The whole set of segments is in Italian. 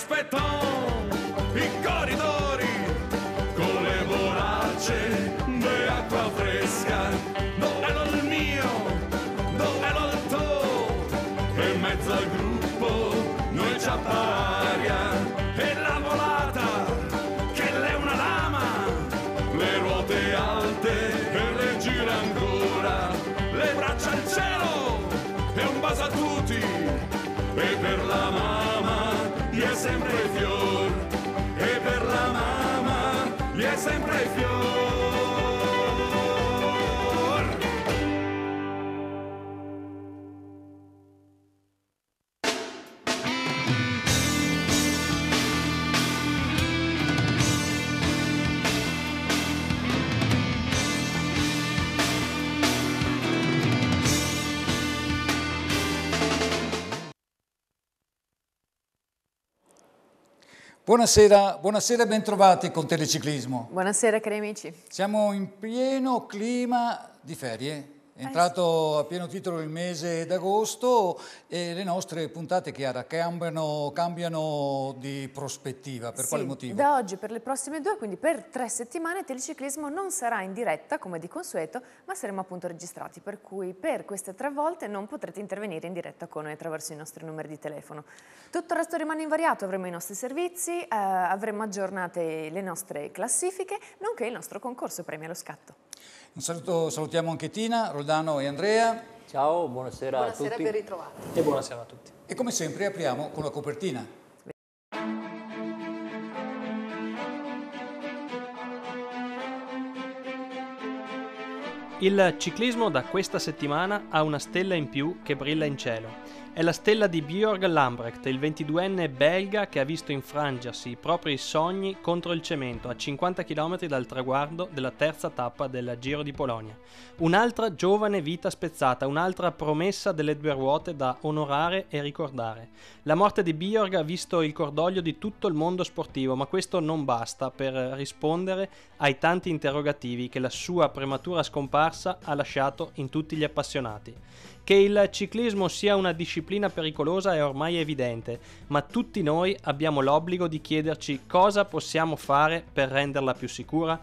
respeto. Buonasera, buonasera e bentrovati con Teleciclismo. Buonasera cari amici. Siamo in pieno clima di ferie, è eh entrato a pieno titolo il mese d'agosto e le nostre puntate, Chiara, cambiano, cambiano di prospettiva. Per sì, quale motivo? Da oggi per le prossime due, quindi per tre settimane, Teleciclismo non sarà in diretta come di consueto, ma saremo appunto registrati. Per cui per queste tre volte non potrete intervenire in diretta con noi attraverso i nostri numeri di telefono. Tutto il resto rimane invariato, avremo i nostri servizi, eh, avremo aggiornate le nostre classifiche, nonché il nostro concorso premia allo scatto. Un saluto, salutiamo anche Tina, Roldano e Andrea. Ciao, buonasera, buonasera a tutti. Buonasera e ben ritrovati. E buonasera a tutti. E come sempre apriamo con la copertina. Il ciclismo da questa settimana ha una stella in più che brilla in cielo. È la stella di Björg Lambrecht, il 22enne belga che ha visto infrangersi i propri sogni contro il cemento a 50 km dal traguardo della terza tappa del Giro di Polonia. Un'altra giovane vita spezzata, un'altra promessa delle due ruote da onorare e ricordare. La morte di Björg ha visto il cordoglio di tutto il mondo sportivo, ma questo non basta per rispondere ai tanti interrogativi che la sua prematura scomparsa ha lasciato in tutti gli appassionati. Che il ciclismo sia una disciplina pericolosa è ormai evidente, ma tutti noi abbiamo l'obbligo di chiederci cosa possiamo fare per renderla più sicura?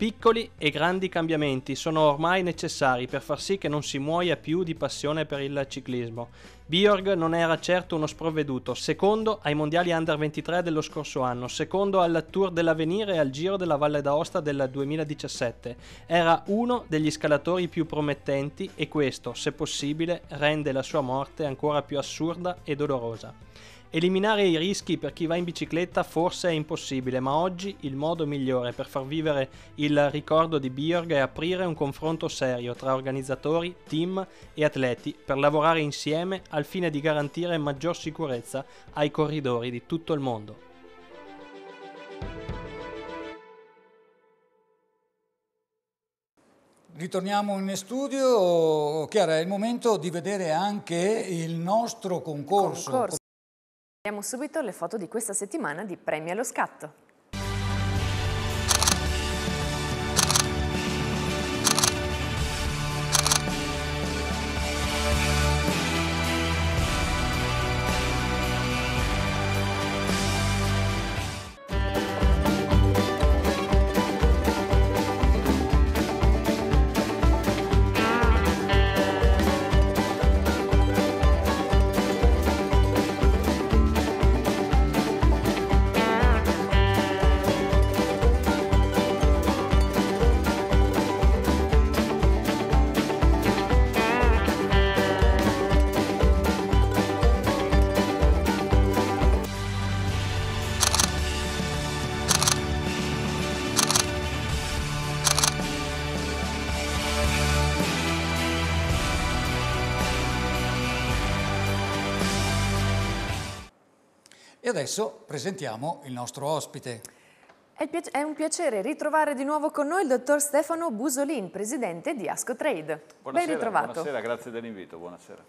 Piccoli e grandi cambiamenti sono ormai necessari per far sì che non si muoia più di passione per il ciclismo. Bjorg non era certo uno sprovveduto, secondo ai mondiali under 23 dello scorso anno, secondo al Tour dell'Avenire e al Giro della Valle d'Aosta del 2017. Era uno degli scalatori più promettenti e questo, se possibile, rende la sua morte ancora più assurda e dolorosa. Eliminare i rischi per chi va in bicicletta forse è impossibile, ma oggi il modo migliore per far vivere il ricordo di Björg è aprire un confronto serio tra organizzatori, team e atleti per lavorare insieme al fine di garantire maggior sicurezza ai corridori di tutto il mondo. Ritorniamo in studio, Chiara, è il momento di vedere anche il nostro concorso, concorso. Vediamo subito le foto di questa settimana di Premi allo Scatto. adesso presentiamo il nostro ospite. È un piacere ritrovare di nuovo con noi il dottor Stefano Busolin, presidente di Asco Trade. Buonasera, ben ritrovato. Buonasera, grazie dell'invito, buonasera.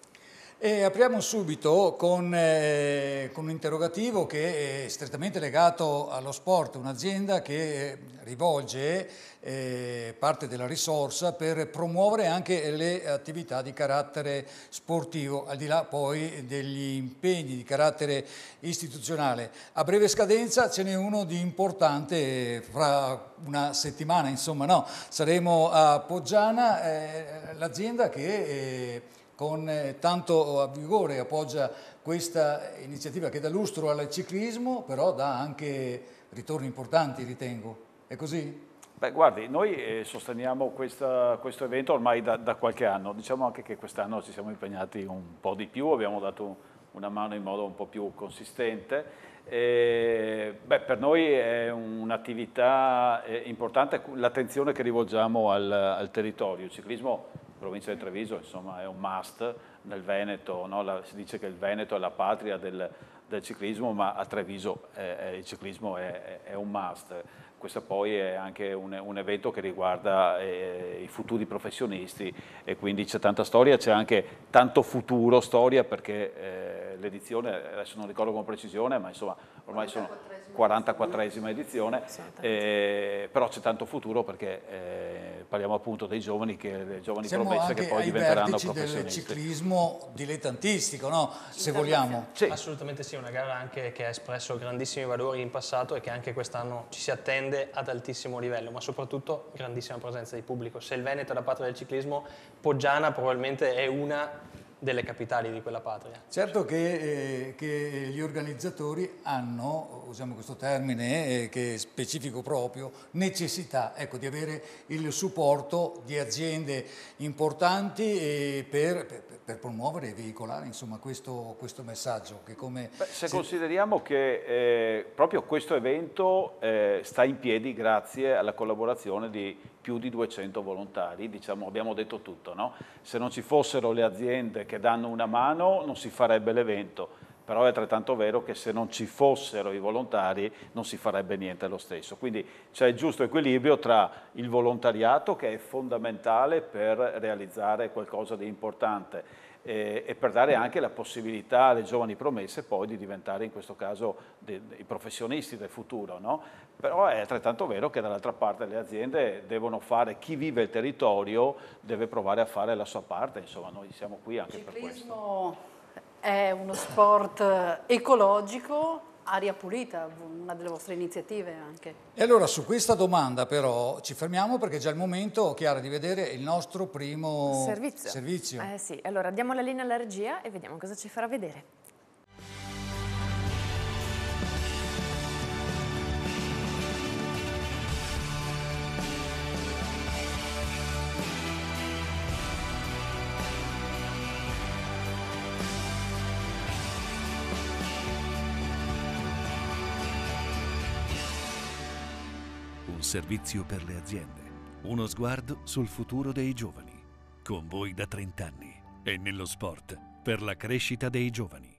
E apriamo subito con, eh, con, un interrogativo che è strettamente legato allo sport, un'azienda che eh, rivolge eh, parte della risorsa per promuovere anche le attività di carattere sportivo, al di là poi degli impegni di carattere istituzionale. A breve scadenza ce n'è uno di importante, fra una settimana insomma, no, saremo a Poggiana, eh, l'azienda che eh, con eh, tanto eh, vigore appoggia questa iniziativa che dà lustro al ciclismo, però dà anche ritorni importanti, ritengo. È così? Beh, guardi, noi eh, sosteniamo questa, questo evento ormai da, da, qualche anno. Diciamo anche che quest'anno ci siamo impegnati un po' di più, abbiamo dato una mano in modo un po' più consistente. E, beh, per noi è un'attività importante l'attenzione che rivolgiamo al, al territorio. Il ciclismo provincia di Treviso insomma, è un must, nel Veneto no? la, si dice che il Veneto è la patria del, del ciclismo, ma a Treviso eh, eh il ciclismo è, è, un must. Questo poi è anche un, un evento che riguarda eh, i futuri professionisti e quindi c'è tanta storia, c'è anche tanto futuro storia perché eh, l'edizione, adesso non ricordo con precisione, ma insomma ormai sono 44esima edizione, esatto. eh, però c'è tanto futuro perché eh, parliamo appunto dei giovani, che, dei giovani Siamo promesse che poi diventeranno professionisti. del ciclismo dilettantistico, no? se vogliamo. Sì. Assolutamente sì, una gara anche che ha espresso grandissimi valori in passato e che anche quest'anno ci si attende ad altissimo livello, ma soprattutto grandissima presenza di pubblico. Se il Veneto è la patria del ciclismo, Poggiana probabilmente è una delle capitali di quella patria. Certo che, eh, che gli organizzatori hanno, usiamo questo termine eh, che è specifico proprio, necessità ecco, di avere il supporto di aziende importanti per, per, per, promuovere e veicolare insomma, questo, questo, messaggio. Come... Beh, se, se, consideriamo che eh, proprio questo evento eh, sta in piedi grazie alla collaborazione di più di 200 volontari, diciamo, abbiamo detto tutto, no? se non ci fossero le aziende che danno una mano non si farebbe l'evento, però è altrettanto vero che se non ci fossero i volontari non si farebbe niente lo stesso, quindi c'è il giusto equilibrio tra il volontariato che è fondamentale per realizzare qualcosa di importante eh, e per dare anche la possibilità alle giovani promesse poi di diventare in questo caso i professionisti del futuro. No? Però è altrettanto vero che dall'altra parte le aziende devono fare, chi vive il territorio deve provare a fare la sua parte, insomma noi siamo qui anche per questo. Il ciclismo è uno sport eh, ecologico aria pulita, una delle vostre iniziative anche. E allora su questa domanda però ci fermiamo perché è già il momento, Chiara, di vedere il nostro primo servizio. servizio. Eh sì, allora diamo la linea alla regia e vediamo cosa ci farà vedere. servizio per le aziende. Uno sguardo sul futuro dei giovani. Con voi da 30 anni e nello sport per la crescita dei giovani.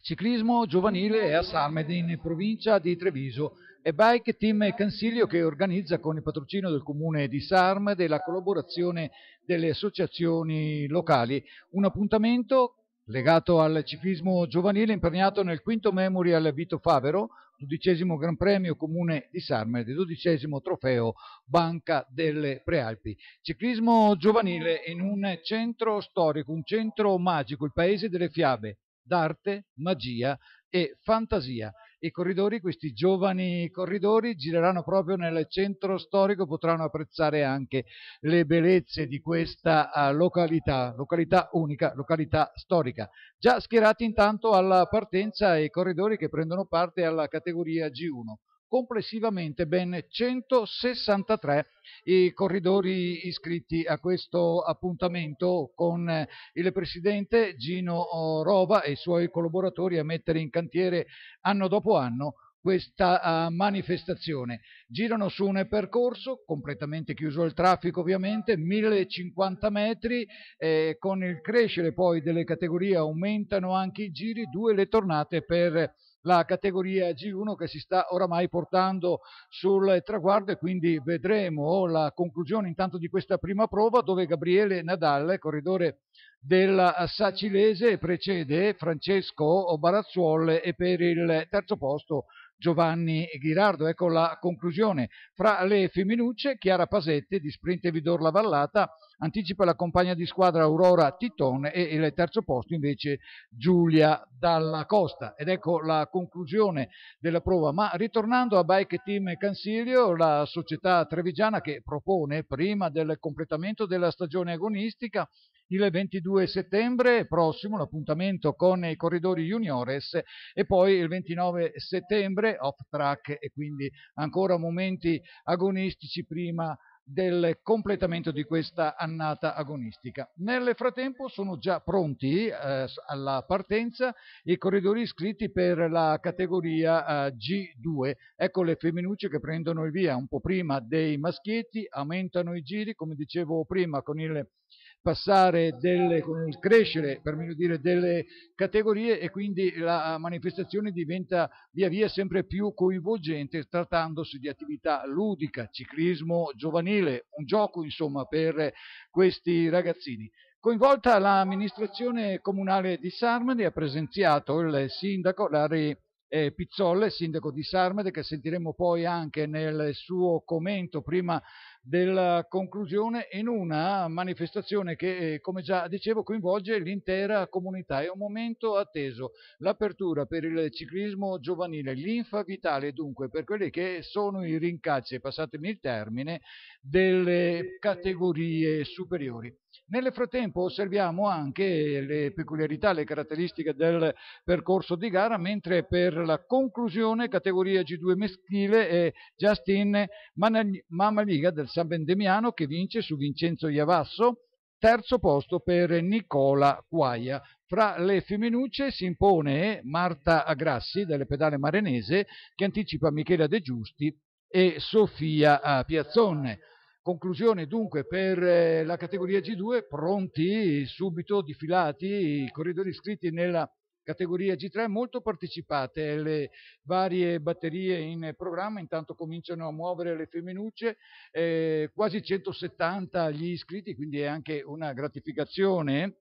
Ciclismo giovanile è a Salmedin, in provincia di Treviso. E Bike Team Consiglio che organizza con il patrocino del comune di Sarm e la collaborazione delle associazioni locali un appuntamento legato al ciclismo giovanile impegnato nel quinto Memorial Vito Favero, dodicesimo Gran Premio Comune di Sarma Sarmede, dodicesimo trofeo Banca delle Prealpi. Ciclismo giovanile in un centro storico, un centro magico, il paese delle fiabe, d'arte, magia e fantasia i corridori, questi giovani corridori, gireranno proprio nel centro storico, potranno apprezzare anche le bellezze di questa ah, località, località unica, località storica. Già schierati intanto alla partenza i corridori che prendono parte alla categoria G1 complessivamente ben 163 i corridori iscritti a questo appuntamento con eh, il presidente Gino oh, Rova e i suoi collaboratori a mettere in cantiere anno dopo anno questa eh, manifestazione. Girano su un percorso completamente chiuso al traffico ovviamente, 1050 metri, eh, con il crescere poi delle categorie aumentano anche i giri, due le tornate per la categoria G1 che si sta oramai portando sul traguardo e quindi vedremo la conclusione intanto di questa prima prova dove Gabriele Nadal, corridore della Sacilese, precede Francesco Barazzuolle e per il terzo posto Giovanni Ghirardo. Ecco la conclusione. Fra le femminucce, Chiara Pasetti di Sprint Vidor La Vallata anticipa la compagna di squadra Aurora Titone e il terzo posto invece Giulia Dalla Costa. Ed ecco la conclusione della prova. Ma ritornando a Bike Team Cansilio, la società trevigiana che propone prima del completamento della stagione agonistica il 22 settembre prossimo l'appuntamento con i corridori juniores e poi il 29 settembre off track e quindi ancora momenti agonistici prima del completamento di questa annata agonistica. Nel frattempo sono già pronti eh, alla partenza i corridori iscritti per la categoria eh, G2. Ecco le femminucce che prendono il via un po' prima dei maschietti, aumentano i giri, come dicevo prima, con il passare delle, con il crescere per meglio dire delle categorie e quindi la manifestazione diventa via via sempre più coinvolgente trattandosi di attività ludica, ciclismo giovanile, un gioco insomma per questi ragazzini. Coinvolta l'amministrazione comunale di Sarmani ha presenziato il sindaco Larry eh, Pizzolle, sindaco di Sarmede, che sentiremo poi anche nel suo commento prima della conclusione in una manifestazione che, eh, come già dicevo, coinvolge l'intera comunità. È un momento atteso, l'apertura per il ciclismo giovanile, l'infa vitale dunque per quelli che sono i rincacci, passatemi il termine, delle categorie superiori. Nel frattempo osserviamo anche le peculiarità, le caratteristiche del percorso di gara, mentre per la conclusione categoria G2 maschile è Justin Mamaliga del San Vendemiano che vince su Vincenzo Iavasso, terzo posto per Nicola Quaia. Fra le femminucce si impone Marta Agrassi delle pedale marenese che anticipa Michela De Giusti e Sofia eh, Piazzone. Conclusione dunque per eh, la categoria G2, pronti subito difilati i corridori iscritti nella categoria G3, molto partecipate le varie batterie in programma, intanto cominciano a muovere le femminucce, eh, quasi 170 gli iscritti, quindi è anche una gratificazione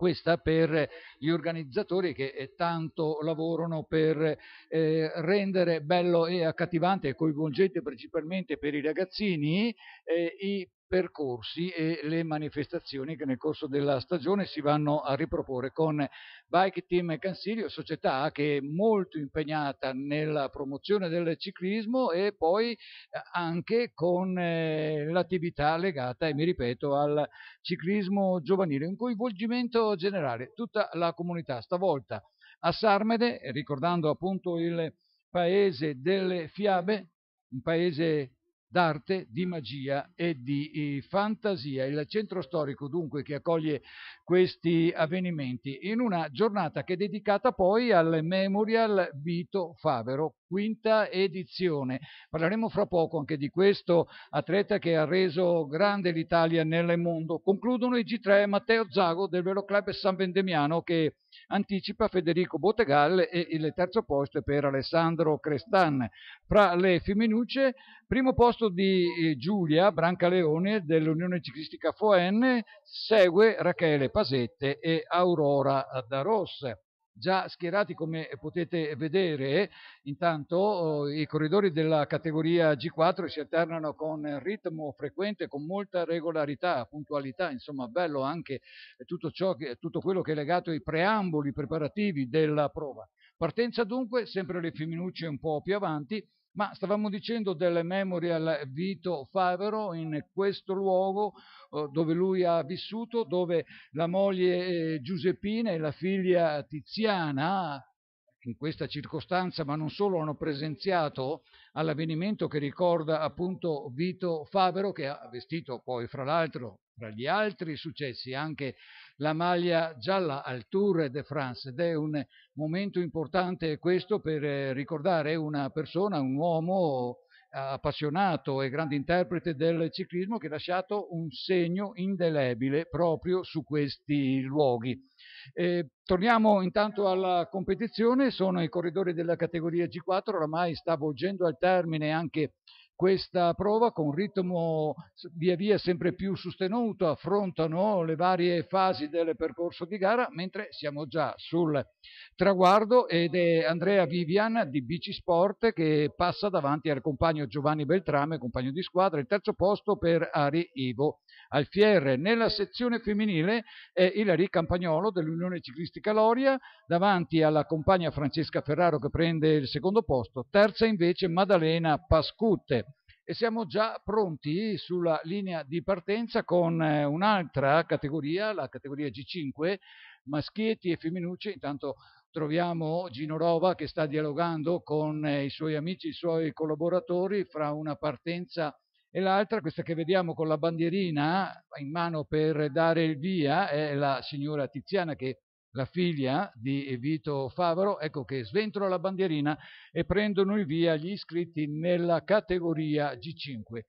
questa per gli organizzatori che eh, tanto lavorano per eh, rendere bello e accattivante e coinvolgente principalmente per i ragazzini eh, i percorsi e le manifestazioni che nel corso della stagione si vanno a riproporre con Bike Team Cansilio, società che è molto impegnata nella promozione del ciclismo e poi eh, anche con eh, l'attività legata, e mi ripeto, al ciclismo giovanile, un coinvolgimento generale, tutta la comunità. Stavolta a Sarmede, ricordando appunto il paese delle fiabe, un paese d'arte, di magia e di eh, fantasia. Il centro storico dunque che accoglie questi avvenimenti in una giornata che è dedicata poi al Memorial Vito Favero quinta edizione. Parleremo fra poco anche di questo atleta che ha reso grande l'Italia nel mondo. Concludono i G3 Matteo Zago del Velo Club San Vendemiano che anticipa Federico Bottegal e il terzo posto per Alessandro Crestan. Fra le femminucce, primo posto di eh, Giulia Brancaleone dell'Unione Ciclistica Foen, segue Rachele Pasette e Aurora da Rosse già schierati come potete vedere. Intanto oh, i corridori della categoria G4 si alternano con ritmo frequente, con molta regolarità, puntualità, insomma bello anche tutto, ciò che, tutto quello che è legato ai preamboli preparativi della prova. Partenza dunque, sempre le femminucce un po' più avanti, ma stavamo dicendo del Memorial Vito Favero in questo luogo eh, dove lui ha vissuto, dove la moglie eh, Giuseppina e la figlia Tiziana in questa circostanza, ma non solo, hanno presenziato all'avvenimento che ricorda appunto Vito Favero, che ha vestito poi, fra l'altro, tra gli altri successi, anche la maglia gialla al Tour de France ed è un momento importante questo per eh, ricordare una persona, un uomo eh, appassionato e grande interprete del ciclismo che ha lasciato un segno indelebile proprio su questi luoghi. Eh, torniamo intanto alla competizione, sono i corridori della categoria G4, oramai sta volgendo al termine anche questa prova con ritmo via via sempre più sostenuto, affrontano le varie fasi del percorso di gara, mentre siamo già sul traguardo ed è Andrea Vivian di Bici Sport che passa davanti al compagno Giovanni Beltrame, compagno di squadra, il terzo posto per Ari Ivo Alfiere. Nella sezione femminile è Ilari Campagnolo dell'Unione Ciclistica Loria davanti alla compagna Francesca Ferraro che prende il secondo posto, terza invece Maddalena Pascute. E siamo già pronti sulla linea di partenza con eh, un'altra categoria, la categoria G5, maschietti e femminucce. Intanto troviamo Gino Rova che sta dialogando con eh, i suoi amici, i suoi collaboratori fra una partenza e l'altra, questa che vediamo con la bandierina in mano per dare il via, è la signora Tiziana che la figlia di Vito Favaro, ecco che sventola la bandierina e prendono il via gli iscritti nella categoria G5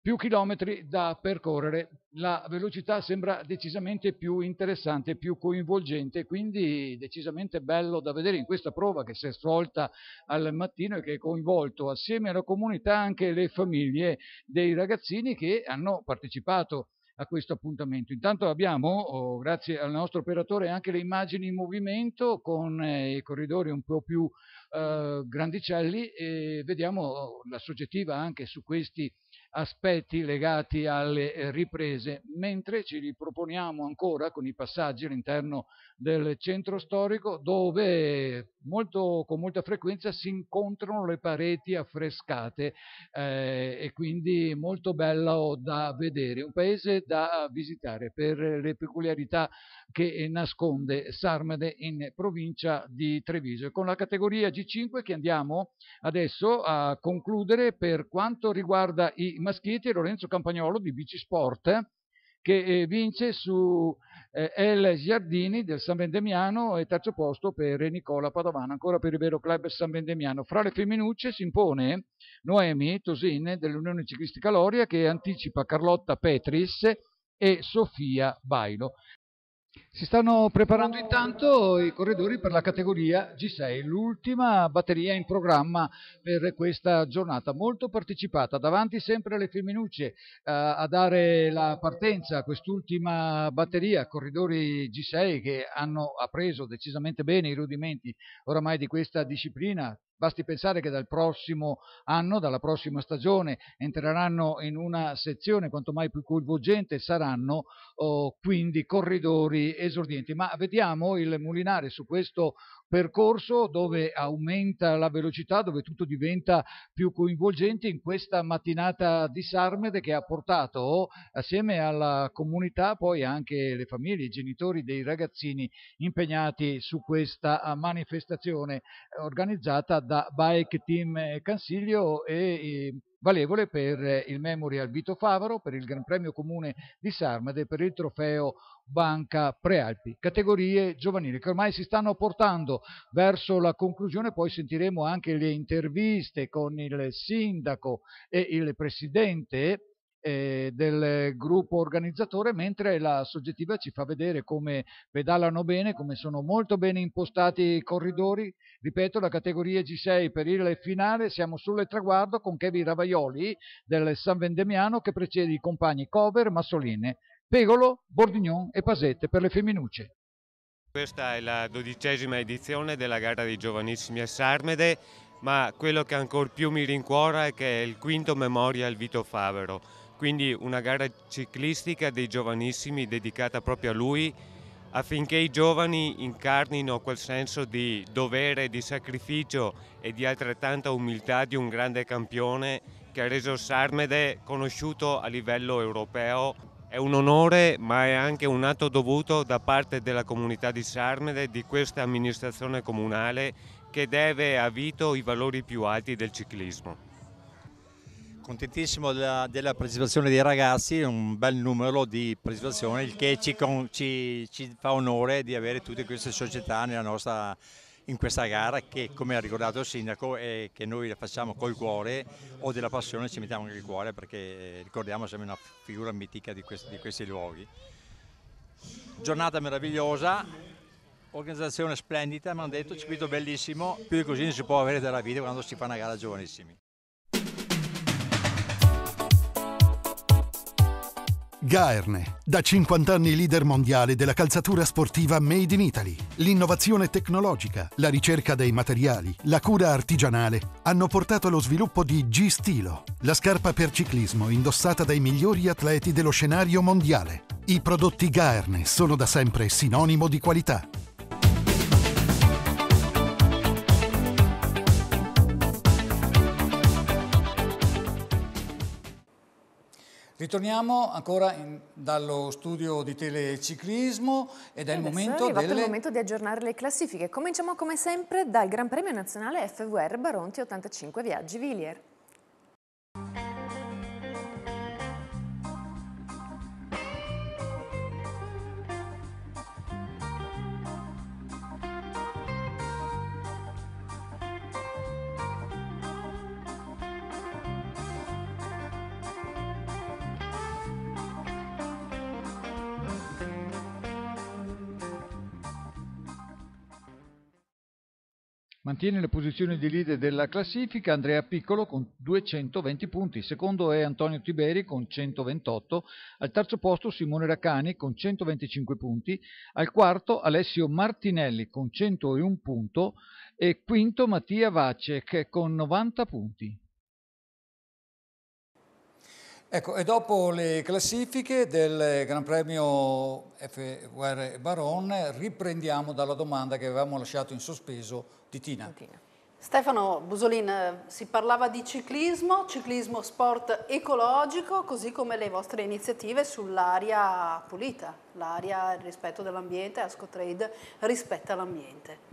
più chilometri da percorrere. La velocità sembra decisamente più interessante, più coinvolgente, quindi decisamente bello da vedere in questa prova che si è svolta al mattino e che ha coinvolto assieme alla comunità anche le famiglie dei ragazzini che hanno partecipato a questo appuntamento. Intanto abbiamo, oh, grazie al nostro operatore, anche le immagini in movimento con eh, i corridori un po' più eh, grandicelli e vediamo la soggettiva anche su questi aspetti legati alle eh, riprese, mentre ci riproponiamo ancora con i passaggi all'interno del centro storico dove molto, con molta frequenza si incontrano le pareti affrescate eh, e quindi molto bello da vedere, un paese da visitare per le peculiarità che nasconde Sarmade in provincia di Treviso. E Con la categoria G5 che andiamo adesso a concludere per quanto riguarda i maschietti e Lorenzo Campagnolo di Bici Sport che eh, vince su eh, El Giardini del San Vendemiano e terzo posto per Nicola Padovano, ancora per Rivero Club San Vendemiano. Fra le femminucce si impone Noemi Tosin dell'Unione Ciclistica Loria che anticipa Carlotta Petris e Sofia Bailo. Si stanno preparando intanto i corridori per la categoria G6, l'ultima batteria in programma per questa giornata molto partecipata. Davanti sempre alle femminucce eh, a dare la partenza a quest'ultima batteria, corridori G6 che hanno appreso decisamente bene i rudimenti oramai di questa disciplina, Basti pensare che dal prossimo anno, dalla prossima stagione, entreranno in una sezione quanto mai più coinvolgente, saranno oh, quindi corridori esordienti, ma vediamo il Mulinare su questo percorso dove aumenta la velocità, dove tutto diventa più coinvolgente in questa mattinata di Sarmede che ha portato assieme alla comunità poi anche le famiglie, i genitori dei ragazzini impegnati su questa manifestazione organizzata da Bike Team Cansiglio e valevole per il Memorial Vito Favaro, per il Gran Premio Comune di Sarmade, per il trofeo Banca Prealpi, categorie giovanili che ormai si stanno portando verso la conclusione poi sentiremo anche le interviste con il sindaco e il presidente eh, del gruppo organizzatore mentre la soggettiva ci fa vedere come pedalano bene come sono molto ben impostati i corridori ripeto la categoria G6 per il finale siamo sulle traguardo con Kevin Ravaioli del San Vendemiano che precede i compagni Cover, Massoline Pegolo, Bordignon e Pasette per le femminucce questa è la dodicesima edizione della gara dei giovanissimi a Sarmede, ma quello che ancora più mi rincuora è che è il quinto Memorial Vito Favero, quindi una gara ciclistica dei giovanissimi dedicata proprio a lui affinché i giovani incarnino quel senso di dovere, di sacrificio e di altrettanta umiltà di un grande campione che ha reso Sarmede conosciuto a livello europeo è un onore ma è anche un atto dovuto da parte della comunità di Sarmede di questa amministrazione comunale che deve a Vito i valori più alti del ciclismo. Contentissimo della, della partecipazione dei ragazzi, un bel numero di partecipazione, il che ci, ci, ci fa onore di avere tutte queste società nella nostra città in questa gara che come ha ricordato il sindaco è che noi la facciamo col cuore o della passione ci mettiamo anche il cuore perché eh, ricordiamo siamo una figura mitica di questi, di questi luoghi. Giornata meravigliosa, organizzazione splendida, mi hanno detto circuito bellissimo, più di così non si può avere della vita quando si fa una gara giovanissimi. Gaerne, da 50 anni leader mondiale della calzatura sportiva Made in Italy. L'innovazione tecnologica, la ricerca dei materiali, la cura artigianale hanno portato allo sviluppo di G-Stilo, la scarpa per ciclismo indossata dai migliori atleti dello scenario mondiale. I prodotti Gaerne sono da sempre sinonimo di qualità. Ritorniamo ancora in, dallo studio di teleciclismo ed è il eh momento, è delle... il momento di aggiornare le classifiche. Cominciamo come sempre dal Gran Premio Nazionale FVR Baronti 85 Viaggi Villier. Mantiene le posizioni di leader della classifica Andrea Piccolo con 220 punti, secondo è Antonio Tiberi con 128, al terzo posto Simone Racani con 125 punti, al quarto Alessio Martinelli con 101 punti e quinto Mattia Vacek con 90 punti. Ecco, e dopo le classifiche del Gran Premio FWR Baron riprendiamo dalla domanda che avevamo lasciato in sospeso di Tina. Stefano Busolin, si parlava di ciclismo, ciclismo sport ecologico, così come le vostre iniziative sull'aria pulita, l'aria rispetto dell'ambiente, Ascotrade rispetta l'ambiente.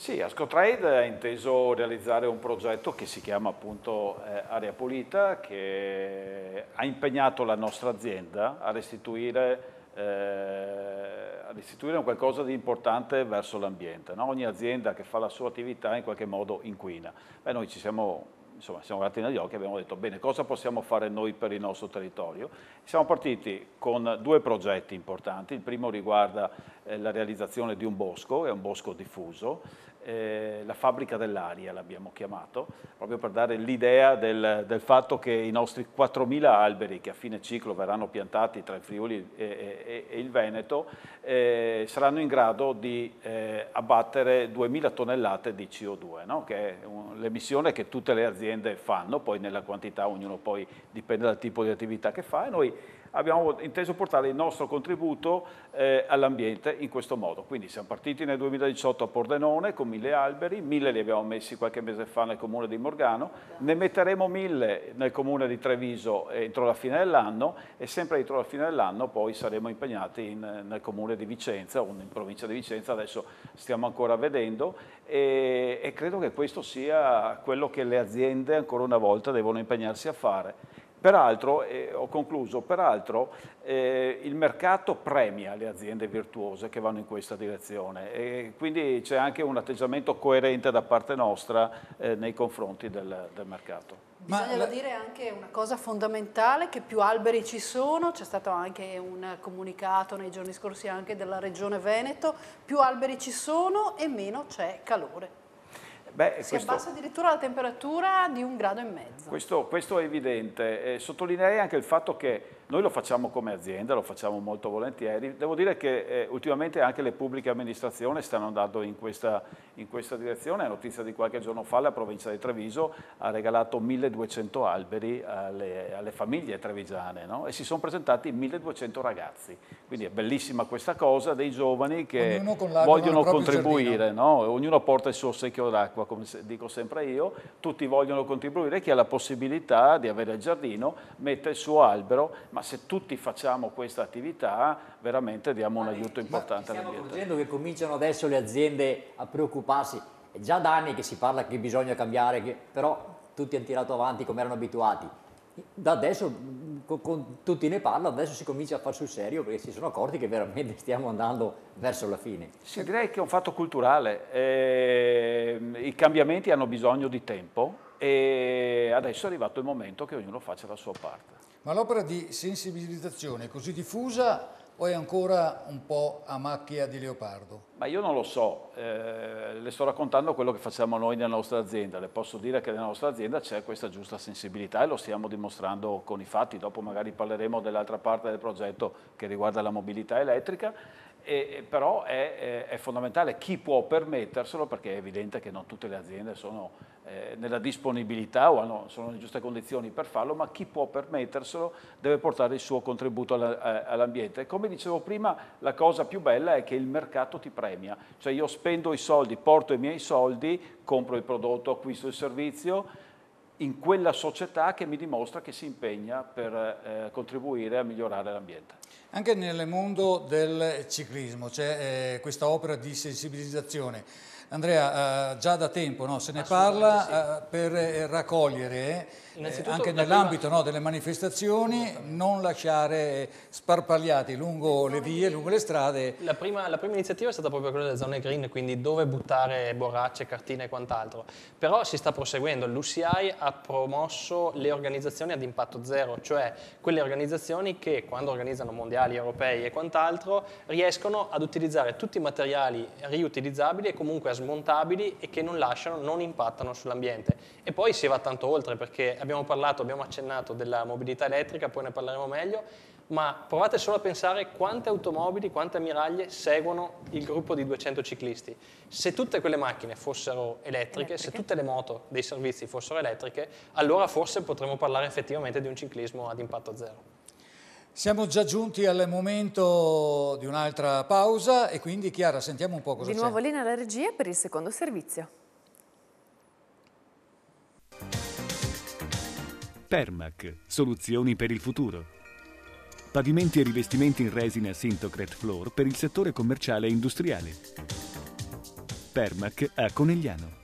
Sì, Ascotrade ha inteso realizzare un progetto che si chiama appunto eh, Aria Pulita, che ha impegnato la nostra azienda a restituire eh, restituire qualcosa di importante verso l'ambiente. No? Ogni azienda che fa la sua attività in qualche modo inquina. Beh, noi ci siamo insomma, siamo andati negli occhi e abbiamo detto bene, cosa possiamo fare noi per il nostro territorio? Siamo partiti con due progetti importanti, il primo riguarda eh, la realizzazione di un bosco, è un bosco diffuso, eh, la fabbrica dell'aria l'abbiamo chiamato, proprio per dare l'idea del, del, fatto che i nostri 4.000 alberi che a fine ciclo verranno piantati tra il Friuli e, e, e il Veneto eh, saranno in grado di eh, abbattere 2.000 tonnellate di CO2, no? che è l'emissione che tutte le aziende fanno, poi nella quantità ognuno poi dipende dal tipo di attività che fa e noi abbiamo inteso portare il nostro contributo eh, all'ambiente in questo modo. Quindi siamo partiti nel 2018 a Pordenone con mille alberi, mille li abbiamo messi qualche mese fa nel comune di Morgano, ne metteremo mille nel comune di Treviso eh, entro la fine dell'anno e sempre entro la fine dell'anno poi saremo impegnati in, nel comune di Vicenza o in provincia di Vicenza, adesso stiamo ancora vedendo e, e credo che questo sia quello che le aziende ancora una volta devono impegnarsi a fare Peraltro, eh, ho concluso, peraltro eh, il mercato premia le aziende virtuose che vanno in questa direzione e quindi c'è anche un atteggiamento coerente da parte nostra eh, nei confronti del, del mercato. Bisogna la... dire anche una cosa fondamentale, che più alberi ci sono, c'è stato anche un comunicato nei giorni scorsi anche della Regione Veneto, più alberi ci sono e meno c'è calore. Beh, si questo, abbassa addirittura la temperatura di un grado e mezzo. Questo, questo è evidente. sottolineerei anche il fatto che noi lo facciamo come azienda, lo facciamo molto volentieri. Devo dire che eh, ultimamente anche le pubbliche amministrazioni stanno andando in questa, in questa direzione. È notizia di qualche giorno fa la provincia di Treviso ha regalato 1200 alberi alle, alle famiglie trevigiane no? e si sono presentati 1200 ragazzi. Quindi è bellissima questa cosa dei giovani che vogliono contribuire. No? Ognuno porta il suo secchio d'acqua, come dico sempre io. Tutti vogliono contribuire. Chi ha la possibilità di avere il giardino mette il suo albero ma se tutti facciamo questa attività veramente diamo un aiuto importante all'ambiente. Stiamo accorgendo che cominciano adesso le aziende a preoccuparsi, è già da anni che si parla che bisogna cambiare, che, però tutti hanno tirato avanti come erano abituati. Da adesso con, con, tutti ne parlano, adesso si comincia a far sul serio perché si sono accorti che veramente stiamo andando verso la fine. Sì, direi che è un fatto culturale, eh, i cambiamenti hanno bisogno di tempo, e adesso è arrivato il momento che ognuno faccia la sua parte. Ma l'opera di sensibilizzazione è così diffusa o è ancora un po' a macchia di leopardo? Ma io non lo so, eh, le sto raccontando quello che facciamo noi nella nostra azienda, le posso dire che nella nostra azienda c'è questa giusta sensibilità e lo stiamo dimostrando con i fatti, dopo magari parleremo dell'altra parte del progetto che riguarda la mobilità elettrica e, però è, è, fondamentale chi può permetterselo perché è evidente che non tutte le aziende sono eh, nella disponibilità o hanno, sono nelle giuste condizioni per farlo, ma chi può permetterselo deve portare il suo contributo all'ambiente. Come dicevo prima, la cosa più bella è che il mercato ti premia, cioè io spendo i soldi, porto i miei soldi, compro il prodotto, acquisto il servizio, in quella società che mi dimostra che si impegna per eh, contribuire a migliorare l'ambiente. Anche nel mondo del ciclismo c'è eh, questa opera di sensibilizzazione. Andrea, eh, già da tempo no, se ne parla sì. Eh, per eh, raccogliere eh, anche nell'ambito no, delle manifestazioni, non lasciare sparpagliati lungo le vie, eh, lungo le strade. La prima, la prima iniziativa è stata proprio quella delle zone green, quindi dove buttare borracce, cartine e quant'altro. Però si sta proseguendo, l'UCI ha promosso le organizzazioni ad impatto zero, cioè quelle organizzazioni che quando organizzano mondiali, europei e quant'altro riescono ad utilizzare tutti i materiali riutilizzabili e comunque smontabili e che non lasciano, non impattano sull'ambiente. E poi si va tanto oltre perché abbiamo abbiamo parlato, abbiamo accennato della mobilità elettrica, poi ne parleremo meglio, ma provate solo a pensare quante automobili, quante ammiraglie seguono il gruppo di 200 ciclisti. Se tutte quelle macchine fossero elettriche, elettriche. se tutte le moto dei servizi fossero elettriche, allora forse potremmo parlare effettivamente di un ciclismo ad impatto zero. Siamo già giunti al momento di un'altra pausa e quindi Chiara sentiamo un po' cosa c'è. Di nuovo lì nella regia per il secondo servizio. Permac, soluzioni per il futuro. Pavimenti e rivestimenti in resina Sintocret Floor per il settore commerciale e industriale. Permac a Conegliano.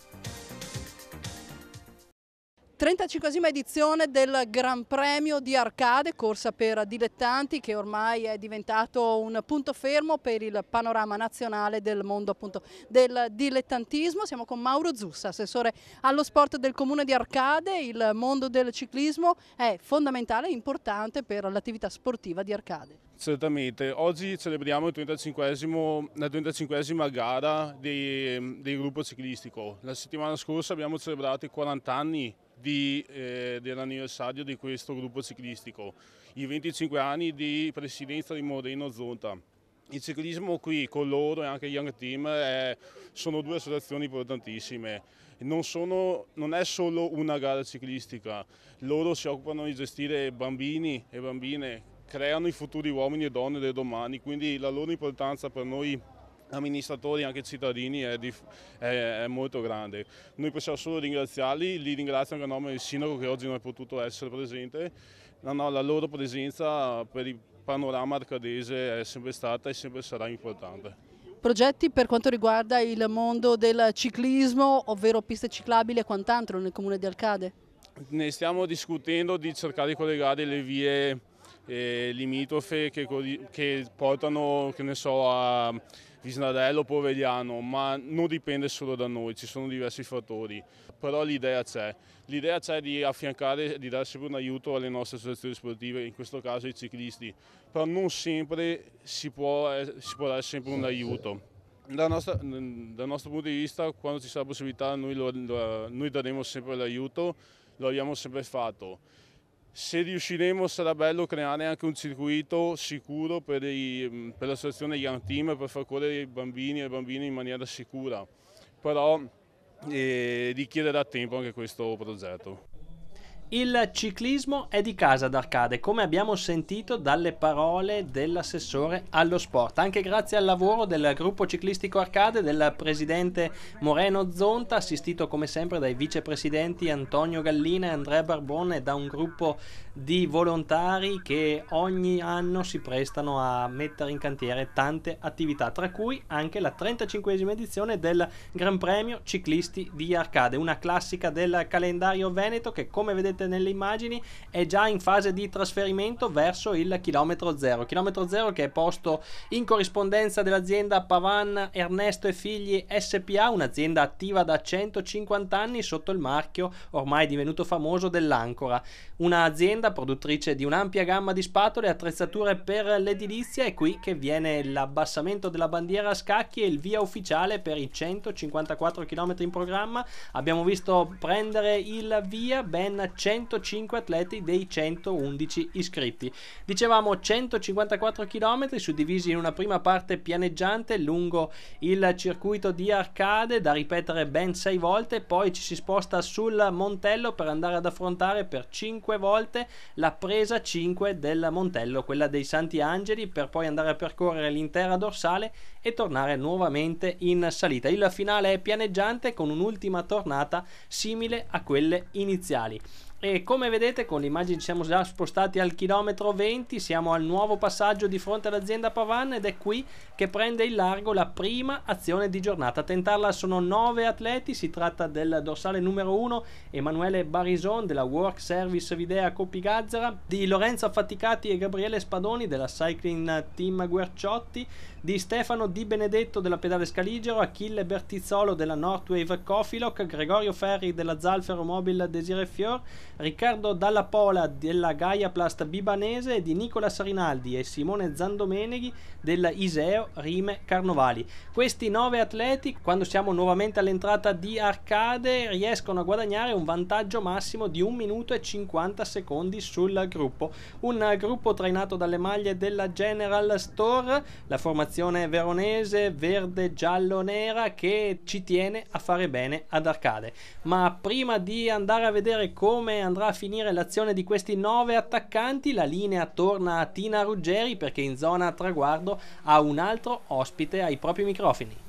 35esima edizione del Gran Premio di Arcade, corsa per dilettanti che ormai è diventato un punto fermo per il panorama nazionale del mondo appunto del dilettantismo. Siamo con Mauro Zussa, assessore allo sport del comune di Arcade. Il mondo del ciclismo è fondamentale e importante per l'attività sportiva di Arcade. Certamente, oggi celebriamo 35 la 35esima gara del gruppo ciclistico. La settimana scorsa abbiamo celebrato i 40 anni di, eh, dell'anniversario di questo gruppo ciclistico, i 25 anni di presidenza di Moreno Zonta. Il ciclismo qui con loro e anche Young Team è, sono due associazioni importantissime. Non, sono, non, è solo una gara ciclistica, loro si occupano di gestire bambini e bambine, creano i futuri uomini e donne del domani, quindi la loro importanza per noi è amministratori e anche cittadini è, di, è, è, molto grande. Noi possiamo solo ringraziarli, li ringrazio anche a nome del sindaco che oggi non è potuto essere presente, no, no, la loro presenza per il panorama arcadese è sempre stata e sempre sarà importante. Progetti per quanto riguarda il mondo del ciclismo, ovvero piste ciclabili e quant'altro nel comune di Arcade? Ne stiamo discutendo di cercare di collegare le vie eh, limitrofe che, che portano che so, a Visnarello, Povegliano, ma non dipende solo da noi, ci sono diversi fattori, però l'idea c'è. L'idea c'è di affiancare, di dare sempre un aiuto alle nostre associazioni sportive, in questo caso i ciclisti, però non sempre si può, eh, si può dare sempre un aiuto. Dal nostro, dal nostro, punto di vista, quando ci sarà la possibilità, noi, lo, noi daremo sempre l'aiuto, lo abbiamo sempre fatto se riusciremo sarà bello creare anche un circuito sicuro per, i, mm, per l'associazione Young Team per far correre i bambini e le bambine in maniera sicura, però eh, richiederà tempo anche questo progetto. Il ciclismo è di casa d'Arcade, come abbiamo sentito dalle parole dell'assessore allo sport, anche grazie al lavoro del gruppo ciclistico Arcade, del presidente Moreno Zonta, assistito come sempre dai vicepresidenti Antonio Gallina e Andrea Barbone e da un gruppo di volontari che ogni anno si prestano a mettere in cantiere tante attività, tra cui anche la 35esima edizione del Gran Premio Ciclisti di Arcade, una classica del calendario veneto che come vedete nelle immagini è già in fase di trasferimento verso il chilometro zero, chilometro zero che è posto in corrispondenza dell'azienda Pavan Ernesto e Figli SPA, un'azienda attiva da 150 anni sotto il marchio ormai divenuto famoso dell'Ancora, un'azienda azienda produttrice di un'ampia gamma di spatole e attrezzature per l'edilizia. È qui che viene l'abbassamento della bandiera a scacchi e il via ufficiale per i 154 km in programma. Abbiamo visto prendere il via ben 105 atleti dei 111 iscritti. Dicevamo 154 km suddivisi in una prima parte pianeggiante lungo il circuito di arcade da ripetere ben 6 volte, poi ci si sposta sul montello per andare ad affrontare per 5 volte la presa 5 della Montello, quella dei Santi Angeli, per poi andare a percorrere l'intera dorsale e tornare nuovamente in salita. Il finale è pianeggiante con un'ultima tornata simile a quelle iniziali. E come vedete con l'immagine ci siamo già spostati al chilometro 20, siamo al nuovo passaggio di fronte all'azienda Pavan ed è qui che prende il largo la prima azione di giornata. A tentarla sono 9 atleti, si tratta del dorsale numero 1 Emanuele Barison della Work Service Videa Coppi Gazzara, di Lorenzo Affaticati e Gabriele Spadoni della Cycling Team Guerciotti, di Stefano Di Benedetto della Pedale Scaligero, Achille Bertizzolo della Northwave Cofiloc, Gregorio Ferri della Zalfero Mobile Desire Fior, Riccardo Dalla Pola della Gaia Plast Bibanese, di Nicola Sarinaldi e Simone Zandomeneghi della Iseo Rime Carnovali. Questi nove atleti, quando siamo nuovamente all'entrata di Arcade, riescono a guadagnare un vantaggio massimo di 1 minuto e 50 secondi sul gruppo. Un gruppo trainato dalle maglie della General Store, la formazione formazione veronese verde giallo nera che ci tiene a fare bene ad Arcade ma prima di andare a vedere come andrà a finire l'azione di questi nove attaccanti la linea torna a Tina Ruggeri perché in zona traguardo ha un altro ospite ai propri microfoni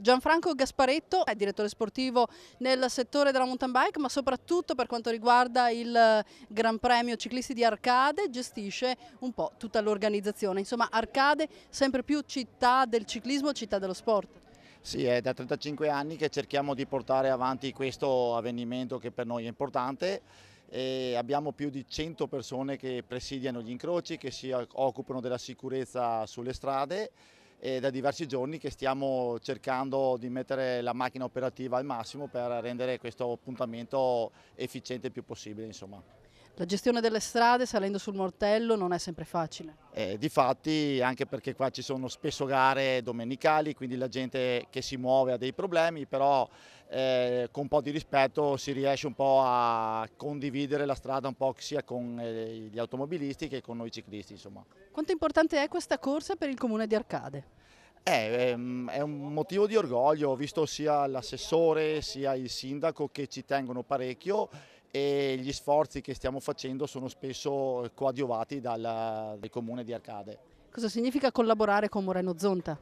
Gianfranco Gasparetto è direttore sportivo nel settore della mountain bike, ma soprattutto per quanto riguarda il Gran Premio Ciclisti di Arcade, gestisce un po' tutta l'organizzazione. Insomma, Arcade sempre più città del ciclismo, città dello sport. Sì, è da 35 anni che cerchiamo di portare avanti questo avvenimento che per noi è importante abbiamo più di 100 persone che presidiano gli incroci, che si occupano della sicurezza sulle strade è eh, da diversi giorni che stiamo cercando di mettere la macchina operativa al massimo per rendere questo appuntamento efficiente il più possibile. Insomma. La gestione delle strade salendo sul mortello non è sempre facile. Eh, difatti anche perché qua ci sono spesso gare domenicali, quindi la gente che si muove ha dei problemi, però eh, con un po' di rispetto si riesce un po' a condividere la strada un po' sia con eh, gli automobilisti che con noi ciclisti. Insomma. Quanto importante è questa corsa per il comune di Arcade? È, eh, ehm, è un motivo di orgoglio, ho visto sia l'assessore sia il sindaco che ci tengono parecchio e gli sforzi che stiamo facendo sono spesso coadiuvati dal, dal comune di Arcade. Cosa significa collaborare con Moreno Zonta?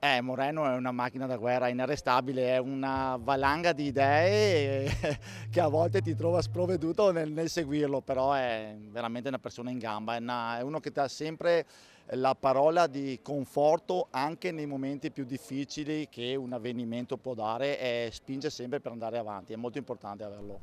Eh, Moreno è una macchina da guerra inarrestabile, è una valanga di idee che a volte ti trova sproveduto nel, nel seguirlo, però è veramente una persona in gamba, è, una, è uno che ti ha sempre la parola di conforto anche nei momenti più difficili che un avvenimento può dare e spinge sempre per andare avanti, è molto importante averlo.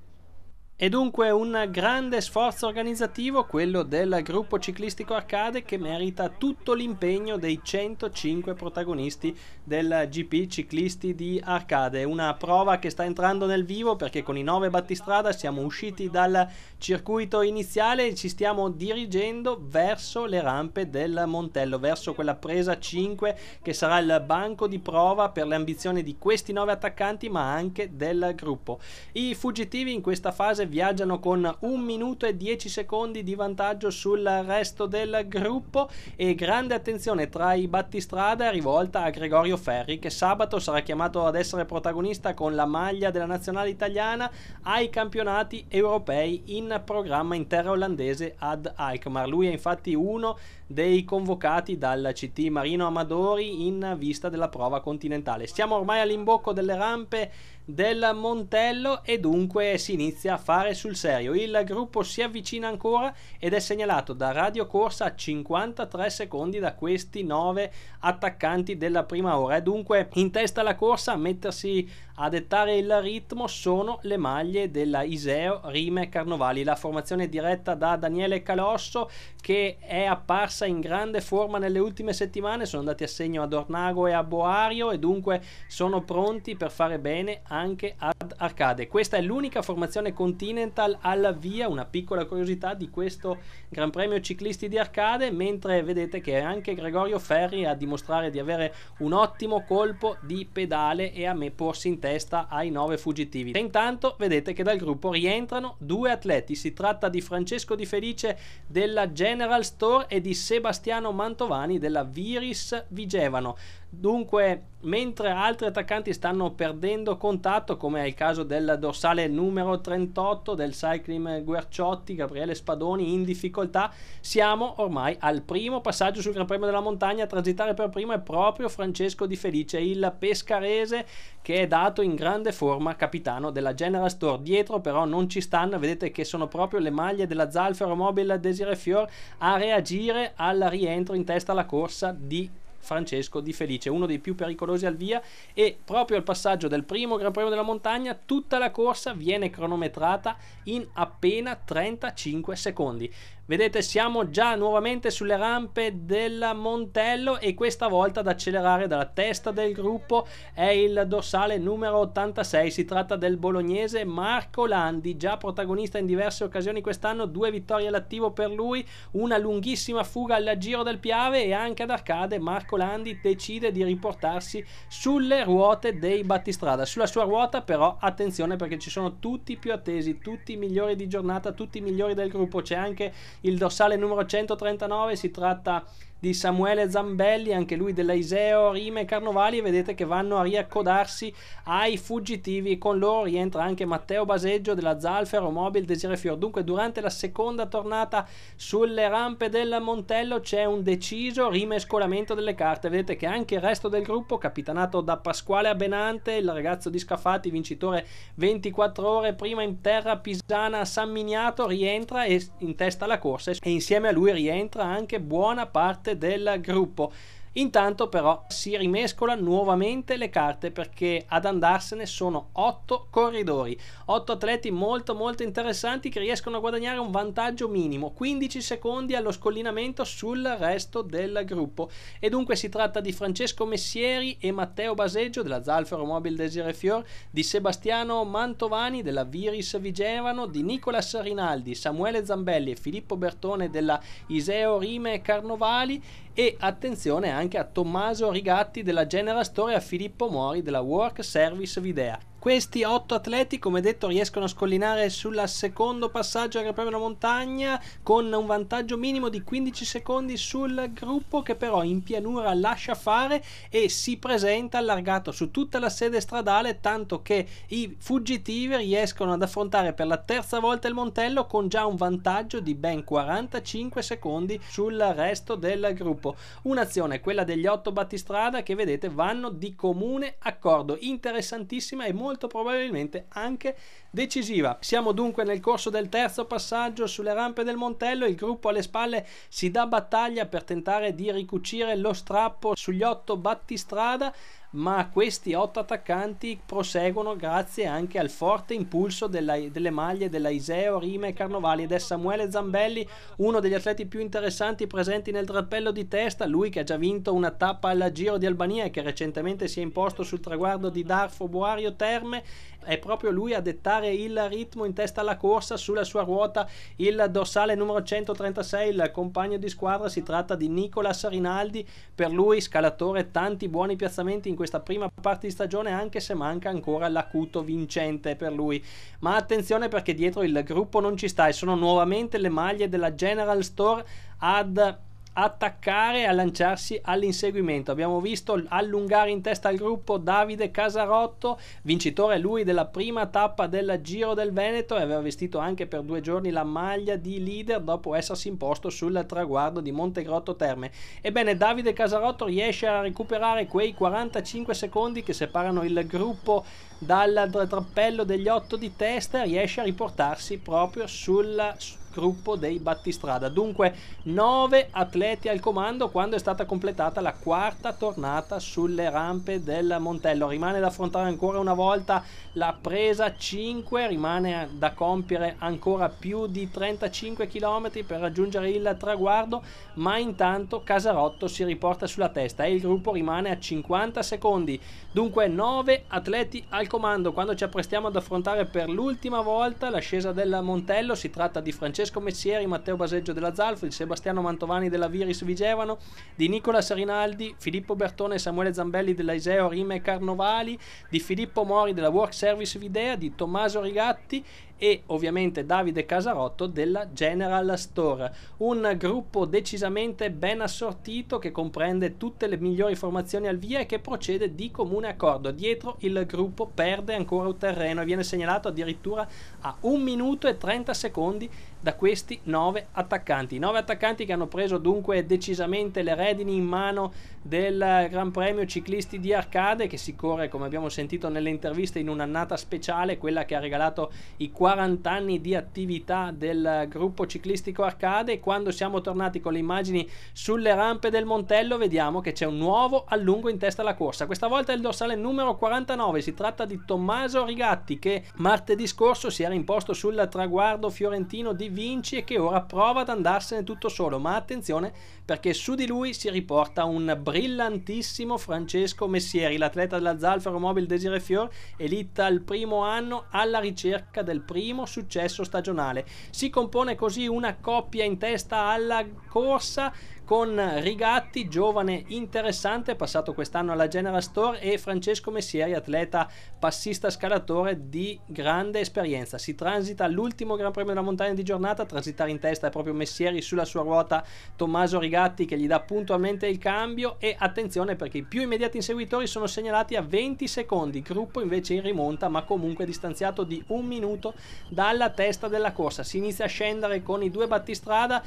È dunque un grande sforzo organizzativo quello del gruppo ciclistico Arcade che merita tutto l'impegno dei 105 protagonisti del GP ciclisti di Arcade, una prova che sta entrando nel vivo perché con i 9 battistrada siamo usciti dal circuito iniziale e ci stiamo dirigendo verso le rampe del Montello, verso quella presa 5 che sarà il banco di prova per le ambizioni di questi 9 attaccanti ma anche del gruppo. I fuggitivi in questa fase viaggiano con 1 minuto e 10 secondi di vantaggio sul resto del gruppo e grande attenzione tra i battistrada rivolta a Gregorio Ferri che sabato sarà chiamato ad essere protagonista con la maglia della nazionale italiana ai campionati europei in programma in terra olandese ad Alkmaar. Lui è infatti uno dei convocati dal CT Marino Amadori in vista della prova continentale. Siamo ormai all'imbocco delle rampe del Montello e dunque si inizia a fare sul serio. Il gruppo si avvicina ancora ed è segnalato da Radio Corsa a 53 secondi da questi 9 attaccanti della prima ora. È dunque in testa alla corsa a mettersi a dettare il ritmo sono le maglie della Iseo Rime Carnovali, la formazione diretta da Daniele Calosso che è apparsa in grande forma nelle ultime settimane, sono andati a segno ad Ornago e a Boario e dunque sono pronti per fare bene anche ad Arcade. Questa è l'unica formazione Continental alla via, una piccola curiosità di questo Gran Premio Ciclisti di Arcade, mentre vedete che è anche Gregorio Ferri a dimostrare di avere un ottimo colpo di pedale e a me porsi in testa testa ai nove fuggitivi. E intanto vedete che dal gruppo rientrano due atleti, si tratta di Francesco Di Felice della General Store e di Sebastiano Mantovani della Viris Vigevano. Dunque, mentre altri attaccanti stanno perdendo contatto, come è il caso del dorsale numero 38 del Cycling Guerciotti, Gabriele Spadoni in difficoltà, siamo ormai al primo passaggio sul Gran Premio della Montagna. A transitare per primo è proprio Francesco Di Felice, il pescarese che è dato in grande forma capitano della General Store. Dietro però non ci stanno, vedete che sono proprio le maglie della Zalfero Mobile Desire Fior a reagire al rientro in testa alla corsa di Francesco Di Felice, uno dei più pericolosi al via e proprio al passaggio del primo Gran Premio della montagna tutta la corsa viene cronometrata in appena 35 secondi. Vedete siamo già nuovamente sulle rampe del Montello e questa volta ad accelerare dalla testa del gruppo è il dorsale numero 86, si tratta del bolognese Marco Landi, già protagonista in diverse occasioni quest'anno, due vittorie all'attivo per lui, una lunghissima fuga al Giro del Piave e anche ad Arcade Marco Landi decide di riportarsi sulle ruote dei battistrada. Sulla sua ruota però attenzione perché ci sono tutti i più attesi, tutti i migliori di giornata, tutti i migliori del gruppo, c'è anche il dorsale numero 139 si tratta di Samuele Zambelli, anche lui dell'Aiseo, Rime e Carnovali, vedete che vanno a riaccodarsi ai fuggitivi, con loro rientra anche Matteo Baseggio della Zalfero Mobile Desire Fior. Dunque durante la seconda tornata sulle rampe del Montello c'è un deciso rimescolamento delle carte, vedete che anche il resto del gruppo, capitanato da Pasquale Abenante, il ragazzo di Scafati, vincitore 24 ore prima in terra pisana, San Miniato rientra e in testa alla corsa e insieme a lui rientra anche buona parte parte del gruppo. Intanto però si rimescola nuovamente le carte perché ad andarsene sono otto corridori, otto atleti molto molto interessanti che riescono a guadagnare un vantaggio minimo, 15 secondi allo scollinamento sul resto del gruppo. E dunque si tratta di Francesco Messieri e Matteo Baseggio della Zalfero Mobile Desire Fior, di Sebastiano Mantovani della Viris Vigevano, di Nicolas Rinaldi, Samuele Zambelli e Filippo Bertone della Iseo Rime Carnovali e attenzione anche a Tommaso Rigatti della General Store e a Filippo Mori della Work Service Videa questi otto atleti, come detto, riescono a scollinare sul secondo passaggio del premio montagna con un vantaggio minimo di 15 secondi sul gruppo che però in pianura lascia fare e si presenta allargato su tutta la sede stradale, tanto che i fuggitivi riescono ad affrontare per la terza volta il Montello con già un vantaggio di ben 45 secondi sul resto del gruppo. Un'azione, quella degli otto battistrada, che vedete vanno di comune accordo, interessantissima e molto molto probabilmente anche decisiva. Siamo dunque nel corso del terzo passaggio sulle rampe del Montello, il gruppo alle spalle si dà battaglia per tentare di ricucire lo strappo sugli otto battistrada ma questi otto attaccanti proseguono grazie anche al forte impulso della, delle maglie della Iseo, Rima e Carnovali ed è Samuele Zambelli uno degli atleti più interessanti presenti nel drappello di testa, lui che ha già vinto una tappa alla Giro di Albania e che recentemente si è imposto sul traguardo di Darfo Buario Terme è proprio lui a dettare il ritmo in testa alla corsa sulla sua ruota il dorsale numero 136 il compagno di squadra si tratta di Nicolas Rinaldi per lui scalatore tanti buoni piazzamenti in questa prima parte di stagione anche se manca ancora l'acuto vincente per lui ma attenzione perché dietro il gruppo non ci sta e sono nuovamente le maglie della General Store ad attaccare, a lanciarsi all'inseguimento. Abbiamo visto allungare in testa al gruppo Davide Casarotto, vincitore lui della prima tappa del Giro del Veneto e aveva vestito anche per due giorni la maglia di leader dopo essersi imposto sul traguardo di Montegrotto Terme. Ebbene, Davide Casarotto riesce a recuperare quei 45 secondi che separano il gruppo dal trappello degli otto di testa e riesce a riportarsi proprio sulla gruppo dei battistrada. Dunque 9 atleti al comando quando è stata completata la quarta tornata sulle rampe del Montello. Rimane da affrontare ancora una volta la presa 5, rimane da compiere ancora più di 35 km per raggiungere il traguardo, ma intanto Casarotto si riporta sulla testa e il gruppo rimane a 50 secondi. Dunque 9 atleti al comando quando ci apprestiamo ad affrontare per l'ultima volta l'ascesa del Montello, si tratta di Francesco Francesco Messieri, Matteo Baseggio della Zalfil, Sebastiano Mantovani della Viris Vigevano, di Nicola Sarinaldi, Filippo Bertone e Samuele Zambelli della Iseo Rime Carnovali, di Filippo Mori della Work Service Videa, di Tommaso Rigatti e ovviamente Davide Casarotto della General Store. Un gruppo decisamente ben assortito che comprende tutte le migliori formazioni al via e che procede di comune accordo. Dietro il gruppo perde ancora un terreno e viene segnalato addirittura a 1 minuto e 30 secondi da questi 9 attaccanti. 9 attaccanti che hanno preso dunque decisamente le redini in mano del Gran Premio Ciclisti di Arcade che si corre, come abbiamo sentito nelle interviste, in un'annata speciale, quella che ha regalato i 40 anni di attività del gruppo ciclistico Arcade. Quando siamo tornati con le immagini sulle rampe del Montello vediamo che c'è un nuovo allungo in testa alla corsa. Questa volta è il dorsale numero 49, si tratta di Tommaso Rigatti che martedì scorso si era imposto sul traguardo fiorentino di vinci e che ora prova ad andarsene tutto solo, ma attenzione perché su di lui si riporta un brillantissimo Francesco Messieri, l'atleta della Zalfero Mobile Desire Fior, elita al primo anno alla ricerca del primo successo stagionale. Si compone così una coppia in testa alla corsa con Rigatti, giovane interessante, passato quest'anno alla General Store, e Francesco Messieri, atleta passista scalatore di grande esperienza. Si transita all'ultimo Gran Premio della Montagna di giornata, transitare in testa è proprio Messieri sulla sua ruota Tommaso Rigatti che gli dà puntualmente il cambio e attenzione perché i più immediati inseguitori sono segnalati a 20 secondi, gruppo invece in rimonta ma comunque distanziato di un minuto dalla testa della corsa. Si inizia a scendere con i due battistrada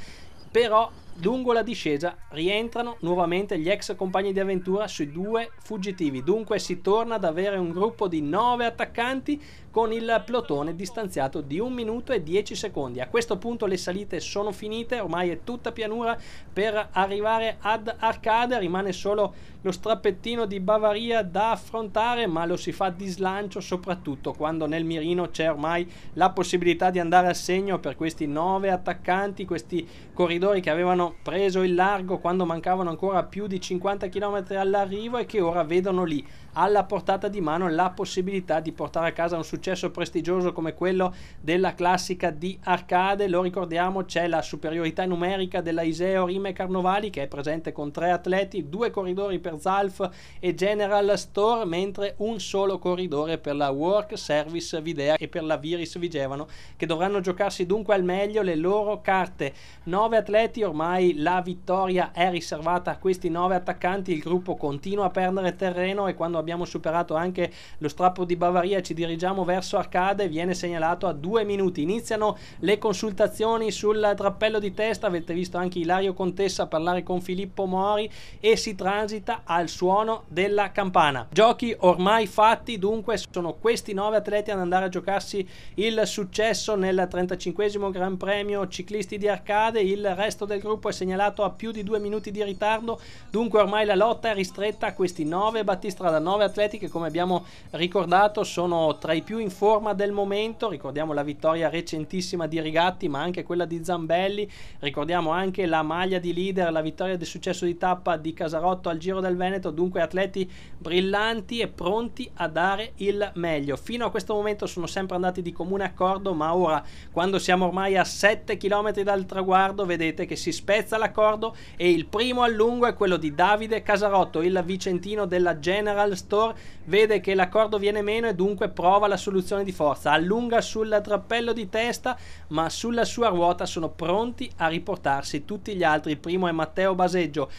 però Lungo la discesa rientrano nuovamente gli ex compagni di avventura sui due fuggitivi, dunque si torna ad avere un gruppo di 9 attaccanti con il plotone distanziato di 1 minuto e 10 secondi. A questo punto le salite sono finite, ormai è tutta pianura per arrivare ad Arcade, rimane solo lo strappettino di Bavaria da affrontare, ma lo si fa di slancio soprattutto quando nel mirino c'è ormai la possibilità di andare a segno per questi 9 attaccanti, questi corridori che avevano preso il largo quando mancavano ancora più di 50 km all'arrivo e che ora vedono lì alla portata di mano la possibilità di portare a casa un successo prestigioso come quello della classica di Arcade. Lo ricordiamo, c'è la superiorità numerica della Iseo Rime Carnovali che è presente con tre atleti, due corridori per Zalf e General Store, mentre un solo corridore per la Work Service Videa e per la Viris Vigevano che dovranno giocarsi dunque al meglio le loro carte. Nove atleti, ormai la vittoria è riservata a questi nove attaccanti, il gruppo continua a perdere terreno e quando abbiamo superato anche lo strappo di Bavaria, ci dirigiamo verso Arcade, viene segnalato a due minuti. Iniziano le consultazioni sul trappello di testa, avete visto anche Ilario Contessa parlare con Filippo Mori e si transita al suono della campana. Giochi ormai fatti, dunque sono questi nove atleti ad andare a giocarsi il successo nel 35 Gran Premio Ciclisti di Arcade, il resto del gruppo è segnalato a più di due minuti di ritardo, dunque ormai la lotta è ristretta a questi nove, Battistrada 9 9 atleti che come abbiamo ricordato sono tra i più in forma del momento, ricordiamo la vittoria recentissima di Rigatti ma anche quella di Zambelli, ricordiamo anche la maglia di leader, la vittoria del successo di tappa di Casarotto al Giro del Veneto, dunque atleti brillanti e pronti a dare il meglio. Fino a questo momento sono sempre andati di comune accordo ma ora quando siamo ormai a 7 km dal traguardo vedete che si spezza l'accordo e il primo allungo è quello di Davide Casarotto, il vicentino della General store vede che l'accordo viene meno e dunque prova la soluzione di forza, allunga sul trappello di testa, ma sulla sua ruota sono pronti a riportarsi tutti gli altri. Il primo è Matteo Baseggio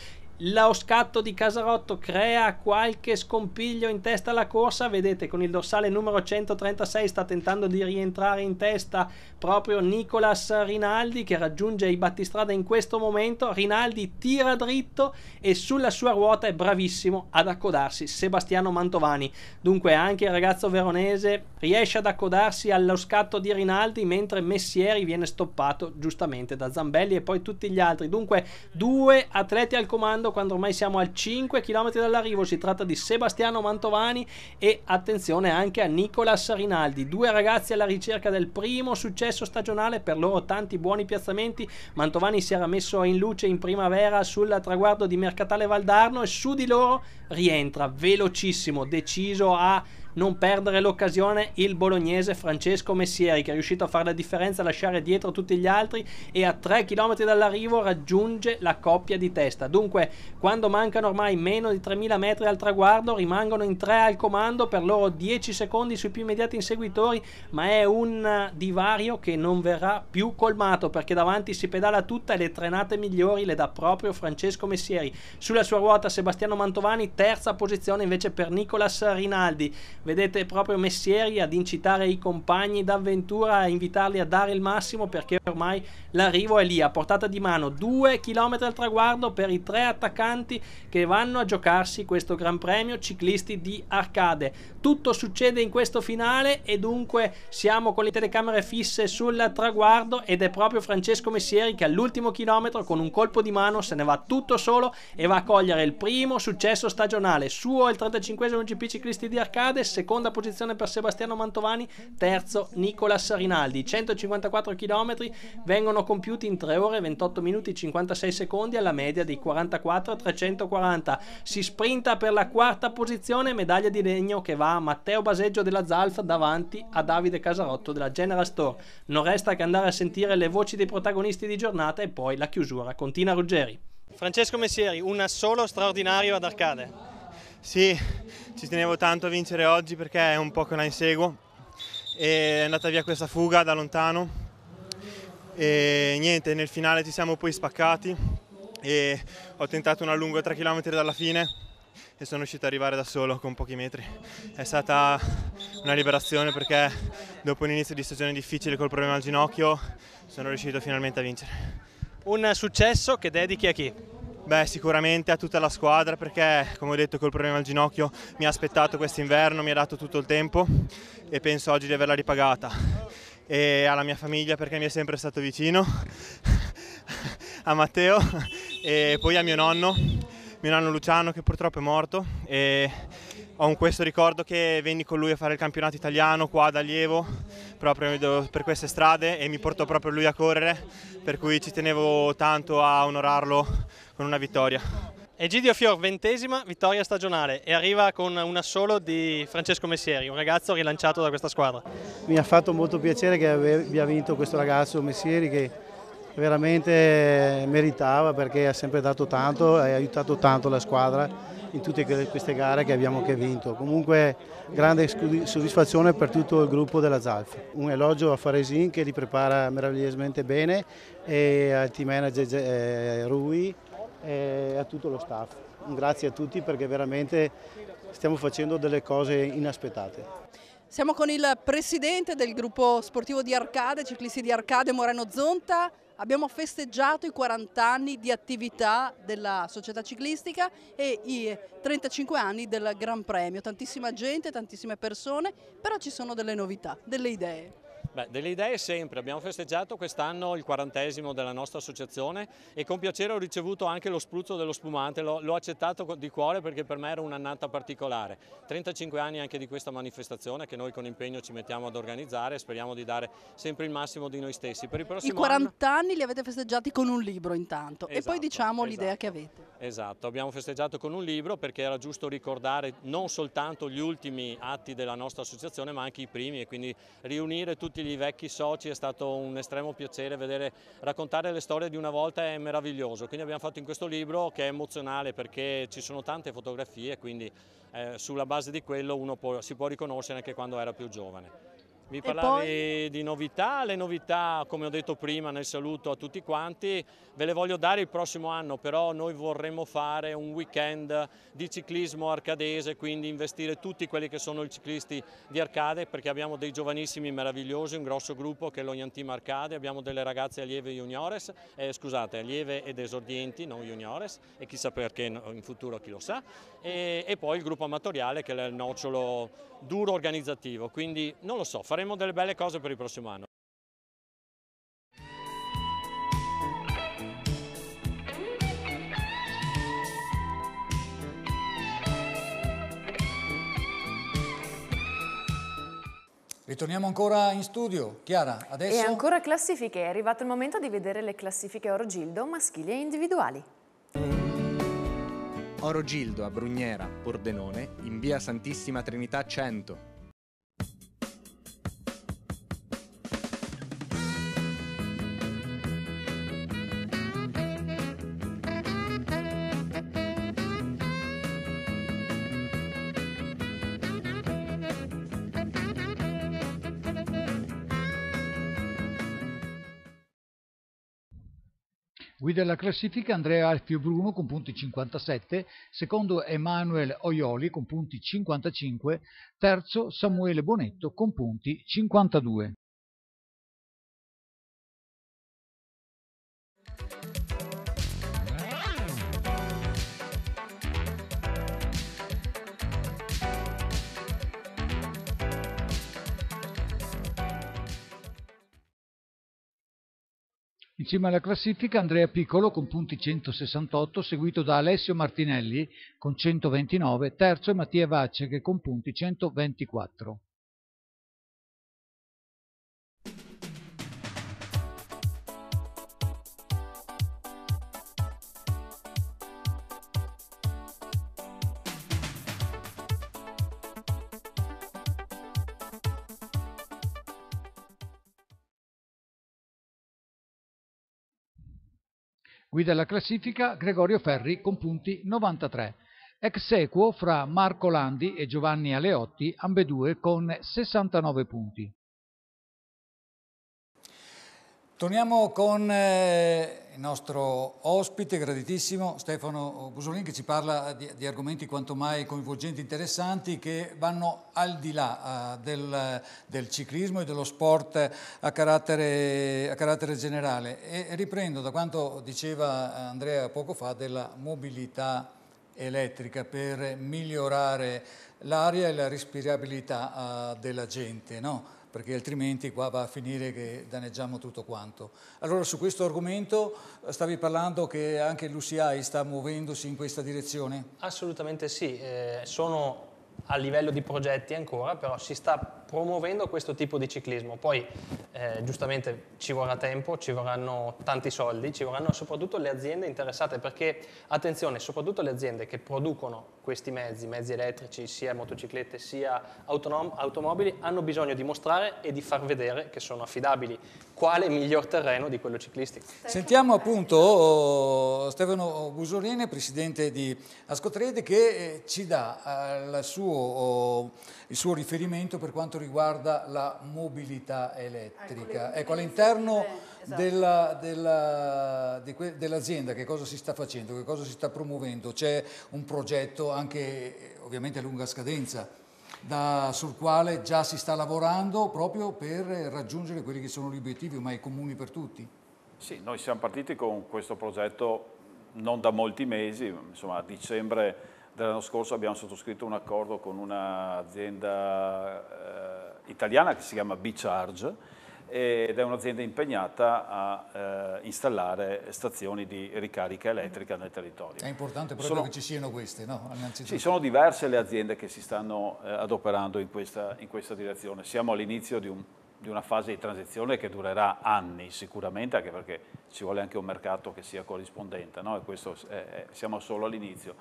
lo scatto di Casarotto crea qualche scompiglio in testa alla corsa, vedete con il dorsale numero 136 sta tentando di rientrare in testa proprio Nicolas Rinaldi che raggiunge i battistrada in questo momento, Rinaldi tira dritto e sulla sua ruota è bravissimo ad accodarsi Sebastiano Mantovani, dunque anche il ragazzo veronese riesce ad accodarsi allo scatto di Rinaldi mentre Messieri viene stoppato giustamente da Zambelli e poi tutti gli altri, dunque due atleti al comando secondo quando ormai siamo al 5 km dall'arrivo. Si tratta di Sebastiano Mantovani e attenzione anche a Nicolas Rinaldi. Due ragazzi alla ricerca del primo successo stagionale, per loro tanti buoni piazzamenti. Mantovani si era messo in luce in primavera sul traguardo di Mercatale Valdarno e su di loro rientra velocissimo, deciso a non perdere l'occasione il bolognese Francesco Messieri che è riuscito a fare la differenza, a lasciare dietro tutti gli altri e a 3 km dall'arrivo raggiunge la coppia di testa. Dunque quando mancano ormai meno di 3.000 metri al traguardo rimangono in tre al comando per loro 10 secondi sui più immediati inseguitori ma è un divario che non verrà più colmato perché davanti si pedala tutta e le trenate migliori le dà proprio Francesco Messieri. Sulla sua ruota Sebastiano Mantovani, terza posizione invece per Nicolas Rinaldi vedete proprio Messieri ad incitare i compagni d'avventura, a invitarli a dare il massimo perché ormai l'arrivo è lì a portata di mano, due chilometri al traguardo per i tre attaccanti che vanno a giocarsi questo Gran Premio ciclisti di Arcade. Tutto succede in questo finale e dunque siamo con le telecamere fisse sul traguardo ed è proprio Francesco Messieri che all'ultimo chilometro con un colpo di mano se ne va tutto solo e va a cogliere il primo successo stagionale suo il 35 GP ciclisti di Arcade seconda posizione per Sebastiano Mantovani, terzo Nicolas Rinaldi. 154 km vengono compiuti in 3 ore 28 minuti 56 secondi alla media dei 44-340. Si sprinta per la quarta posizione, medaglia di legno che va a Matteo Baseggio della Zalf davanti a Davide Casarotto della General Store. Non resta che andare a sentire le voci dei protagonisti di giornata e poi la chiusura con Tina Ruggeri. Francesco Messieri, un assolo straordinario ad Arcade. Sì, ci tenevo tanto a vincere oggi perché è un po' che la inseguo. è andata via questa fuga da lontano. E niente, nel finale ci siamo poi spaccati e ho tentato una lunga 3 km dalla fine e sono riuscito ad arrivare da solo con pochi metri. È stata una liberazione perché dopo un inizio di stagione difficile col problema al ginocchio sono riuscito finalmente a vincere. Un successo che dedichi a chi? Beh, sicuramente a tutta la squadra perché, come ho detto, col problema al ginocchio mi ha aspettato quest'inverno, mi ha dato tutto il tempo e penso oggi di averla ripagata. E alla mia famiglia perché mi è sempre stato vicino, a Matteo e poi a mio nonno, mio nonno Luciano che purtroppo è morto e ho questo ricordo che venni con lui a fare il campionato italiano qua da allievo proprio per queste strade e mi portò proprio lui a correre per cui ci tenevo tanto a onorarlo con una vittoria. Egidio Fior, ventesima vittoria stagionale e arriva con un assolo di Francesco Messieri, un ragazzo rilanciato da questa squadra. Mi ha fatto molto piacere che abbia vinto questo ragazzo Messieri che veramente meritava perché ha sempre dato tanto e aiutato tanto la squadra in tutte queste gare che abbiamo che vinto. Comunque grande soddisfazione per tutto il gruppo della Zalfi. Un elogio a Faresin che li prepara meravigliosamente bene e al team manager eh, Rui e a tutto lo staff. Un grazie a tutti perché veramente stiamo facendo delle cose inaspettate. Siamo con il presidente del gruppo sportivo di Arcade, ciclisti di Arcade, Moreno Zonta. Abbiamo festeggiato i 40 anni di attività della società ciclistica e i 35 anni del Gran Premio. Tantissima gente, tantissime persone, però ci sono delle novità, delle idee. Beh, delle idee sempre, abbiamo festeggiato quest'anno il quarantesimo della nostra associazione e con piacere ho ricevuto anche lo spruzzo dello spumante, l'ho accettato di cuore perché per me era un'annata particolare. 35 anni anche di questa manifestazione che noi con impegno ci mettiamo ad organizzare e speriamo di dare sempre il massimo di noi stessi. Per il prossimo I 40 anno... anni li avete festeggiati con un libro intanto esatto, e poi esatto, diciamo esatto, l'idea che avete. Esatto, abbiamo festeggiato con un libro perché era giusto ricordare non soltanto gli ultimi atti della nostra associazione ma anche i primi e quindi riunire tutti tutti i vecchi soci, è stato un estremo piacere vedere raccontare le storie di una volta è meraviglioso, quindi abbiamo fatto in questo libro che è emozionale perché ci sono tante fotografie, quindi eh, sulla base di quello uno può, si può riconoscere anche quando era più giovane. Mi parlavi di novità, le novità come ho detto prima nel saluto a tutti quanti ve le voglio dare il prossimo anno però noi vorremmo fare un weekend di ciclismo arcadese quindi investire tutti quelli che sono i ciclisti di Arcade perché abbiamo dei giovanissimi meravigliosi, un grosso gruppo che è l'Ognantin Arcade, abbiamo delle ragazze allieve, juniores, eh, scusate, allieve ed esordienti non juniores e chissà perché in futuro chi lo sa e, e poi il gruppo amatoriale che è il nocciolo duro organizzativo quindi non lo so faremo faremo delle belle cose per il prossimo anno. Ritorniamo ancora in studio. Chiara, adesso... E ancora classifiche. È arrivato il momento di vedere le classifiche Orogildo maschili e individuali. Orogildo a Brugnera, Pordenone, in via Santissima Trinità 100. Guida la classifica Andrea Alfio Bruno con punti 57, secondo Emanuele Oioli con punti 55, terzo Samuele Bonetto con punti 52. In cima alla classifica Andrea Piccolo con punti 168, seguito da Alessio Martinelli con 129, terzo e Mattia Vacce che con punti 124. Guida la classifica Gregorio Ferri con punti 93. Ex equo fra Marco Landi e Giovanni Aleotti, ambedue con 69 punti. Torniamo con eh, il nostro ospite graditissimo Stefano Busolin che ci parla di, di, argomenti quanto mai coinvolgenti, e interessanti che vanno al di là eh, del, del, ciclismo e dello sport a carattere, a carattere, generale. E riprendo da quanto diceva Andrea poco fa della mobilità elettrica per migliorare l'aria e la respirabilità eh, della gente. No? perché altrimenti qua va a finire che danneggiamo tutto quanto. Allora su questo argomento eh, stavi parlando che anche l'UCI sta muovendosi in questa direzione? Assolutamente sì, eh, sono a livello di progetti ancora, però si sta promuovendo questo tipo di ciclismo. Poi eh, giustamente ci vorrà tempo, ci vorranno tanti soldi, ci vorranno soprattutto le aziende interessate, perché attenzione, soprattutto le aziende che producono questi mezzi, mezzi elettrici, sia motociclette sia autonom- automobili, hanno bisogno di mostrare e di far vedere che sono affidabili. Quale miglior terreno di quello ciclistico? Sentiamo appunto oh, Stefano Busolini, presidente di Ascotrade, che eh, ci dà al eh, suo il suo riferimento per quanto riguarda la mobilità elettrica. Ecco, ecco all'interno eh, esatto. dell'azienda della, de dell che cosa si sta facendo, che cosa si sta promuovendo? C'è un progetto anche eh, ovviamente a lunga scadenza da, sul quale già si sta lavorando proprio per raggiungere quelli che sono gli obiettivi ormai comuni per tutti? Sì, noi siamo partiti con questo progetto non da molti mesi, insomma a dicembre dell'anno scorso abbiamo sottoscritto un accordo con un'azienda eh, italiana che si chiama B-Charge ed è un'azienda impegnata a eh, installare stazioni di ricarica elettrica nel territorio. È importante proprio sono, che ci siano queste, no? Sì, sono diverse le aziende che si stanno eh, adoperando in questa, in questa, direzione. Siamo all'inizio di, un, di una fase di transizione che durerà anni sicuramente, anche perché ci vuole anche un mercato che sia corrispondente, no? e questo è, siamo solo all'inizio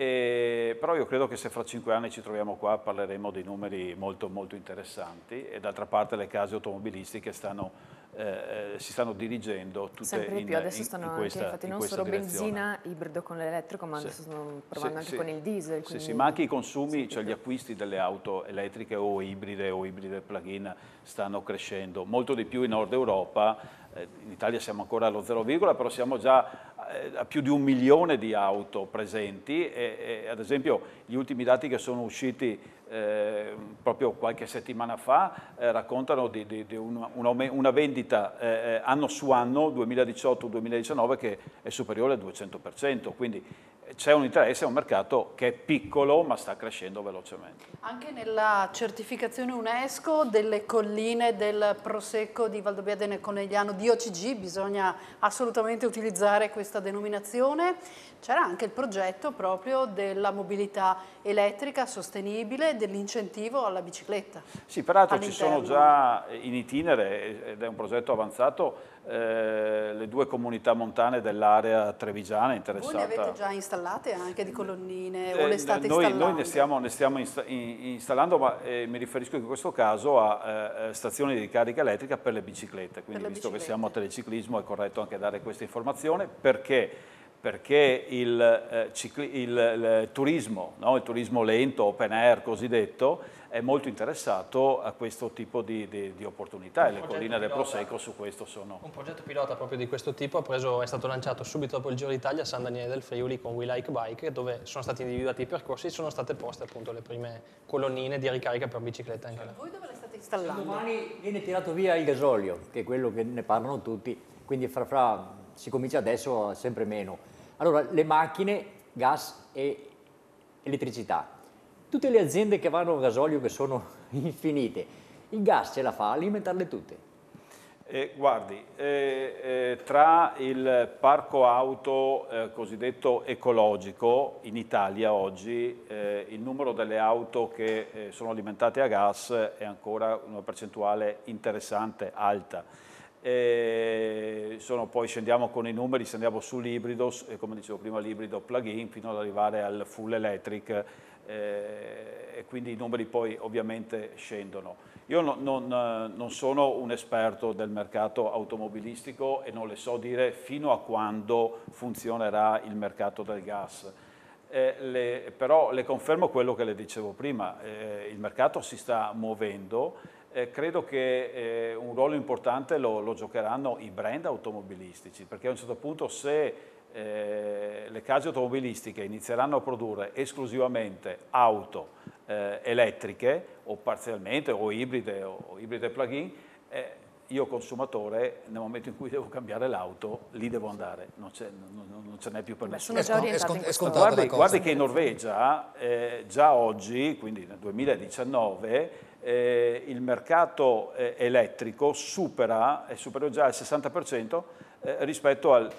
e, eh, però io credo che se fra cinque anni ci troviamo qua parleremo di numeri molto, molto interessanti e d'altra parte le case automobilistiche stanno, eh, eh si stanno dirigendo tutte Sempre di più, in, adesso stanno in, questa, anche, infatti non solo direzione. benzina, ibrido con l'elettrico, ma sì. adesso stanno provando sì, anche sì. con il diesel. Quindi... Sì, ma anche i consumi, cioè gli acquisti delle auto elettriche o ibride o ibride plug-in stanno crescendo, molto di più in Nord Europa, eh, in Italia siamo ancora allo 0, però siamo già eh, a più di un milione di auto presenti e, e ad esempio gli ultimi dati che sono usciti Ehm, proprio qualche settimana fa eh, raccontano di, di, di un, un, una vendita eh, eh, anno su anno 2018-2019 che è superiore al 200%, quindi eh, c'è un interesse, è un mercato che è piccolo ma sta crescendo velocemente. Anche nella certificazione UNESCO delle colline del Prosecco di Valdobbiadene Conegliano di OCG, bisogna assolutamente utilizzare questa denominazione, c'era anche il progetto proprio della mobilità elettrica sostenibile dell'incentivo alla bicicletta. Sì, peraltro ci sono già in itinere, ed è un progetto avanzato, eh, le due comunità montane dell'area trevigiana interessate. Voi ne avete già installate anche di colonnine eh, o le state noi, installando? Noi ne stiamo, ne stiamo insta installando, ma eh, mi riferisco in questo caso a eh, eh, stazioni di ricarica elettrica per le biciclette, quindi le visto biciclette. che siamo a teleciclismo è corretto anche dare questa informazione perché perché il, eh, cicli, il, il eh, turismo, no? il turismo lento, open air cosiddetto, è molto interessato a questo tipo di, di, di opportunità un e le colline del Prosecco su questo sono... Un progetto pilota proprio di questo tipo è, preso, è stato lanciato subito dopo il Giro d'Italia a San Daniele del Friuli con We Like Bike dove sono stati individuati i percorsi e sono state poste appunto le prime colonnine di ricarica per bicicletta anche cioè, là. Voi dove le state installando? Domani viene tirato via il gasolio, che è quello che ne parlano tutti, quindi fra, fra si comincia adesso sempre meno allora, le macchine, gas e elettricità. Tutte le aziende che vanno a gasolio che sono infinite, il gas ce la fa a alimentarle tutte. Eh, guardi, eh, eh, tra il parco auto eh, cosiddetto ecologico in Italia oggi eh, il numero delle auto che eh, sono alimentate a gas è ancora una percentuale interessante, alta sono, poi scendiamo con i numeri, scendiamo sull'ibrido, come dicevo prima l'ibrido plug-in fino ad arrivare al full electric eh, e quindi i numeri poi ovviamente scendono. Io no, non, non, sono un esperto del mercato automobilistico e non le so dire fino a quando funzionerà il mercato del gas. Eh, le, però le confermo quello che le dicevo prima, eh, il mercato si sta muovendo eh, credo che eh, un ruolo importante lo, lo, giocheranno i brand automobilistici, perché a un certo punto se eh, le case automobilistiche inizieranno a produrre esclusivamente auto eh, elettriche o parzialmente o ibride o, o ibride plug-in, eh, io consumatore nel momento in cui devo cambiare l'auto lì devo andare, non, non, non ce n'è più per Beh, nessuno. È, scon guardi, guardi che in Norvegia eh, già oggi, quindi nel 2019, eh, il mercato eh, elettrico supera, è superiore già al 60% eh, rispetto al,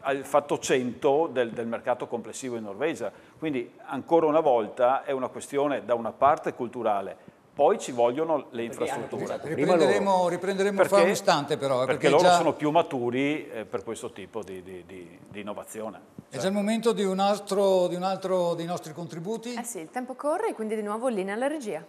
al, fatto 100 del, del, mercato complessivo in Norvegia. Quindi ancora una volta è una questione da una parte culturale, poi ci vogliono le infrastrutture. Riprenderemo, riprenderemo perché, fra un istante però. Eh, perché, perché loro già... sono più maturi eh, per questo tipo di, di, di, di innovazione. È già il momento un altro, di un altro, dei nostri contributi? Eh sì, il tempo corre e quindi di nuovo linea alla regia.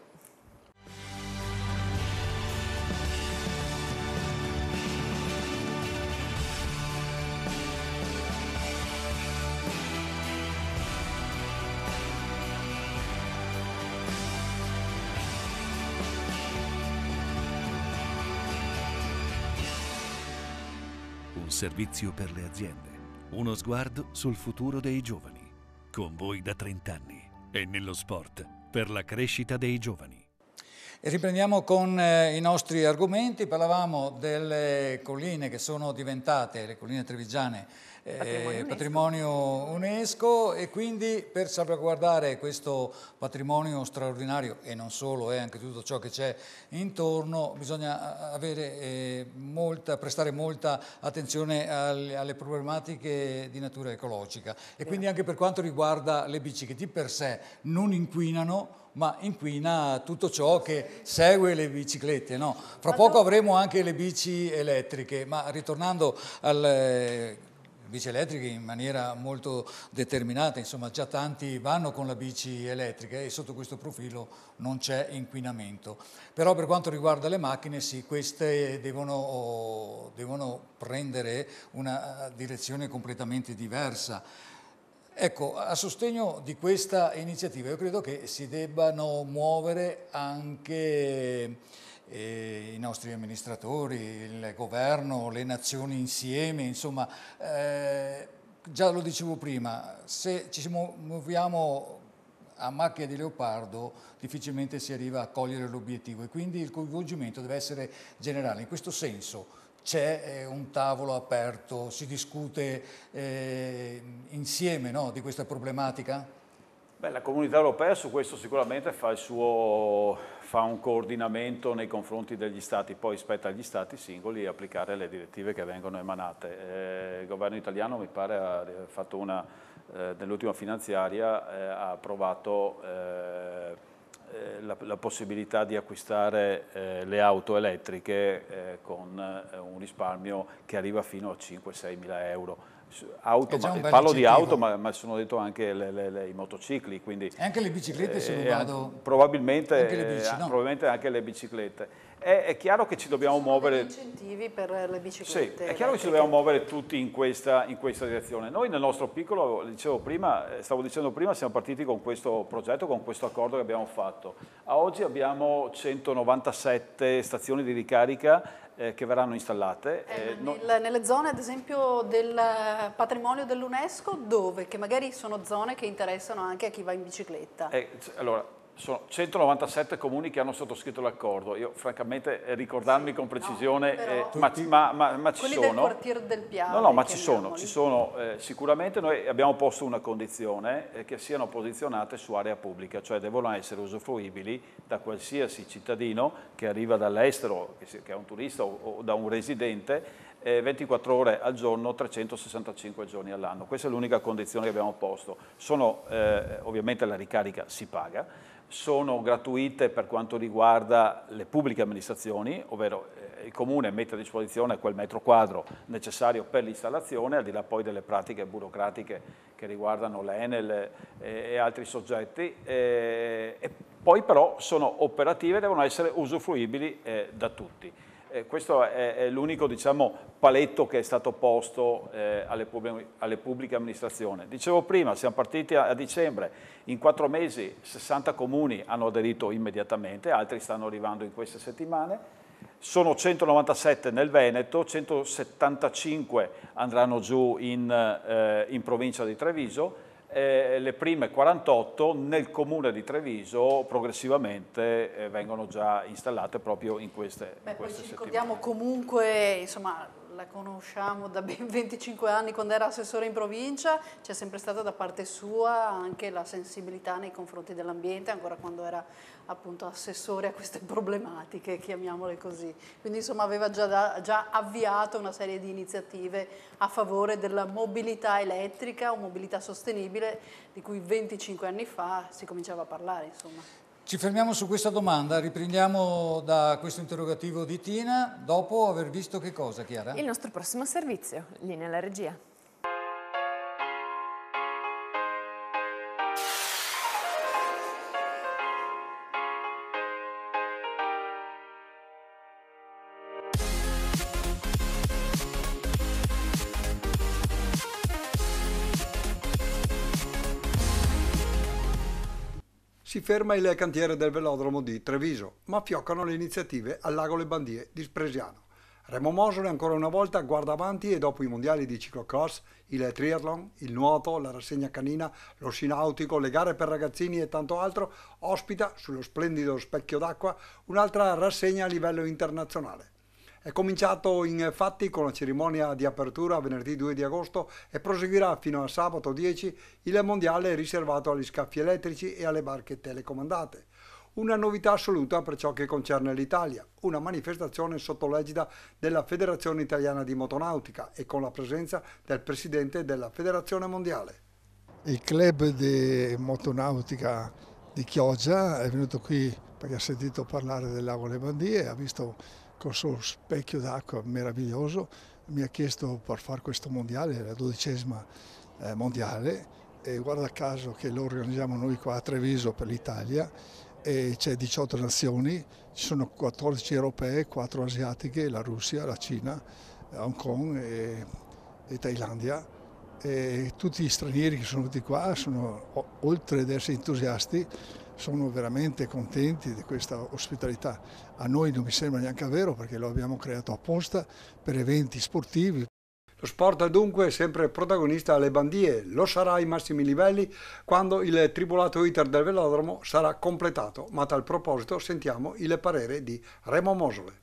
servizio per le aziende. Uno sguardo sul futuro dei giovani. Con voi da 30 anni e nello sport per la crescita dei giovani. E riprendiamo con eh, i nostri argomenti, parlavamo delle colline che sono diventate, le colline trevigiane, patrimonio, eh, UNESCO. patrimonio UNESCO e quindi per salvaguardare questo patrimonio straordinario e non solo, è eh, anche tutto ciò che c'è intorno, bisogna eh, avere, molta, prestare molta attenzione alle, alle problematiche di natura ecologica e quindi anche per quanto riguarda le bici che di per sé non inquinano ma inquina tutto ciò che segue le biciclette. No? Fra poco avremo anche le bici elettriche, ma ritornando al bici elettriche in maniera molto determinata, insomma già tanti vanno con la bici elettrica e sotto questo profilo non c'è inquinamento. Però per quanto riguarda le macchine sì, queste devono, devono prendere una direzione completamente diversa. Ecco, a sostegno di questa iniziativa io credo che si debbano muovere anche i nostri amministratori, il governo, le nazioni insieme, insomma, eh, già lo dicevo prima, se ci muoviamo a macchia di leopardo difficilmente si arriva a cogliere l'obiettivo e quindi il coinvolgimento deve essere generale. In questo senso c'è eh, un tavolo aperto, si discute eh, insieme no, di questa problematica? Beh, la comunità europea su questo sicuramente fa il suo fa un coordinamento nei confronti degli Stati, poi spetta agli Stati singoli applicare le direttive che vengono emanate. Eh, il governo italiano mi pare ha fatto una, eh, nell'ultima finanziaria eh, ha approvato eh, eh, la, la, possibilità di acquistare eh, le auto elettriche con un risparmio che arriva fino a 5-6 mila euro. Auto, parlo di auto, ma, ma, sono detto anche le, le, le, i motocicli. Quindi, e anche le biciclette, eh, se non vado. Probabilmente anche, bici, eh, no? probabilmente anche le biciclette. È, è, chiaro che ci dobbiamo sono muovere. incentivi per le biciclette. Sì, è chiaro che ci dobbiamo muovere tutti in questa, in questa, direzione. Noi, nel nostro piccolo, dicevo prima, eh, stavo dicendo prima, siamo partiti con questo progetto, con questo accordo che abbiamo fatto. A oggi abbiamo 197 stazioni di ricarica eh, che verranno installate. Eh, eh, non... nel, nelle zone ad esempio del patrimonio dell'UNESCO dove? Che magari sono zone che interessano anche a chi va in bicicletta. Eh, allora, sono 197 comuni che hanno sottoscritto l'accordo. Io francamente ricordarmi sì, con precisione, no, eh, ma, ma, ma, ma, ci sono... del quartiere del Piano. No, no, ma ci sono, ci sono eh, sicuramente noi abbiamo posto una condizione eh, che siano posizionate su area pubblica, cioè devono essere usufruibili da qualsiasi cittadino che arriva dall'estero, che, che, è un turista o, o da un residente, 24 eh, ore al giorno, 365 giorni all'anno. Questa è l'unica condizione che abbiamo posto. Sono, eh, ovviamente la ricarica si paga, sono gratuite per quanto riguarda le pubbliche amministrazioni, ovvero eh, il comune mette a disposizione quel metro quadro necessario per l'installazione, al di là poi delle pratiche burocratiche che riguardano l'Enel e, altri soggetti, eh, e poi però sono operative e devono essere usufruibili eh, da tutti eh, questo è, è l'unico diciamo, paletto che è stato posto eh, alle, pub alle, pubbliche amministrazioni. Dicevo prima, siamo partiti a, a, dicembre, in quattro mesi 60 comuni hanno aderito immediatamente, altri stanno arrivando in queste settimane, sono 197 nel Veneto, 175 andranno giù in, eh, in provincia di Treviso, eh, le prime 48 nel comune di Treviso progressivamente eh, vengono già installate proprio in queste, Beh, in queste poi ci ricordiamo comunque, insomma, la conosciamo da ben 25 anni quando era assessore in provincia, c'è sempre stata da parte sua anche la sensibilità nei confronti dell'ambiente, ancora quando era appunto assessore a queste problematiche, chiamiamole così. Quindi insomma aveva già, da, già avviato una serie di iniziative a favore della mobilità elettrica o mobilità sostenibile di cui 25 anni fa si cominciava a parlare. Insomma. Ci fermiamo su questa domanda, riprendiamo da questo interrogativo di Tina dopo aver visto che cosa, Chiara? Il nostro prossimo servizio, linea alla regia. ferma il cantiere del velodromo di Treviso, ma fioccano le iniziative al Lago Le Bandie di Spresiano. Remo Mosole ancora una volta guarda avanti e dopo i mondiali di ciclocross, il triathlon, il nuoto, la rassegna canina, lo sci nautico, le gare per ragazzini e tanto altro, ospita sullo splendido specchio d'acqua un'altra rassegna a livello internazionale. È cominciato infatti con la cerimonia di apertura venerdì 2 di agosto e proseguirà fino a sabato 10 il mondiale riservato agli scaffi elettrici e alle barche telecomandate. Una novità assoluta per ciò che concerne l'Italia, una manifestazione sotto l'egida della Federazione Italiana di Motonautica e con la presenza del Presidente della Federazione Mondiale. Il club di motonautica di Chioggia è venuto qui perché ha sentito parlare del lago Le Bandie, ha visto col suo specchio d'acqua meraviglioso, mi ha chiesto per fare questo mondiale, la dodicesima eh, mondiale, e guarda caso che lo organizziamo noi qua a Treviso per l'Italia e c'è 18 nazioni, ci sono 14 europee, 4 asiatiche, la Russia, la Cina, Hong Kong e, e Thailandia e tutti gli stranieri che sono venuti qua sono oltre ad essere entusiasti sono veramente contenti di questa ospitalità. A noi non mi sembra neanche vero perché lo abbiamo creato apposta per eventi sportivi. Lo sport è dunque sempre protagonista alle bandie, lo sarà ai massimi livelli quando il tribolato iter del velodromo sarà completato, ma a tal proposito sentiamo il parere di Remo Mosole.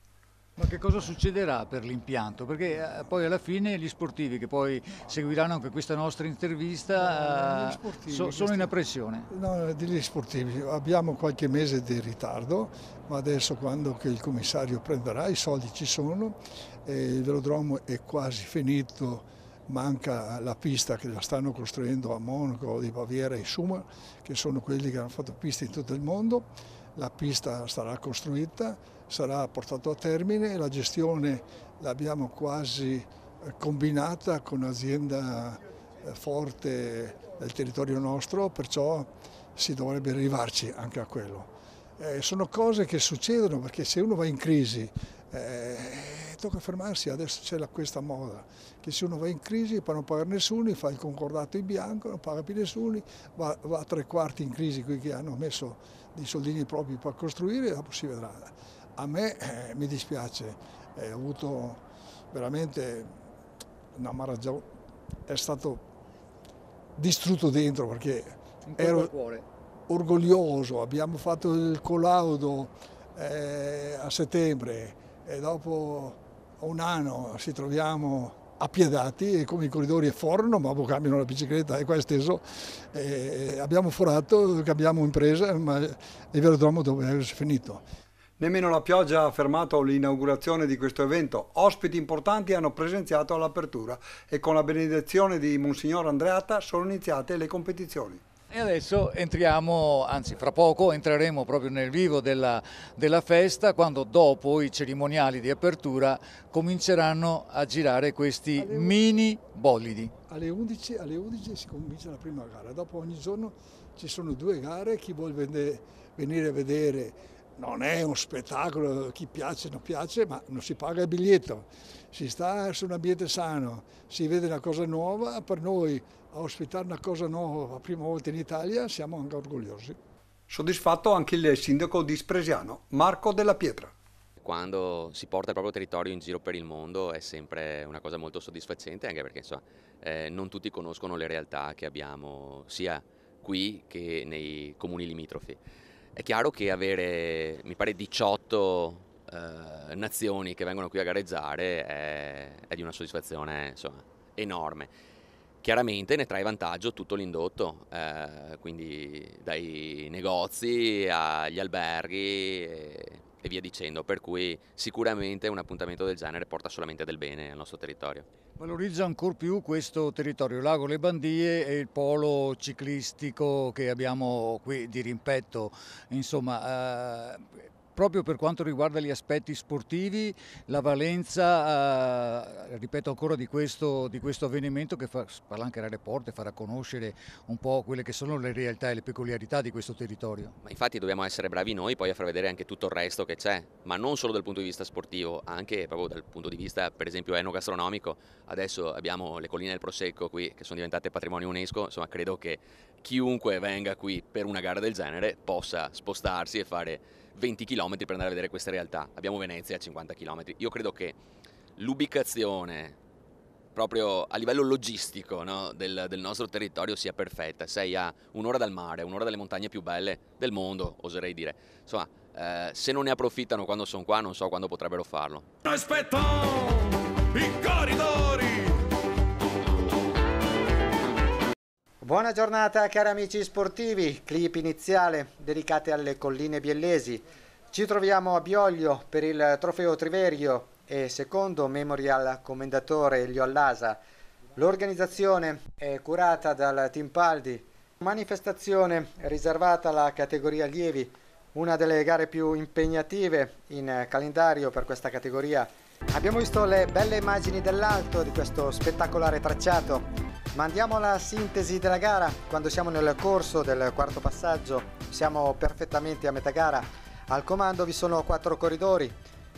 Ma che cosa succederà per l'impianto? Perché eh, poi alla fine gli sportivi che poi seguiranno anche questa nostra intervista no, eh, sportivi, so, sono in apprensione. No, degli sportivi abbiamo qualche mese di ritardo, ma adesso quando il commissario prenderà i soldi ci sono, il velodromo è quasi finito manca la pista che la stanno costruendo a Monaco, di Baviera e Summer, che sono quelli che hanno fatto piste in tutto il mondo. La pista sarà costruita, sarà portato a termine, la gestione l'abbiamo quasi eh, combinata con un'azienda eh, forte del territorio nostro, perciò si dovrebbe arrivarci anche a quello. Eh, sono cose che succedono perché se uno va in crisi eh, tocca fermarsi, adesso c'è questa moda, che se uno va in crisi poi non paga nessuno, fa il concordato in bianco, non paga più nessuno, va, va a tre quarti in crisi, qui che hanno messo dei soldini propri per costruire, e dopo si vedrà. A me eh, mi dispiace, eh, avuto veramente una mareggiata, è stato distrutto dentro perché ero orgoglioso, abbiamo fatto il collaudo eh, a settembre e dopo un anno ci troviamo appiedati come i corridori forno, ma boh, cambiano la bicicletta e qua è stesso. Eh, abbiamo forato, cambiamo impresa, ma il velodromo dove è finito. Nemmeno la pioggia ha fermato l'inaugurazione di questo evento. Ospiti importanti hanno presenziato all'apertura e con la benedizione di Monsignor Andreatta sono iniziate le competizioni. E adesso entriamo, anzi fra poco entreremo proprio nel vivo della, della, festa quando dopo i cerimoniali di apertura cominceranno a girare questi alle mini bollidi. Alle 11, alle 11, si comincia la prima gara, dopo ogni giorno ci sono due gare, chi vuole venire a vedere non è uno spettacolo, chi piace non piace, ma non si paga il biglietto, si sta su un ambiente sano, si vede una cosa nuova, per noi a ospitare una cosa nuova, la prima volta in Italia, siamo anche orgogliosi. Soddisfatto anche il sindaco di Spresiano, Marco Della Pietra. Quando si porta il proprio territorio in giro per il mondo è sempre una cosa molto soddisfacente, anche perché insomma, eh, non tutti conoscono le realtà che abbiamo sia qui che nei comuni limitrofi. È chiaro che avere, mi pare, 18 eh, nazioni che vengono qui a gareggiare è, è di una soddisfazione insomma, enorme. Chiaramente ne trae vantaggio tutto l'indotto, eh, quindi dai negozi agli alberghi e, e via dicendo, per cui sicuramente un appuntamento del genere porta solamente del bene al nostro territorio. Valorizza ancora più questo territorio, Lago Le Bandie e il polo ciclistico che abbiamo qui di rimpetto, insomma eh, proprio per quanto riguarda gli aspetti sportivi, la valenza, eh, ripeto ancora, di questo, di questo avvenimento che fa spalancare le porte, farà conoscere un po' quelle che sono le realtà e le peculiarità di questo territorio. Ma infatti dobbiamo essere bravi noi poi a far vedere anche tutto il resto che c'è, ma non solo dal punto di vista sportivo, anche proprio dal punto di vista per esempio enogastronomico. Adesso abbiamo le colline del Prosecco qui che sono diventate patrimonio UNESCO, insomma credo che chiunque venga qui per una gara del genere possa spostarsi e fare 20 km per andare a vedere queste realtà. Abbiamo Venezia a 50 km. Io credo che l'ubicazione proprio a livello logistico no, del, del, nostro territorio sia perfetta. Sei a un'ora dal mare, un'ora dalle montagne più belle del mondo, oserei dire. Insomma, eh, se non ne approfittano quando sono qua, non so quando potrebbero farlo. Aspetto i corridori! Buona giornata cari amici sportivi, clip iniziale dedicate alle colline biellesi. Ci troviamo a Bioglio per il trofeo Triverio e secondo Memorial Commendatore Elio Allasa. L'organizzazione è curata dal Team Paldi, manifestazione riservata alla categoria allievi, una delle gare più impegnative in calendario per questa categoria. Abbiamo visto le belle immagini dell'alto di questo spettacolare tracciato ma andiamo alla sintesi della gara, quando siamo nel corso del quarto passaggio siamo perfettamente a metà gara, al comando vi sono quattro corridori,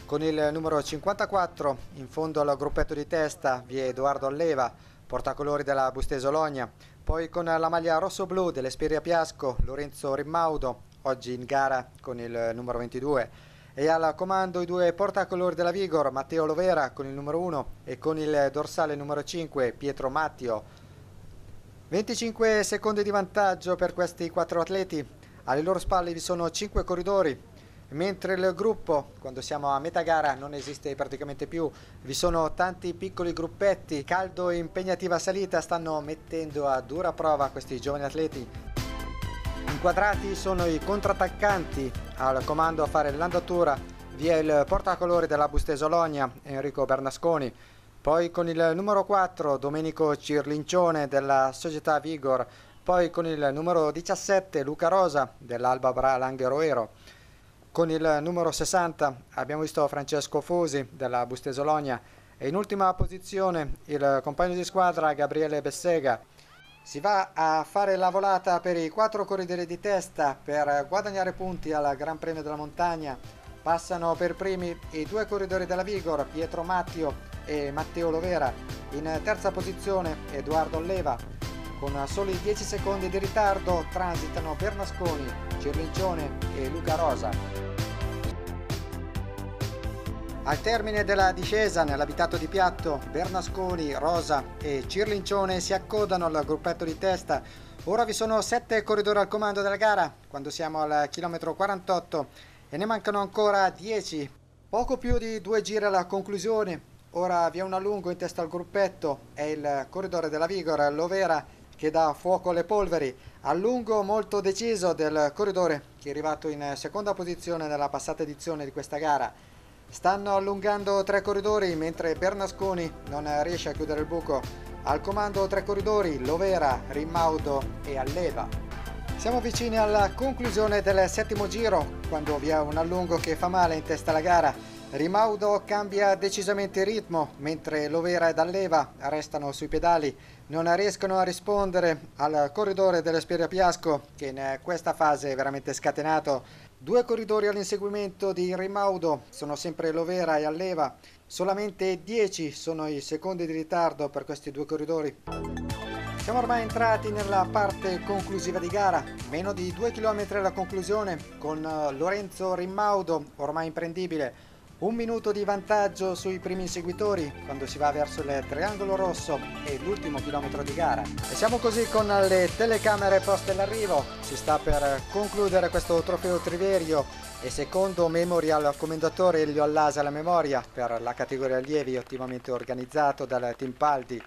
con il numero 54 in fondo al gruppetto di testa vi è Edoardo Alleva, portacolori della Busteso Logna, poi con la maglia rosso-blu dell'Esperia Piasco Lorenzo Rimmaudo, oggi in gara con il numero 22, e al comando i due portacolori della Vigor, Matteo Lovera con il numero 1 e con il dorsale numero 5 Pietro Mattio 25 secondi di vantaggio per questi quattro atleti, alle loro spalle vi sono cinque corridori, mentre il gruppo, quando siamo a metà gara, non esiste praticamente più, vi sono tanti piccoli gruppetti, caldo e impegnativa salita stanno mettendo a dura prova questi giovani atleti. Inquadrati sono i contrattaccanti, al comando a fare l'andatura vi è il portacolore della Bustesolonia, Enrico Bernasconi, poi con il numero 4 Domenico Cirlincione della Società Vigor, poi con il numero 17 Luca Rosa dell'Alba Bra Langheroero, con il numero 60 abbiamo visto Francesco Fosi della Bustesologna e in ultima posizione il compagno di squadra Gabriele Bessega. Si va a fare la volata per i quattro corridori di testa per guadagnare punti al Gran Premio della Montagna Passano per primi i due corridori della Vigor, Pietro Mattio e Matteo Lovera. In terza posizione Edoardo Leva. Con soli 10 secondi di ritardo transitano Bernasconi, Cirlincione e Luca Rosa. Al termine della discesa nell'abitato di Piatto, Bernasconi, Rosa e Cirlincione si accodano al gruppetto di testa. Ora vi sono 7 corridori al comando della gara. Quando siamo al chilometro 48 e ne mancano ancora 10. Poco più di due giri alla conclusione. Ora vi è un allungo in testa al gruppetto, è il corridore della Vigor, Lovera, che dà fuoco alle polveri. Allungo molto deciso del corridore, che è arrivato in seconda posizione nella passata edizione di questa gara. Stanno allungando tre corridori, mentre Bernasconi non riesce a chiudere il buco. Al comando tre corridori, Lovera, Rimmaudo e Alleva. Siamo vicini alla conclusione del settimo giro, quando vi è un allungo che fa male in testa alla gara. Rimaudo cambia decisamente il ritmo, mentre Lovera ed Alleva restano sui pedali. Non riescono a rispondere al corridore dell'Esperia Piasco, che in questa fase è veramente scatenato. Due corridori all'inseguimento di Rimaudo sono sempre Lovera e Alleva. Solamente 10 sono i secondi di ritardo per questi due corridori. Siamo ormai entrati nella parte conclusiva di gara, meno di 2 km alla conclusione con eh, Lorenzo Rimmaudo, ormai imprendibile, un minuto di vantaggio sui primi inseguitori quando si va verso il triangolo rosso e l'ultimo chilometro di gara. E siamo così con le telecamere poste all'arrivo, si sta per concludere questo trofeo Triverio e secondo Memorial commendatore Elio Allasa alla memoria per la categoria allievi ottimamente organizzato dal Team Paldi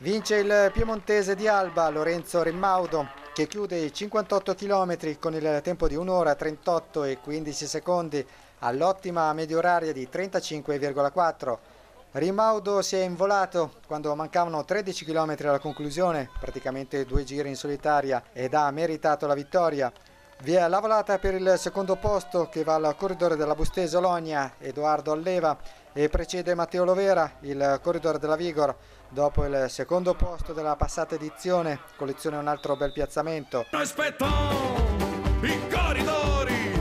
Vince il piemontese di Alba Lorenzo Rimmaudo che chiude i 58 km con il tempo di 1 ora 38 e 15 secondi all'ottima media oraria di 35,4. Rimaudo si è involato quando mancavano 13 km alla conclusione, praticamente due giri in solitaria ed ha meritato la vittoria. Vi è la volata per il secondo posto che va al corridore della Bustese Ologna, Edoardo Alleva e precede Matteo Lovera, il corridore della Vigor. Dopo il secondo posto della passata edizione, collezione un altro bel piazzamento. Aspetta i corridori!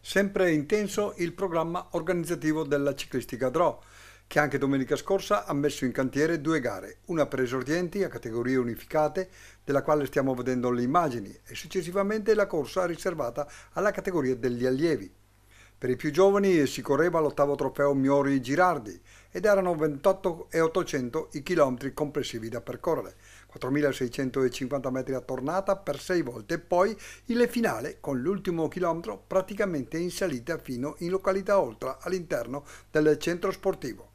Sempre intenso il programma organizzativo della ciclistica DRO, che anche domenica scorsa ha messo in cantiere due gare, una per esordienti a categorie unificate, della quale stiamo vedendo le immagini, e successivamente la corsa riservata alla categoria degli allievi. Per i più giovani si correva l'ottavo trofeo Miori Girardi ed erano 28.800 i chilometri complessivi da percorrere, 4.650 metri a tornata per sei volte e poi il finale con l'ultimo chilometro praticamente in salita fino in località oltre all'interno del centro sportivo.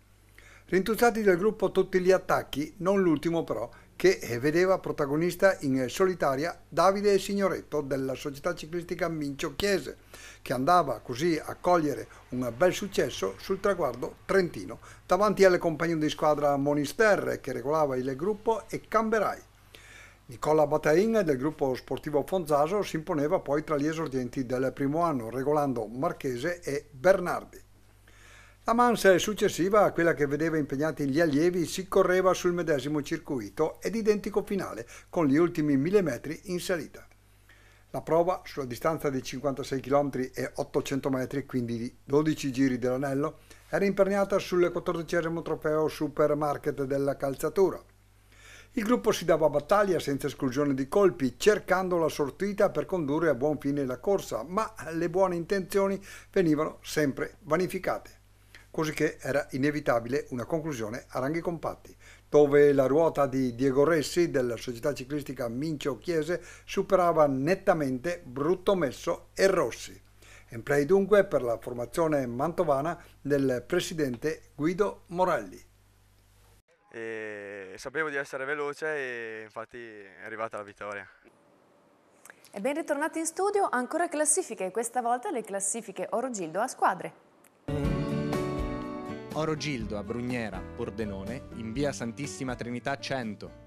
Rintuzzati del gruppo tutti gli attacchi, non l'ultimo però, che eh, vedeva protagonista in solitaria Davide Signoretto della società ciclistica Mincio Chiese, che andava così a cogliere un bel successo sul traguardo trentino, davanti al compagno di squadra Monisterre che regolava il gruppo e Camberai. Nicola Batain del gruppo sportivo Fonzaso si imponeva poi tra gli esordienti del primo anno, regolando Marchese e Bernardi. La manse successiva a quella che vedeva impegnati gli allievi si correva sul medesimo circuito ed identico finale, con gli ultimi mille metri in salita. La prova, sulla distanza di 56 km e 800 metri, quindi 12 giri dell'anello, era imperniata sul 14 trofeo Supermarket della calzatura. Il gruppo si dava battaglia senza esclusione di colpi, cercando la sortita per condurre a buon fine la corsa, ma le buone intenzioni venivano sempre vanificate così che era inevitabile una conclusione a ranghi compatti, dove la ruota di Diego Ressi della società ciclistica Mincio Chiese superava nettamente Bruttomesso e Rossi. In play dunque per la formazione mantovana del presidente Guido Morelli. E sapevo di essere veloce e infatti è arrivata la vittoria. E ben ritornati in studio, ancora classifiche, questa volta le classifiche Orogildo a squadre. Oro Gildo a Brugnera, Pordenone, in via Santissima Trinità 100.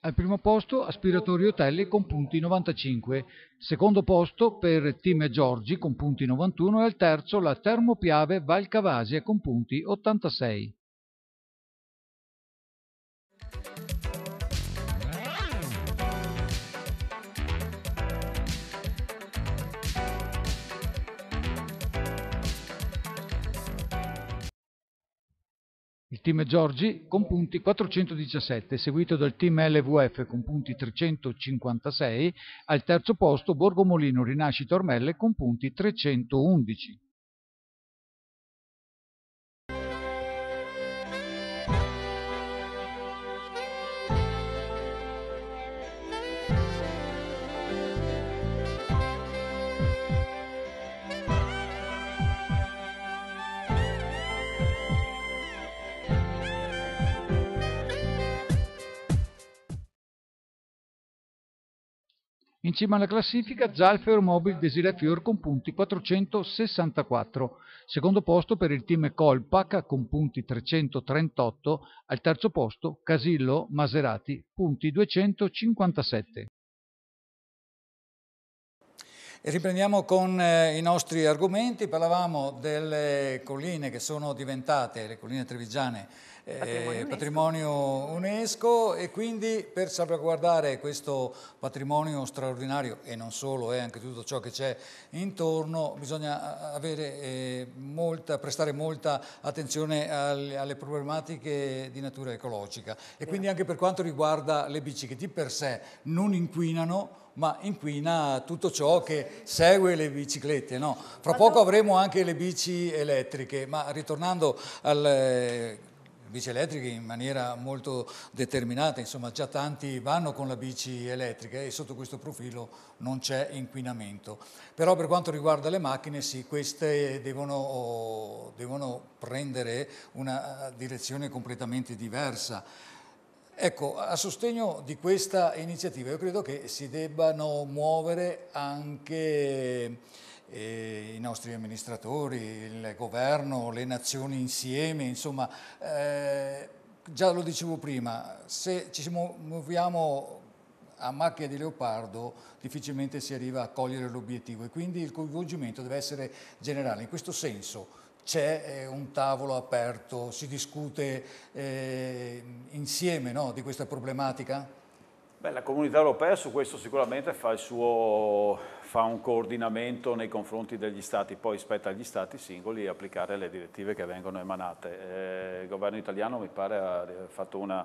Al primo posto Aspiratori Hotel con punti 95, secondo posto per Team Giorgi con punti 91 e al terzo la Termopiave Valcavasia con punti 86. team Giorgi con punti 417, seguito dal team LVF con punti 356, al terzo posto Borgomolino Rinascita Ormelle con punti 311. In cima alla classifica già il Fermobile Desiree Fior con punti 464, secondo posto per il team Colpac con punti 338, al terzo posto Casillo Maserati punti 257 riprendiamo con eh, i nostri argomenti, parlavamo delle colline che sono diventate, le colline trevigiane, eh, patrimonio, patrimonio UNESCO. e quindi per salvaguardare questo patrimonio straordinario e non solo, eh, anche tutto ciò che c'è intorno, bisogna eh, avere, eh, molta, prestare molta attenzione al, alle problematiche di natura ecologica e quindi anche per quanto riguarda le bici che di per sé non inquinano ma inquina tutto ciò che segue le biciclette. No? Fra poco avremo anche le bici elettriche, ma ritornando al eh, bici elettriche in maniera molto determinata, insomma già tanti vanno con la bici elettrica e sotto questo profilo non c'è inquinamento. Però per quanto riguarda le macchine sì, queste devono, oh, devono prendere una eh, direzione completamente diversa. Ecco, a sostegno di questa iniziativa io credo che si debbano muovere anche eh, i nostri amministratori, il governo, le nazioni insieme, insomma, eh, già lo dicevo prima, se ci muoviamo a macchia di leopardo difficilmente si arriva a cogliere l'obiettivo e quindi il coinvolgimento deve essere generale. In questo senso c'è un tavolo aperto, si discute eh, insieme no, di questa problematica? Beh, la comunità europea su questo sicuramente fa, suo, fa, un coordinamento nei confronti degli Stati, poi spetta agli Stati singoli applicare le direttive che vengono emanate. Eh, il governo italiano mi pare ha eh, fatto una,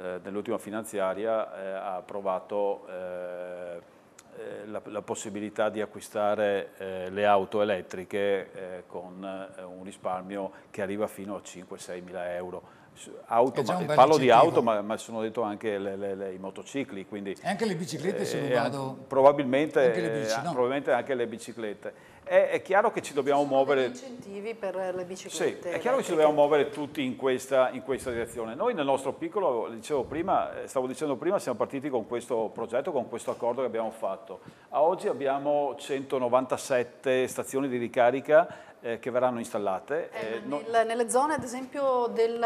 eh, nell'ultima finanziaria eh, ha approvato eh, eh, la, la, possibilità di acquistare eh, le auto elettriche eh, con eh, un risparmio che arriva fino a 5-6 mila euro. Auto, ma, parlo di auto, ma, ma, sono detto anche le, le, le, i motocicli. Quindi, e anche le biciclette se non eh, vado... Probabilmente anche, bici, eh, no? probabilmente anche le biciclette è, è, chiaro che ci dobbiamo muovere... Gli incentivi per le biciclette. Sì, è chiaro che ci dobbiamo muovere tutti in questa, in questa direzione. Noi nel nostro piccolo, dicevo prima, eh, stavo dicendo prima, siamo partiti con questo progetto, con questo accordo che abbiamo fatto. A oggi abbiamo 197 stazioni di ricarica eh, che verranno installate. Eh, eh, nel, nelle zone ad esempio del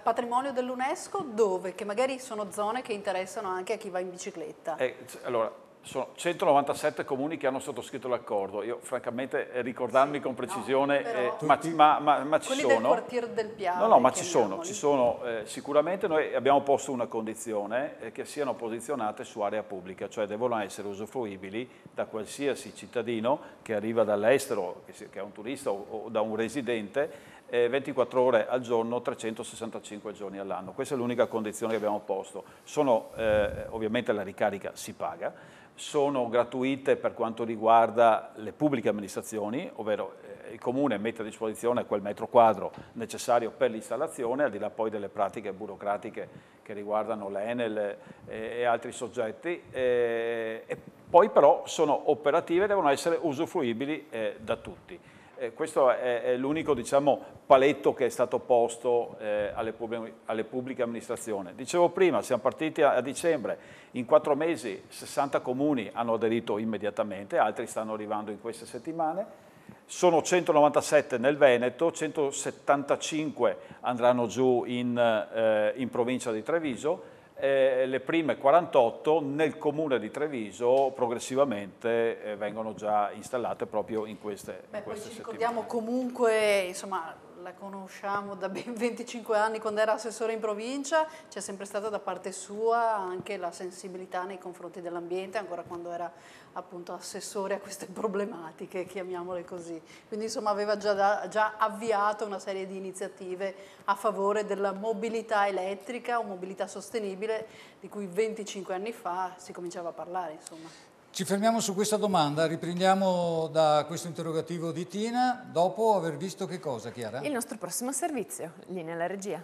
patrimonio dell'UNESCO dove? Che magari sono zone che interessano anche a chi va in bicicletta. Eh, allora, sono 197 comuni che hanno sottoscritto l'accordo. Io francamente ricordarmi sì, con precisione, no, eh, ma, ma, ma, ma, ci sono. Del quartier del Piave. No, no, ma ci sono, ci sono eh, sicuramente noi abbiamo posto una condizione eh, che siano posizionate su area pubblica, cioè devono essere usufruibili da qualsiasi cittadino che arriva dall'estero, che, che, è un turista o, o da un residente, 24 eh, ore al giorno, 365 giorni all'anno. Questa è l'unica condizione che abbiamo posto. Sono, eh, ovviamente la ricarica si paga, sono gratuite per quanto riguarda le pubbliche amministrazioni, ovvero eh, il comune mette a disposizione quel metro quadro necessario per l'installazione, al di là poi delle pratiche burocratiche che riguardano l'Enel e altri soggetti, eh, e poi però sono operative e devono essere usufruibili eh, da tutti. Eh, questo è, è l'unico diciamo, paletto che è stato posto eh, alle, pubbliche, alle, pubbliche amministrazioni. Dicevo prima, siamo partiti a, a, dicembre, in quattro mesi 60 comuni hanno aderito immediatamente, altri stanno arrivando in queste settimane, sono 197 nel Veneto, 175 andranno giù in, eh, in provincia di Treviso, eh, le prime 48 nel comune di Treviso progressivamente eh, vengono già installate proprio in queste, Beh, in queste poi ci settimane. ricordiamo comunque insomma, la conosciamo da ben 25 anni quando era assessore in provincia, c'è sempre stata da parte sua anche la sensibilità nei confronti dell'ambiente, ancora quando era appunto assessore a queste problematiche, chiamiamole così. Quindi insomma aveva già, da, già avviato una serie di iniziative a favore della mobilità elettrica o mobilità sostenibile di cui 25 anni fa si cominciava a parlare. Insomma. Ci fermiamo su questa domanda, riprendiamo da questo interrogativo di Tina dopo aver visto che cosa, Chiara? Il nostro prossimo servizio, linea alla regia.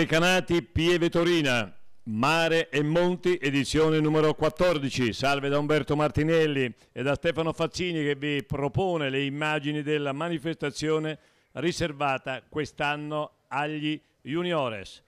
Recanati, Pieve Torina, Mare e Monti, edizione numero 14. Salve da Umberto Martinelli e da Stefano Fazzini che vi propone le immagini della manifestazione riservata quest'anno agli juniores.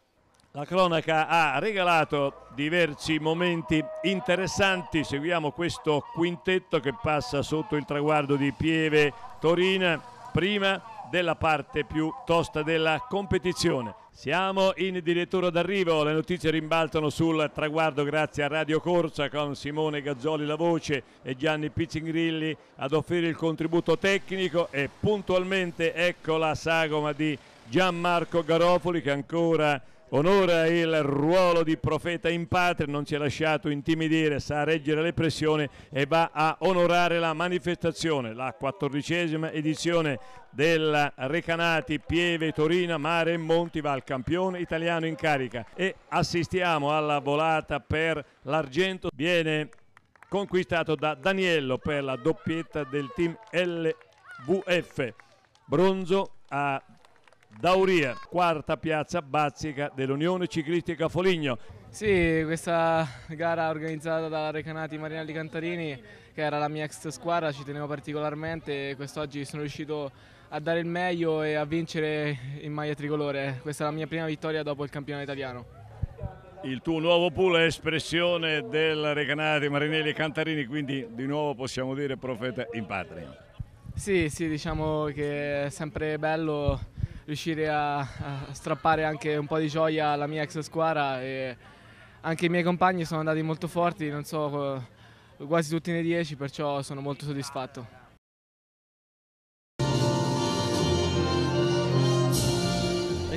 La cronaca ha regalato diversi momenti interessanti, seguiamo questo quintetto che passa sotto il traguardo di Pieve Torina, prima della parte più tosta della competizione. Siamo in direttura d'arrivo, le notizie rimbalzano sul traguardo grazie a Radio Corsa con Simone Gazzoli la voce e Gianni Pizzingrilli ad offrire il contributo tecnico e puntualmente ecco la sagoma di Gianmarco Garofoli che ancora onora il ruolo di profeta in patria, non si è lasciato intimidire, sa reggere le pressioni e va a onorare la manifestazione, la quattordicesima edizione della Recanati Pieve Torina Mare e Monti va al campione italiano in carica e assistiamo alla volata per l'argento, viene conquistato da Daniello per la doppietta del team LVF, bronzo a Dauria, quarta piazza bazzica dell'Unione Ciclistica Foligno. Sì, questa gara organizzata dalla Recanati Marinelli Cantarini, che era la mia ex squadra, ci tenevo particolarmente e quest'oggi sono riuscito a dare il meglio e a vincere in maglia tricolore. Questa è la mia prima vittoria dopo il campionato italiano. Il tuo nuovo pool è espressione del Recanati Marinelli Cantarini, quindi di nuovo possiamo dire profeta in patria. Sì, sì, diciamo che è sempre bello riuscire a, a strappare anche un po' di gioia alla mia ex squadra e anche i miei compagni sono andati molto forti, non so, eh, quasi tutti nei 10, perciò sono molto soddisfatto.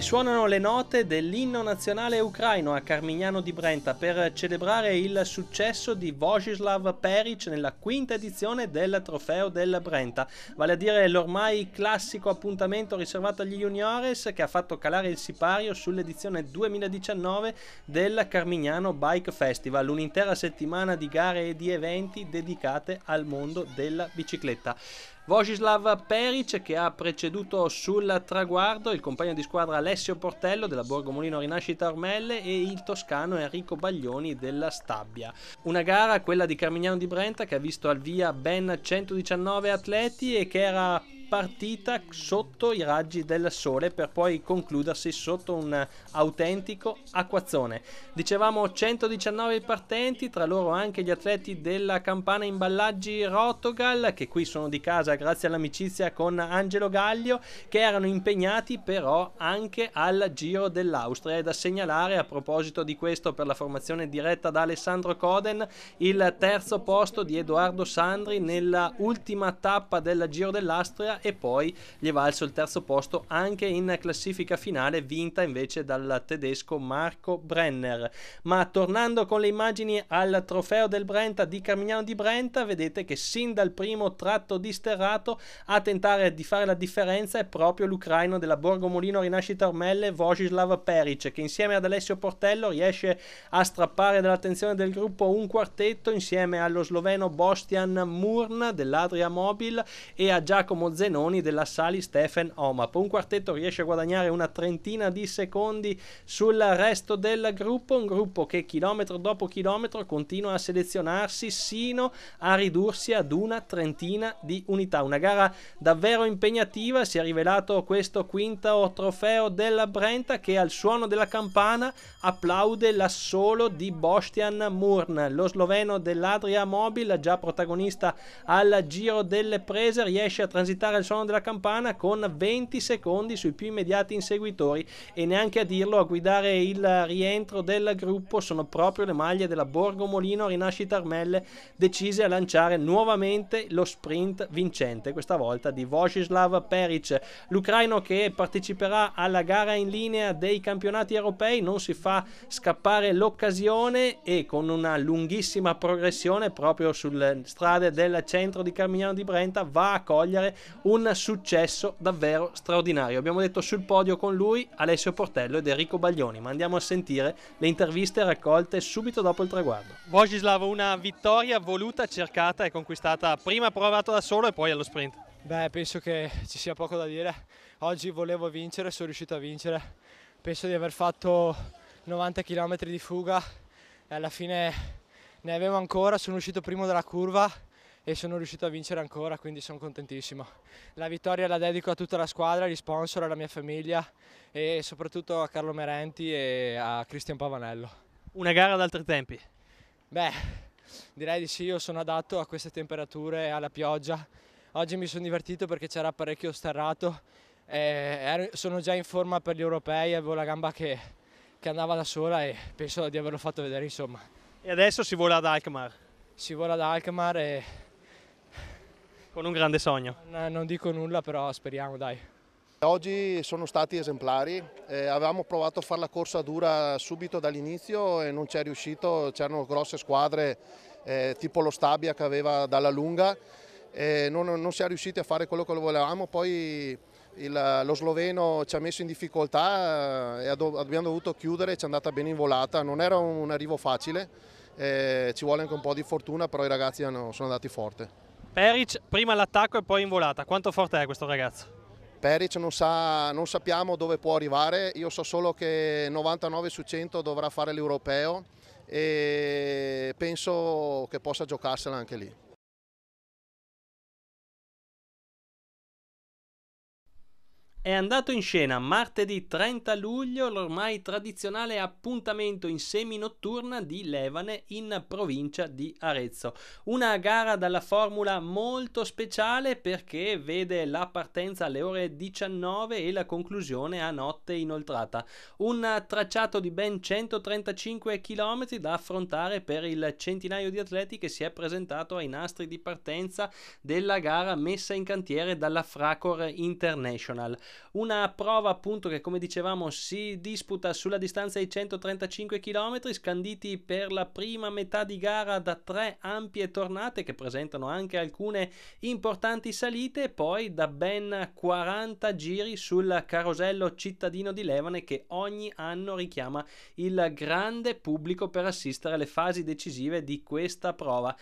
suonano le note dell'inno nazionale ucraino a Carmignano di Brenta per celebrare il successo di Vojislav Peric nella quinta edizione del Trofeo del Brenta, vale a dire l'ormai classico appuntamento riservato agli juniores che ha fatto calare il sipario sull'edizione 2019 del Carmignano Bike Festival, un'intera settimana di gare e di eventi dedicate al mondo della bicicletta. Vojislav Peric che ha preceduto sul traguardo il compagno di squadra Alessio Portello della Borgo Molino Rinascita Ormelle e il toscano Enrico Baglioni della Stabia. Una gara, quella di Carmignano di Brenta, che ha visto al via ben 119 atleti e che era partita sotto i raggi del sole per poi concludersi sotto un autentico acquazzone. Dicevamo 119 partenti, tra loro anche gli atleti della Campana Imballaggi Rotogal che qui sono di casa grazie all'amicizia con Angelo Gaglio che erano impegnati però anche al Giro dell'Austria. È da segnalare a proposito di questo per la formazione diretta da Alessandro Coden il terzo posto di Edoardo Sandri nella ultima tappa del Giro dell'Austria e poi gli è valso il terzo posto anche in classifica finale vinta invece dal tedesco Marco Brenner. Ma tornando con le immagini al trofeo del Brenta di Carmignano di Brenta vedete che sin dal primo tratto di Sterrato a tentare di fare la differenza è proprio l'ucraino della Borgomolino Rinascita Ormelle Vojislav Peric che insieme ad Alessio Portello riesce a strappare dall'attenzione del gruppo un quartetto insieme allo sloveno Bostian Murn dell'Adria Mobil e a Giacomo Zero Zenoni della Sali Stephen Omap. Un quartetto riesce a guadagnare una trentina di secondi sul resto del gruppo, un gruppo che chilometro dopo chilometro continua a selezionarsi sino a ridursi ad una trentina di unità. Una gara davvero impegnativa, si è rivelato questo quinto trofeo della Brenta che al suono della campana applaude l'assolo di Bostian Murn, lo sloveno dell'Adria Mobil, già protagonista al Giro delle Prese, riesce a transitare ascoltare il suono della campana con 20 secondi sui più immediati inseguitori e neanche a dirlo a guidare il rientro del gruppo sono proprio le maglie della Borgo Molino Rinascita Armelle decise a lanciare nuovamente lo sprint vincente, questa volta di Vojislav Peric, l'ucraino che parteciperà alla gara in linea dei campionati europei, non si fa scappare l'occasione e con una lunghissima progressione proprio sulle strade del centro di Carmignano di Brenta va a cogliere un successo davvero straordinario. Abbiamo detto sul podio con lui Alessio Portello ed Enrico Baglioni, ma andiamo a sentire le interviste raccolte subito dopo il traguardo. Vojislav, una vittoria voluta, cercata e conquistata prima provata da solo e poi allo sprint. Beh, penso che ci sia poco da dire. Oggi volevo vincere, sono riuscito a vincere. Penso di aver fatto 90 km di fuga e alla fine ne avevo ancora, sono uscito primo dalla curva e sono riuscito a vincere ancora, quindi sono contentissimo. La vittoria la dedico a tutta la squadra, agli sponsor, alla mia famiglia e soprattutto a Carlo Merenti e a Cristian Pavanello. Una gara ad altri tempi? Beh, direi di sì, io sono adatto a queste temperature e alla pioggia. Oggi mi sono divertito perché c'era parecchio sterrato, eh, sono già in forma per gli europei, avevo la gamba che, che, andava da sola e penso di averlo fatto vedere insomma. E adesso si vola ad Alkmaar? Si vola ad Alkmaar e con un grande sogno. No, eh, non dico nulla, però speriamo, dai. Oggi sono stati esemplari, eh, avevamo provato a fare la corsa dura subito dall'inizio e non ci è riuscito, c'erano grosse squadre eh, tipo lo Stabia che aveva dalla lunga e non, non si è riusciti a fare quello che volevamo, poi il, lo sloveno ci ha messo in difficoltà eh, e abbiamo dovuto chiudere, ci è andata bene in volata, non era un arrivo facile, eh, ci vuole anche un po' di fortuna però i ragazzi hanno, sono andati forte. Peric prima all'attacco e poi in volata, quanto forte è questo ragazzo? Peric non, sa, non sappiamo dove può arrivare, io so solo che 99 su 100 dovrà fare l'europeo e penso che possa giocarsela anche lì. È andato in scena martedì 30 luglio l'ormai tradizionale appuntamento in semi-notturna di Levane in provincia di Arezzo. Una gara dalla formula molto speciale perché vede la partenza alle ore 19 e la conclusione a notte inoltrata. Un tracciato di ben 135 km da affrontare per il centinaio di atleti che si è presentato ai nastri di partenza della gara messa in cantiere dalla Fracor International. Una prova appunto che come dicevamo si disputa sulla distanza di 135 km, scanditi per la prima metà di gara da tre ampie tornate che presentano anche alcune importanti salite, e poi da ben 40 giri sul carosello cittadino di Levane che ogni anno richiama il grande pubblico per assistere alle fasi decisive di questa prova.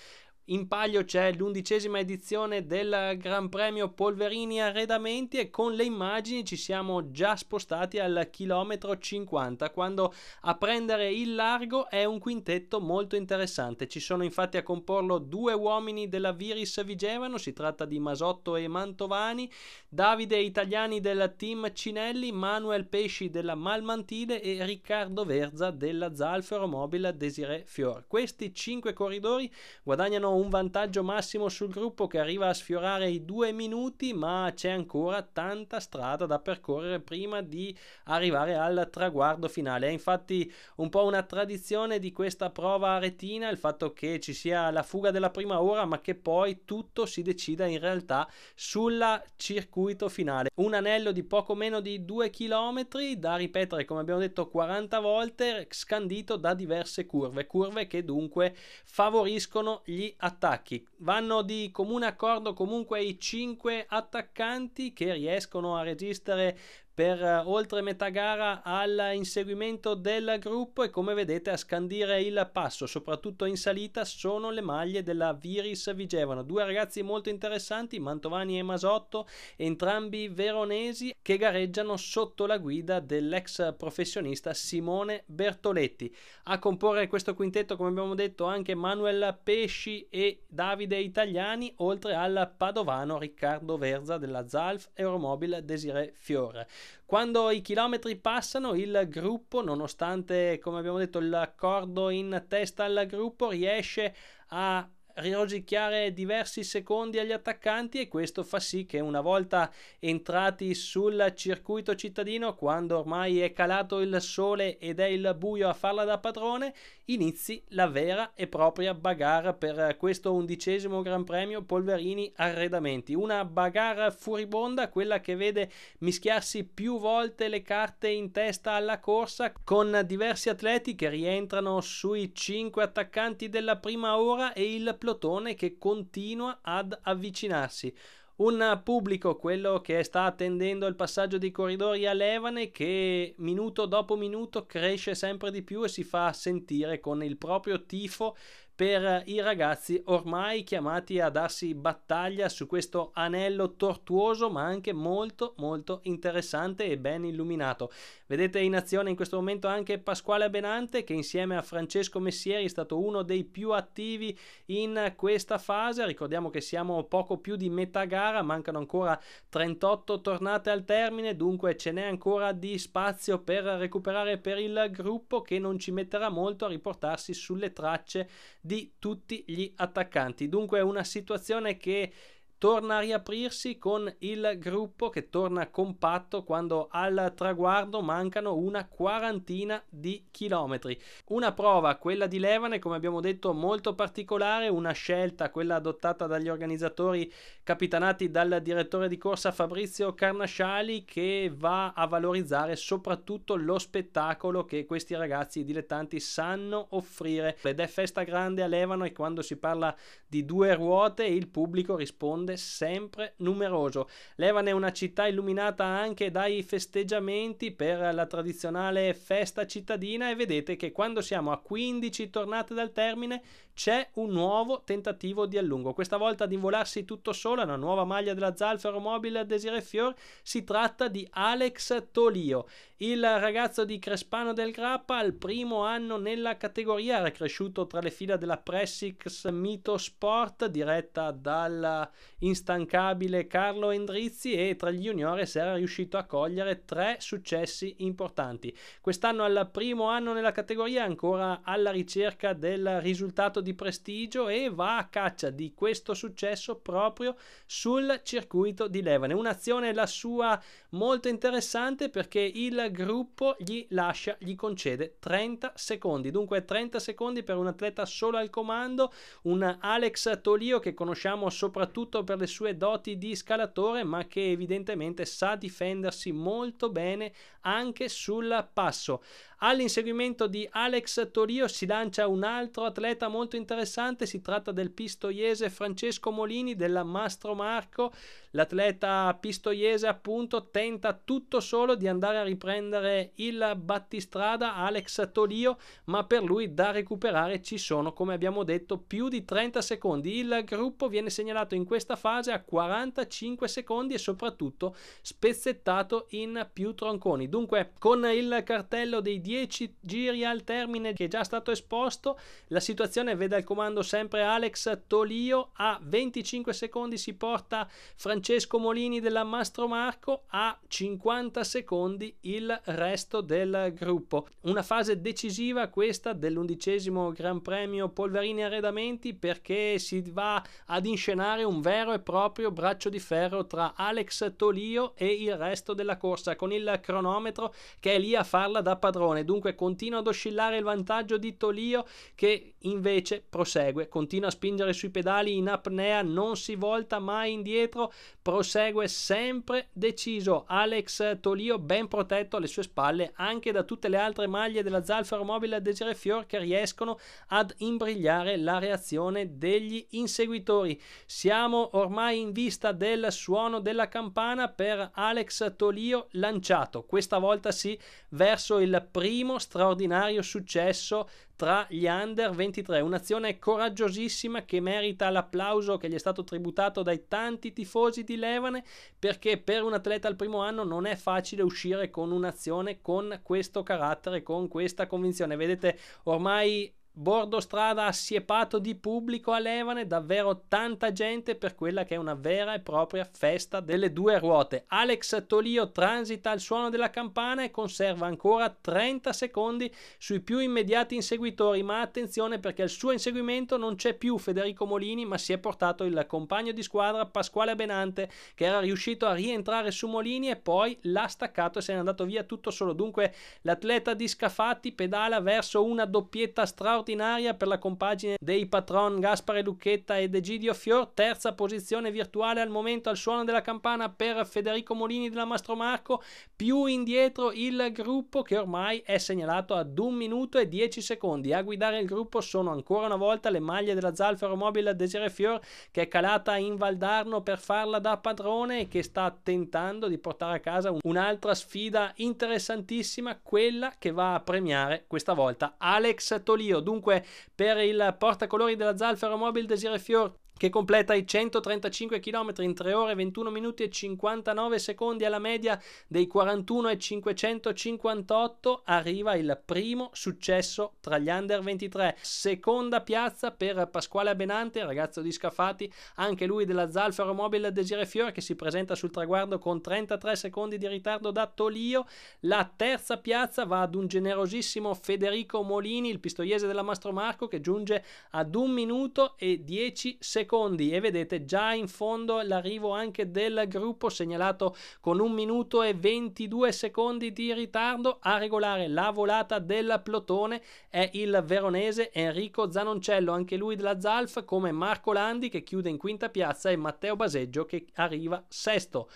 In palio c'è l'undicesima edizione del Gran Premio Polverini Arredamenti e con le immagini ci siamo già spostati al chilometro 50 quando a prendere il largo è un quintetto molto interessante. Ci sono infatti a comporlo due uomini della Viris Vigevano, si tratta di Masotto e Mantovani, Davide Italiani del team Cinelli, Manuel Pesci della Malmantide e Riccardo Verza della Zalfero Mobile Desiree Fior. Questi cinque corridori guadagnano un vantaggio massimo sul gruppo che arriva a sfiorare i due minuti, ma c'è ancora tanta strada da percorrere prima di arrivare al traguardo finale. È infatti un po' una tradizione di questa prova aretina il fatto che ci sia la fuga della prima ora, ma che poi tutto si decida in realtà sul circuito finale. Un anello di poco meno di 2 km da ripetere, come abbiamo detto, 40 volte, scandito da diverse curve, curve che dunque favoriscono gli attacchi. Vanno di comune accordo comunque i cinque attaccanti che riescono a resistere per eh, oltre metà gara all'inseguimento del gruppo e come vedete a scandire il passo soprattutto in salita sono le maglie della Viris Vigevano due ragazzi molto interessanti Mantovani e Masotto entrambi veronesi che gareggiano sotto la guida dell'ex professionista Simone Bertoletti a comporre questo quintetto come abbiamo detto anche Manuel Pesci e Davide Italiani oltre al padovano Riccardo Verza della Zalf Euromobil Desire Fiore quando i chilometri passano, il gruppo, nonostante, come abbiamo detto, l'accordo in testa al gruppo, riesce a rosicchiare diversi secondi agli attaccanti e questo fa sì che una volta entrati sul circuito cittadino, quando ormai è calato il sole ed è il buio a farla da padrone, inizi la vera e propria bagarre per questo undicesimo Gran Premio Polverini Arredamenti. Una bagarre furibonda, quella che vede mischiarsi più volte le carte in testa alla corsa con diversi atleti che rientrano sui cinque attaccanti della prima ora e il plotone che continua ad avvicinarsi. Un pubblico, quello che sta attendendo il passaggio di corridori a Levane, che minuto dopo minuto cresce sempre di più e si fa sentire con il proprio tifo per i ragazzi ormai chiamati a darsi battaglia su questo anello tortuoso ma anche molto molto interessante e ben illuminato. Vedete in azione in questo momento anche Pasquale Benante che insieme a Francesco Messieri è stato uno dei più attivi in questa fase. Ricordiamo che siamo poco più di metà gara, mancano ancora 38 tornate al termine, dunque ce n'è ancora di spazio per recuperare per il gruppo che non ci metterà molto a riportarsi sulle tracce di tutti gli attaccanti. Dunque è una situazione che torna a riaprirsi con il gruppo che torna compatto quando al traguardo mancano una quarantina di chilometri. Una prova, quella di Levane, come abbiamo detto, molto particolare, una scelta, quella adottata dagli organizzatori capitanati dal direttore di corsa Fabrizio Carnasciali che va a valorizzare soprattutto lo spettacolo che questi ragazzi dilettanti sanno offrire. Ed è festa grande a Levano e quando si parla di due ruote il pubblico risponde sempre numeroso. Levano è una città illuminata anche dai festeggiamenti per la tradizionale festa cittadina e vedete che quando siamo a 15 tornate dal termine c'è un nuovo tentativo di allungo, questa volta ad involarsi tutto solo, una nuova maglia della Zalfero Mobile a Desire Fior, si tratta di Alex Tolio il ragazzo di Crespano del Grappa al primo anno nella categoria era cresciuto tra le fila della Pressix Mito Sport diretta dall'instancabile Carlo Endrizzi e tra gli juniores era riuscito a cogliere tre successi importanti. Quest'anno al primo anno nella categoria ancora alla ricerca del risultato di prestigio e va a caccia di questo successo proprio sul circuito di Levane. Un'azione la sua molto interessante perché il gruppo gli lascia, gli concede 30 secondi. Dunque 30 secondi per un atleta solo al comando, un Alex Tolio che conosciamo soprattutto per le sue doti di scalatore, ma che evidentemente sa difendersi molto bene anche sul passo. All'inseguimento di Alex Torio si lancia un altro atleta molto interessante, si tratta del pistoiese Francesco Molini della Mastro Marco. L'atleta pistoiese appunto tenta tutto solo di andare a riprendere il battistrada Alex Torio, ma per lui da recuperare ci sono, come abbiamo detto, più di 30 secondi. Il gruppo viene segnalato in questa fase a 45 secondi e soprattutto spezzettato in più tronconi. Dunque, con il cartello dei 10 giri al termine che è già stato esposto, la situazione vede al comando sempre Alex Tolio, a 25 secondi si porta Francesco Molini della Mastro Marco, a 50 secondi il resto del gruppo. Una fase decisiva questa dell'undicesimo Gran Premio Polverini Arredamenti perché si va ad inscenare un vero e proprio braccio di ferro tra Alex Tolio e il resto della corsa con il cronometro km che è lì a farla da padrone. Dunque continua ad oscillare il vantaggio di Tolio che invece prosegue, continua a spingere sui pedali in apnea, non si volta mai indietro, prosegue sempre deciso. Alex Tolio ben protetto alle sue spalle anche da tutte le altre maglie della Zalfaro Mobile a Desire Fior che riescono ad imbrigliare la reazione degli inseguitori. Siamo ormai in vista del suono della campana per Alex Tolio lanciato. Questa volta sì, verso il primo straordinario successo tra gli under 23. Un'azione coraggiosissima che merita l'applauso che gli è stato tributato dai tanti tifosi di Levane perché per un atleta al primo anno non è facile uscire con un'azione con questo carattere, con questa convinzione. Vedete, ormai bordo strada assiepato di pubblico a Levane, davvero tanta gente per quella che è una vera e propria festa delle due ruote. Alex Tolio transita al suono della campana e conserva ancora 30 secondi sui più immediati inseguitori, ma attenzione perché al suo inseguimento non c'è più Federico Molini, ma si è portato il compagno di squadra Pasquale Benante che era riuscito a rientrare su Molini e poi l'ha staccato e se n'è andato via tutto solo. Dunque l'atleta di Scafatti pedala verso una doppietta straordinaria straordinaria per la compagine dei patron Gaspare Lucchetta ed Egidio Fior, terza posizione virtuale al momento al suono della campana per Federico Molini della Mastro Marco, più indietro il gruppo che ormai è segnalato ad un minuto e 10 secondi. A guidare il gruppo sono ancora una volta le maglie della Zalfero Mobile Desire Fior che è calata in Valdarno per farla da padrone e che sta tentando di portare a casa un'altra sfida interessantissima, quella che va a premiare questa volta Alex Tolio. Dunque dunque per il portacolori della Zalfero Mobile Desire Fior che completa i 135 km in 3 ore 21 minuti e 59 secondi alla media dei 41 e 558 arriva il primo successo tra gli under 23 seconda piazza per Pasquale Abenante ragazzo di Scafati anche lui della Zalfa Mobile Desire Fiore che si presenta sul traguardo con 33 secondi di ritardo da Tolio la terza piazza va ad un generosissimo Federico Molini il pistoiese della Mastro Marco, che giunge ad un minuto e 10 secondi secondi e vedete già in fondo l'arrivo anche del gruppo segnalato con un minuto e 22 secondi di ritardo a regolare la volata del plotone è il veronese Enrico Zanoncello, anche lui della Zalf come Marco Landi che chiude in quinta piazza e Matteo Baseggio che arriva sesto.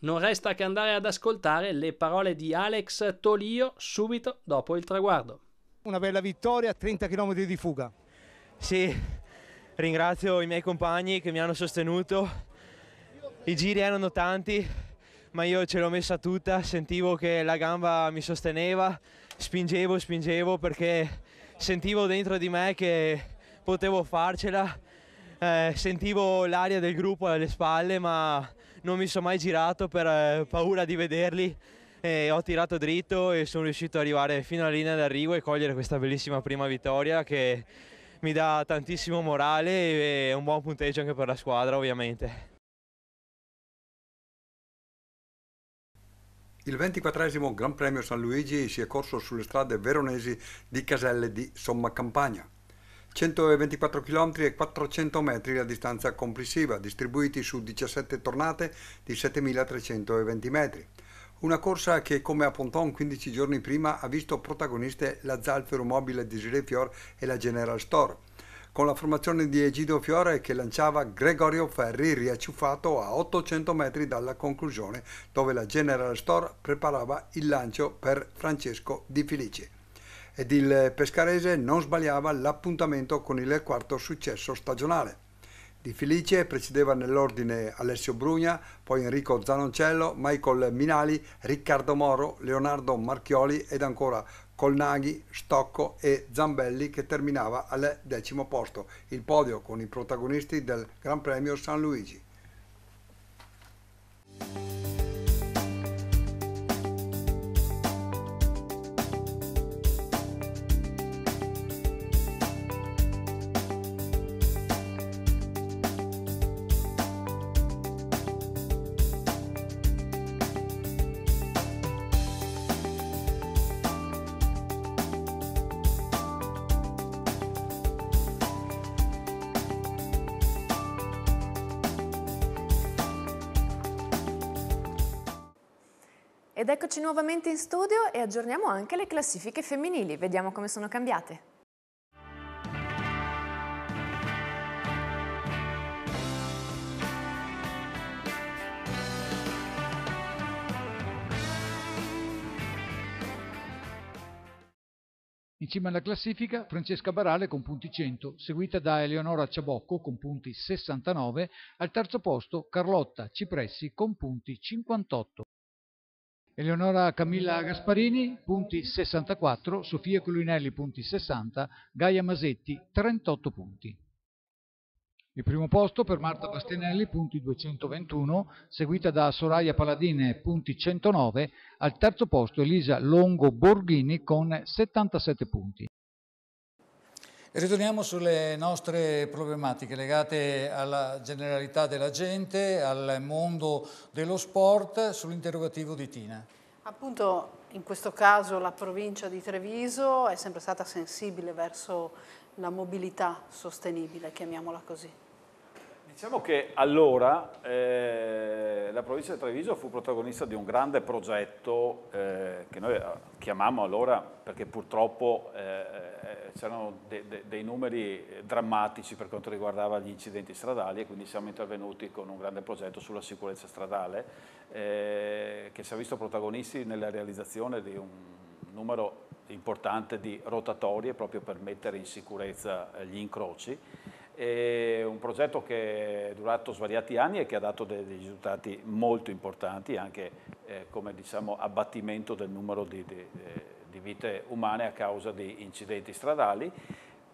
Non resta che andare ad ascoltare le parole di Alex Tolio subito dopo il traguardo. Una bella vittoria, 30 km di fuga. Sì, Ringrazio i miei compagni che mi hanno sostenuto, i giri erano eh, tanti, ma io ce l'ho messa tutta, sentivo che la gamba mi sosteneva, spingevo, spingevo perché sentivo dentro di me che potevo farcela, eh, sentivo l'aria del gruppo alle spalle ma non mi sono mai girato per eh, paura di vederli e ho tirato dritto e sono riuscito ad arrivare fino alla linea d'arrivo e cogliere questa bellissima prima vittoria che mi dà tantissimo morale e un buon punteggio anche per la squadra ovviamente. Il 24 Gran Premio San Luigi si è corso sulle strade veronesi di Caselle di Somma Campagna. 124 km e 400 metri la distanza complessiva, distribuiti su 17 tornate di 7.320 metri. Una corsa che, come a Ponton 15 giorni prima, ha visto protagoniste la Zalfero Mobile di Gilles Fior e la General Store, con la formazione di Egidio Fiore che lanciava Gregorio Ferri riacciuffato a 800 metri dalla conclusione, dove la General Store preparava il lancio per Francesco Di Felice. Ed il pescarese non sbagliava l'appuntamento con il quarto successo stagionale. Di Felice precedeva nell'ordine Alessio Brugna, poi Enrico Zanoncello, Michael Minali, Riccardo Moro, Leonardo Marchioli ed ancora Colnaghi, Stocco e Zambelli che terminava al decimo posto, il podio con i protagonisti del Gran Premio San Luigi. Ed eccoci nuovamente in studio e aggiorniamo anche le classifiche femminili, vediamo come sono cambiate. In cima alla classifica Francesca Barale con punti 100, seguita da Eleonora Ciabocco con punti 69, al terzo posto Carlotta Cipressi con punti 58. Eleonora Camilla Gasparini, punti 64, Sofia Colinelli, punti 60, Gaia Masetti, 38 punti. Il primo posto per Marta Bastianelli, punti 221, seguita da Soraya Paladine, punti 109, al terzo posto Elisa Longo Borghini con 77 punti. Ritorniamo sulle nostre problematiche legate alla generalità della gente, al mondo dello sport, sull'interrogativo di Tina. Appunto in questo caso la provincia di Treviso è sempre stata sensibile verso la mobilità sostenibile, chiamiamola così diciamo che allora eh, la provincia di Treviso fu protagonista di un grande progetto eh, che noi eh, chiamammo allora, perché purtroppo eh, eh, c'erano de, de, dei numeri drammatici per quanto riguardava gli incidenti stradali e quindi siamo intervenuti con un grande progetto sulla sicurezza stradale eh, che si è visto protagonisti nella realizzazione di un numero importante di rotatorie proprio per mettere in sicurezza gli incroci. È un progetto che è durato svariati anni e che ha dato dei risultati molto importanti, anche eh, come diciamo, abbattimento del numero di, di, eh, di vite umane a causa di incidenti stradali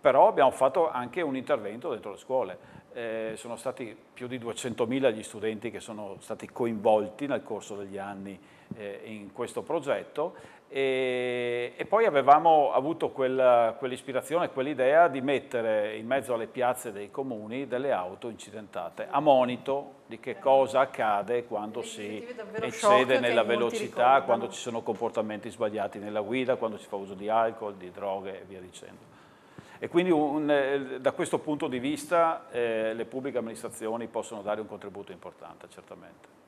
però abbiamo fatto anche un intervento dentro le scuole. Eh, sono stati più di 200.000 gli studenti che sono stati coinvolti nel corso degli anni eh, in questo progetto e, e, poi avevamo avuto quel, quell'ispirazione, quell'idea di mettere in mezzo alle piazze dei comuni delle auto incidentate, a monito di che cosa accade quando si eccede nella velocità, quando ci sono comportamenti sbagliati nella guida, quando si fa uso di alcol, di droghe e via dicendo. E quindi un, eh, da questo punto di vista eh, le pubbliche amministrazioni possono dare un contributo importante, certamente.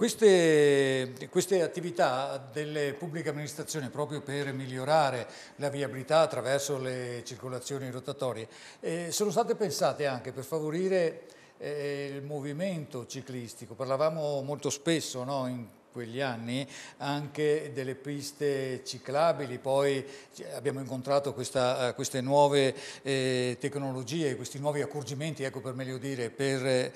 Queste, queste, attività delle pubbliche amministrazioni proprio per migliorare la viabilità attraverso le circolazioni rotatorie eh, sono state pensate anche per favorire eh, il movimento ciclistico. Parlavamo molto spesso no, in quegli anni anche delle piste ciclabili, poi eh, abbiamo incontrato questa, eh, queste nuove eh, tecnologie, questi nuovi accorgimenti, ecco per meglio dire, per eh,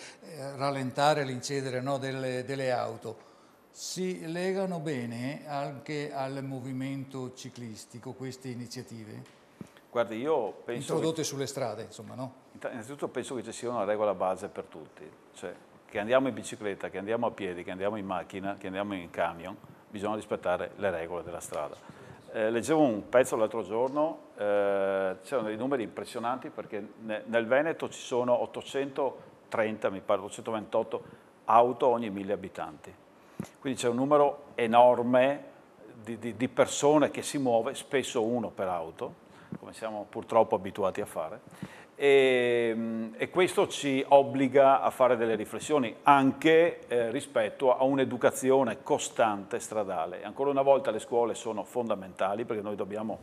rallentare l'incedere no, delle, delle auto. Si legano bene anche al movimento ciclistico queste iniziative? Guardi, io penso... Introdotte che... sulle strade, insomma, no? Innanzitutto penso che ci sia una regola base per tutti, cioè che andiamo in bicicletta, che andiamo a piedi, che andiamo in macchina, che andiamo in camion, bisogna rispettare le regole della strada. Eh, leggevo un pezzo l'altro giorno, eh, c'erano dei numeri impressionanti perché ne, nel Veneto ci sono 830, mi pare 828 auto ogni mille abitanti. Quindi c'è un numero enorme di, di, di persone che si muove, spesso uno per auto, come siamo purtroppo abituati a fare e, ehm, e, questo ci obbliga a fare delle riflessioni anche eh, rispetto a un'educazione costante stradale. Ancora una volta le scuole sono fondamentali perché noi dobbiamo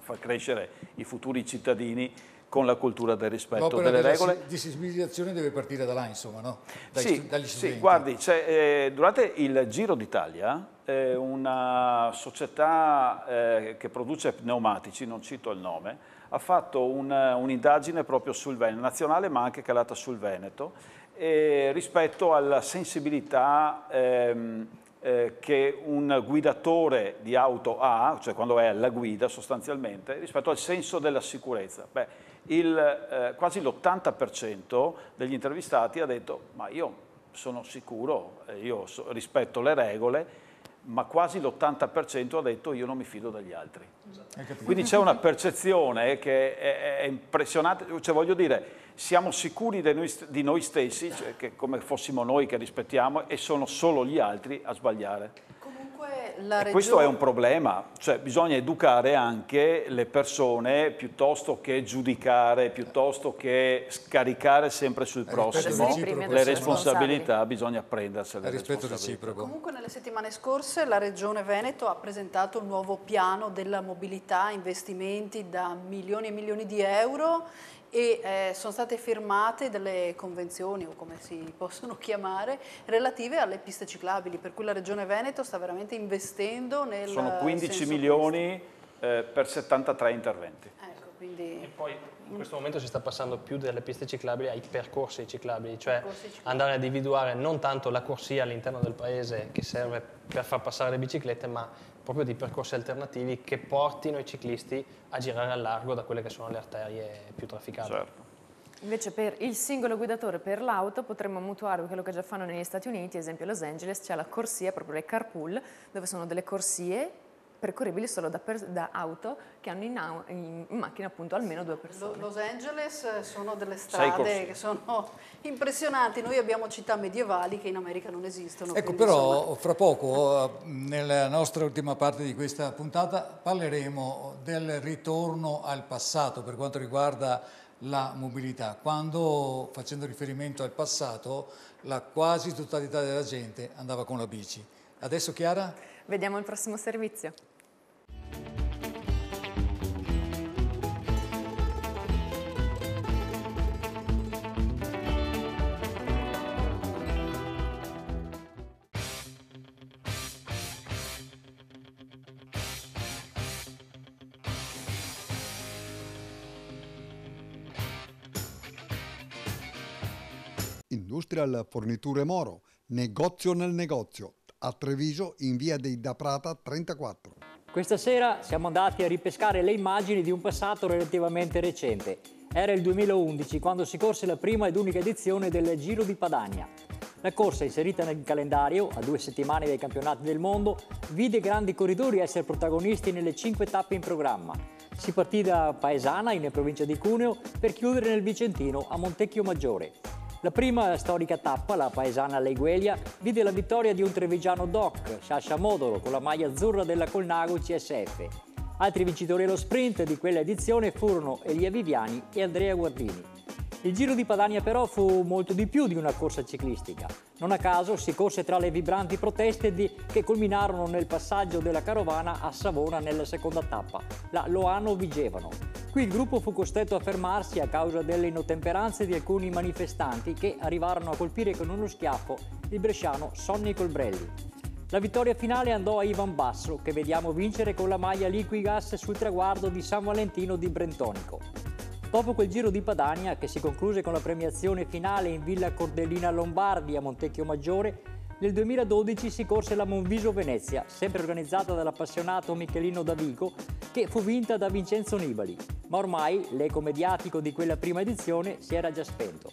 far crescere i futuri cittadini con la cultura del rispetto delle regole. La disensibilizzazione deve partire da là, insomma, no? Dai, sì, dagli studenti. Sì, guardi, eh, durante il Giro d'Italia eh, una società eh, che produce pneumatici, non cito il nome, ha fatto un'indagine un proprio sul Veneto, nazionale ma anche calata sul Veneto, eh, rispetto alla sensibilità ehm, eh, che un guidatore di auto ha, cioè quando è alla guida sostanzialmente, rispetto al senso della sicurezza. Beh, il, eh, quasi l'80% degli intervistati ha detto ma io sono sicuro, eh, io so, rispetto le regole, ma quasi l'80% ha detto io non mi fido dagli altri. Esatto. Quindi c'è una percezione che è, impressionante, cioè voglio dire, siamo sicuri di noi, di noi stessi, cioè come fossimo noi che rispettiamo, e sono solo gli altri a sbagliare comunque la regione... Questo è un problema, cioè bisogna educare anche le persone piuttosto che giudicare, piuttosto che scaricare sempre sul prossimo le responsabilità, bisogna prendersele. rispetto reciproco. Comunque nelle settimane scorse la Regione Veneto ha presentato un nuovo piano della mobilità, investimenti da milioni e milioni di euro e eh, sono state firmate delle convenzioni, o come si possono chiamare, relative alle piste ciclabili, per cui la Regione Veneto sta veramente investendo nel... Sono 15 milioni eh, per 73 interventi. Quindi... E poi in questo momento si sta passando più dalle piste ciclabili ai percorsi ciclabili, cioè ciclabili. andare a individuare non tanto la corsia all'interno del paese che serve per far passare le biciclette, ma proprio di percorsi alternativi che portino i ciclisti a girare a largo da quelle che sono le arterie più trafficate. Certo. Invece per il singolo guidatore, per l'auto, potremmo mutuare quello che già fanno negli Stati Uniti, ad esempio a Los Angeles c'è la corsia, proprio le carpool, dove sono delle corsie percorribili solo da, per, da auto che hanno in, in, in, macchina appunto almeno due persone. Los Angeles eh, sono delle strade che sono impressionanti, noi abbiamo città medievali che in America non esistono. Ecco però insomma... fra poco eh, nella nostra ultima parte di questa puntata parleremo del ritorno al passato per quanto riguarda la mobilità, quando facendo riferimento al passato la quasi totalità della gente andava con la bici. Adesso Chiara? Vediamo il prossimo servizio. Industrial Forniture Moro, negozio nel negozio, a Treviso in via dei Da Prata 34. Questa sera siamo andati a ripescare le immagini di un passato relativamente recente. Era il 2011 quando si corse la prima ed unica edizione del Giro di Padania. La corsa inserita nel calendario, a due settimane dai campionati del mondo, vide grandi corridori essere protagonisti nelle cinque tappe in programma. Si partì da Paesana, in provincia di Cuneo, per chiudere nel Vicentino a Montecchio Maggiore. La prima storica tappa, la paesana Leguelia, vide la vittoria di un trevigiano doc, Sasha Modolo, con la maglia azzurra della Colnago CSF. Altri vincitori allo sprint di quella edizione furono Elia Viviani e Andrea Guardini. Il Giro di Padania però fu molto di più di una corsa ciclistica. Non a caso si corse tra le vibranti proteste di... che culminarono nel passaggio della carovana a Savona nella seconda tappa, la Loano Vigevano. Qui il gruppo fu costretto a fermarsi a causa delle inottemperanze di alcuni manifestanti che arrivarono a colpire con uno schiaffo il bresciano Sonny Colbrelli. La vittoria finale andò a Ivan Basso, che vediamo vincere con la maglia Liquigas sul traguardo di San Valentino di Brentonico. Dopo quel giro di Padania, che si concluse con la premiazione finale in Villa Cordellina Lombardi a Montecchio Maggiore, nel 2012 si corse la Monviso Venezia, sempre organizzata dall'appassionato Michelino Davico, che fu vinta da Vincenzo Nibali, ma ormai l'eco mediatico di quella prima edizione si era già spento.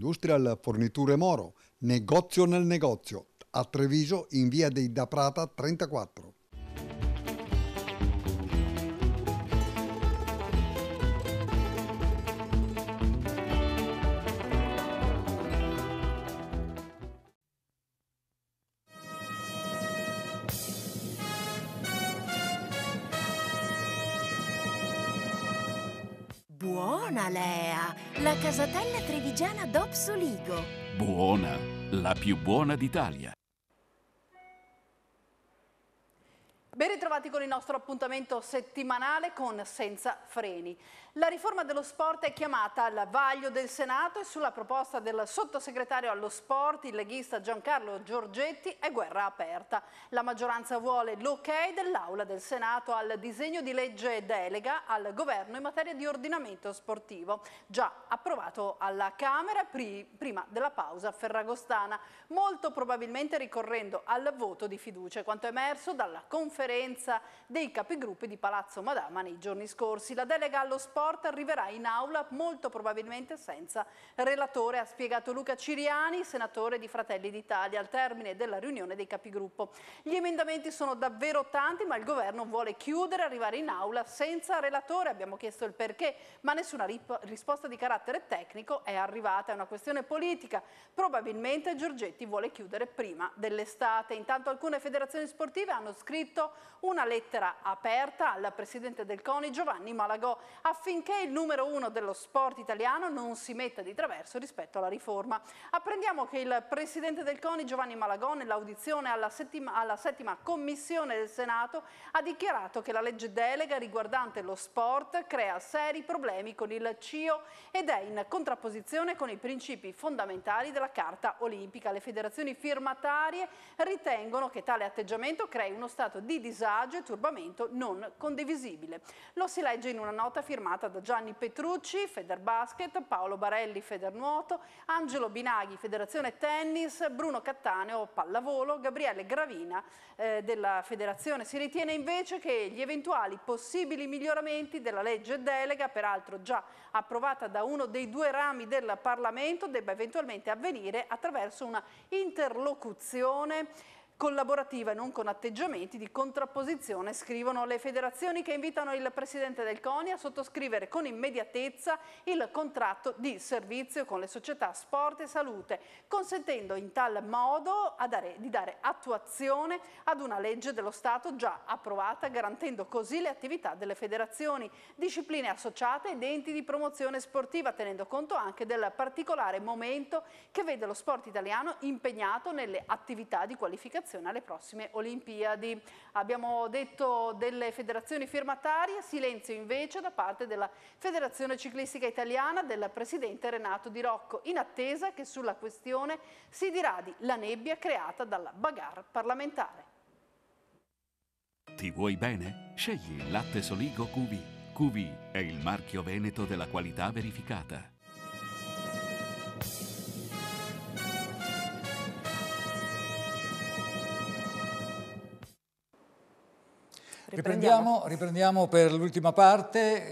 Industrial Forniture Moro, negozio nel negozio, a Treviso in via dei Da Prata 34. Buona Lea, la casatella trevigiana d'Opsoligo. Buona, la più buona d'Italia. Ben ritrovati con il nostro appuntamento settimanale con Senza Freni. La riforma dello sport è chiamata al vaglio del Senato e sulla proposta del sottosegretario allo sport, il leghista Giancarlo Giorgetti, è guerra aperta. La maggioranza vuole l'ok dell'Aula del Senato al disegno di legge delega al governo in materia di ordinamento sportivo, già approvato alla Camera prima della pausa ferragostana, molto probabilmente ricorrendo al voto di fiducia, quanto emerso dalla conferenza dei capigruppi di Palazzo Madama nei giorni scorsi. La delega allo sport sport arriverà in aula molto probabilmente senza relatore, ha spiegato Luca Ciriani, senatore di Fratelli d'Italia, al termine della riunione dei capigruppo. Gli emendamenti sono davvero tanti, ma il governo vuole chiudere, arrivare in aula senza relatore. Abbiamo chiesto il perché, ma nessuna risposta di carattere tecnico è arrivata. È una questione politica. Probabilmente Giorgetti vuole chiudere prima dell'estate. Intanto alcune federazioni sportive hanno scritto una lettera aperta alla Presidente del CONI, Giovanni Malagò, affinché affinché il numero uno dello sport italiano non si metta di traverso rispetto alla riforma. Apprendiamo che il presidente del CONI Giovanni Malagò nell'audizione alla, alla settima commissione del Senato ha dichiarato che la legge delega riguardante lo sport crea seri problemi con il CIO ed è in contrapposizione con i principi fondamentali della Carta Olimpica. Le federazioni firmatarie ritengono che tale atteggiamento crei uno stato di disagio e turbamento non condivisibile. Lo si legge in una nota firmata formata da Gianni Petrucci, Federbasket, Paolo Barelli, Federnuoto, Angelo Binaghi, Federazione Tennis, Bruno Cattaneo, Pallavolo, Gabriele Gravina eh, della Federazione. Si ritiene invece che gli eventuali possibili miglioramenti della legge delega, peraltro già approvata da uno dei due rami del Parlamento, debba eventualmente avvenire attraverso una interlocuzione collaborativa e non con atteggiamenti di contrapposizione, scrivono le federazioni che invitano il Presidente del CONI a sottoscrivere con immediatezza il contratto di servizio con le società Sport e Salute, consentendo in tal modo dare, di dare attuazione ad una legge dello Stato già approvata, garantendo così le attività delle federazioni, discipline associate ed enti di promozione sportiva, tenendo conto anche del particolare momento che vede lo sport italiano impegnato nelle attività di qualificazione qualificazione alle prossime Olimpiadi. Abbiamo detto delle federazioni firmatarie, silenzio invece da parte della Federazione Ciclistica Italiana del presidente Renato Di Rocco, in attesa che sulla questione si diradi la nebbia creata dalla bagarre parlamentare. Ti vuoi bene? Scegli il latte Soligo QV. QV è il marchio veneto della qualità verificata. Riprendiamo, riprendiamo per l'ultima parte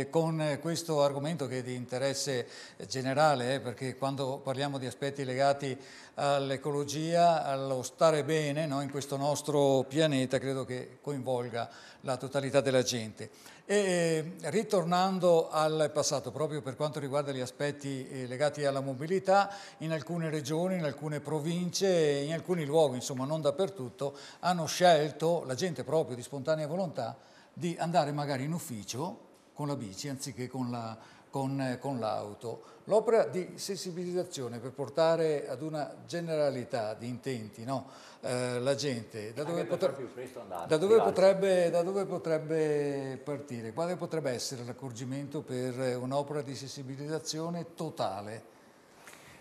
eh, con questo argomento che è di interesse generale, eh, perché quando parliamo di aspetti legati all'ecologia, allo stare bene no, in questo nostro pianeta, credo che coinvolga la totalità della gente. E eh, ritornando al passato, proprio per quanto riguarda gli aspetti eh, legati alla mobilità, in alcune regioni, in alcune province, in alcuni luoghi, insomma non dappertutto, hanno scelto la gente proprio di spontanea volontà di andare magari in ufficio con la bici anziché con la con, eh, con l'auto. L'opera di sensibilizzazione per portare ad una generalità di intenti no? eh, la gente, da dove, potre... andare, da, dove potrebbe, da dove, potrebbe, partire? Quale potrebbe essere l'accorgimento per eh, un'opera di sensibilizzazione totale?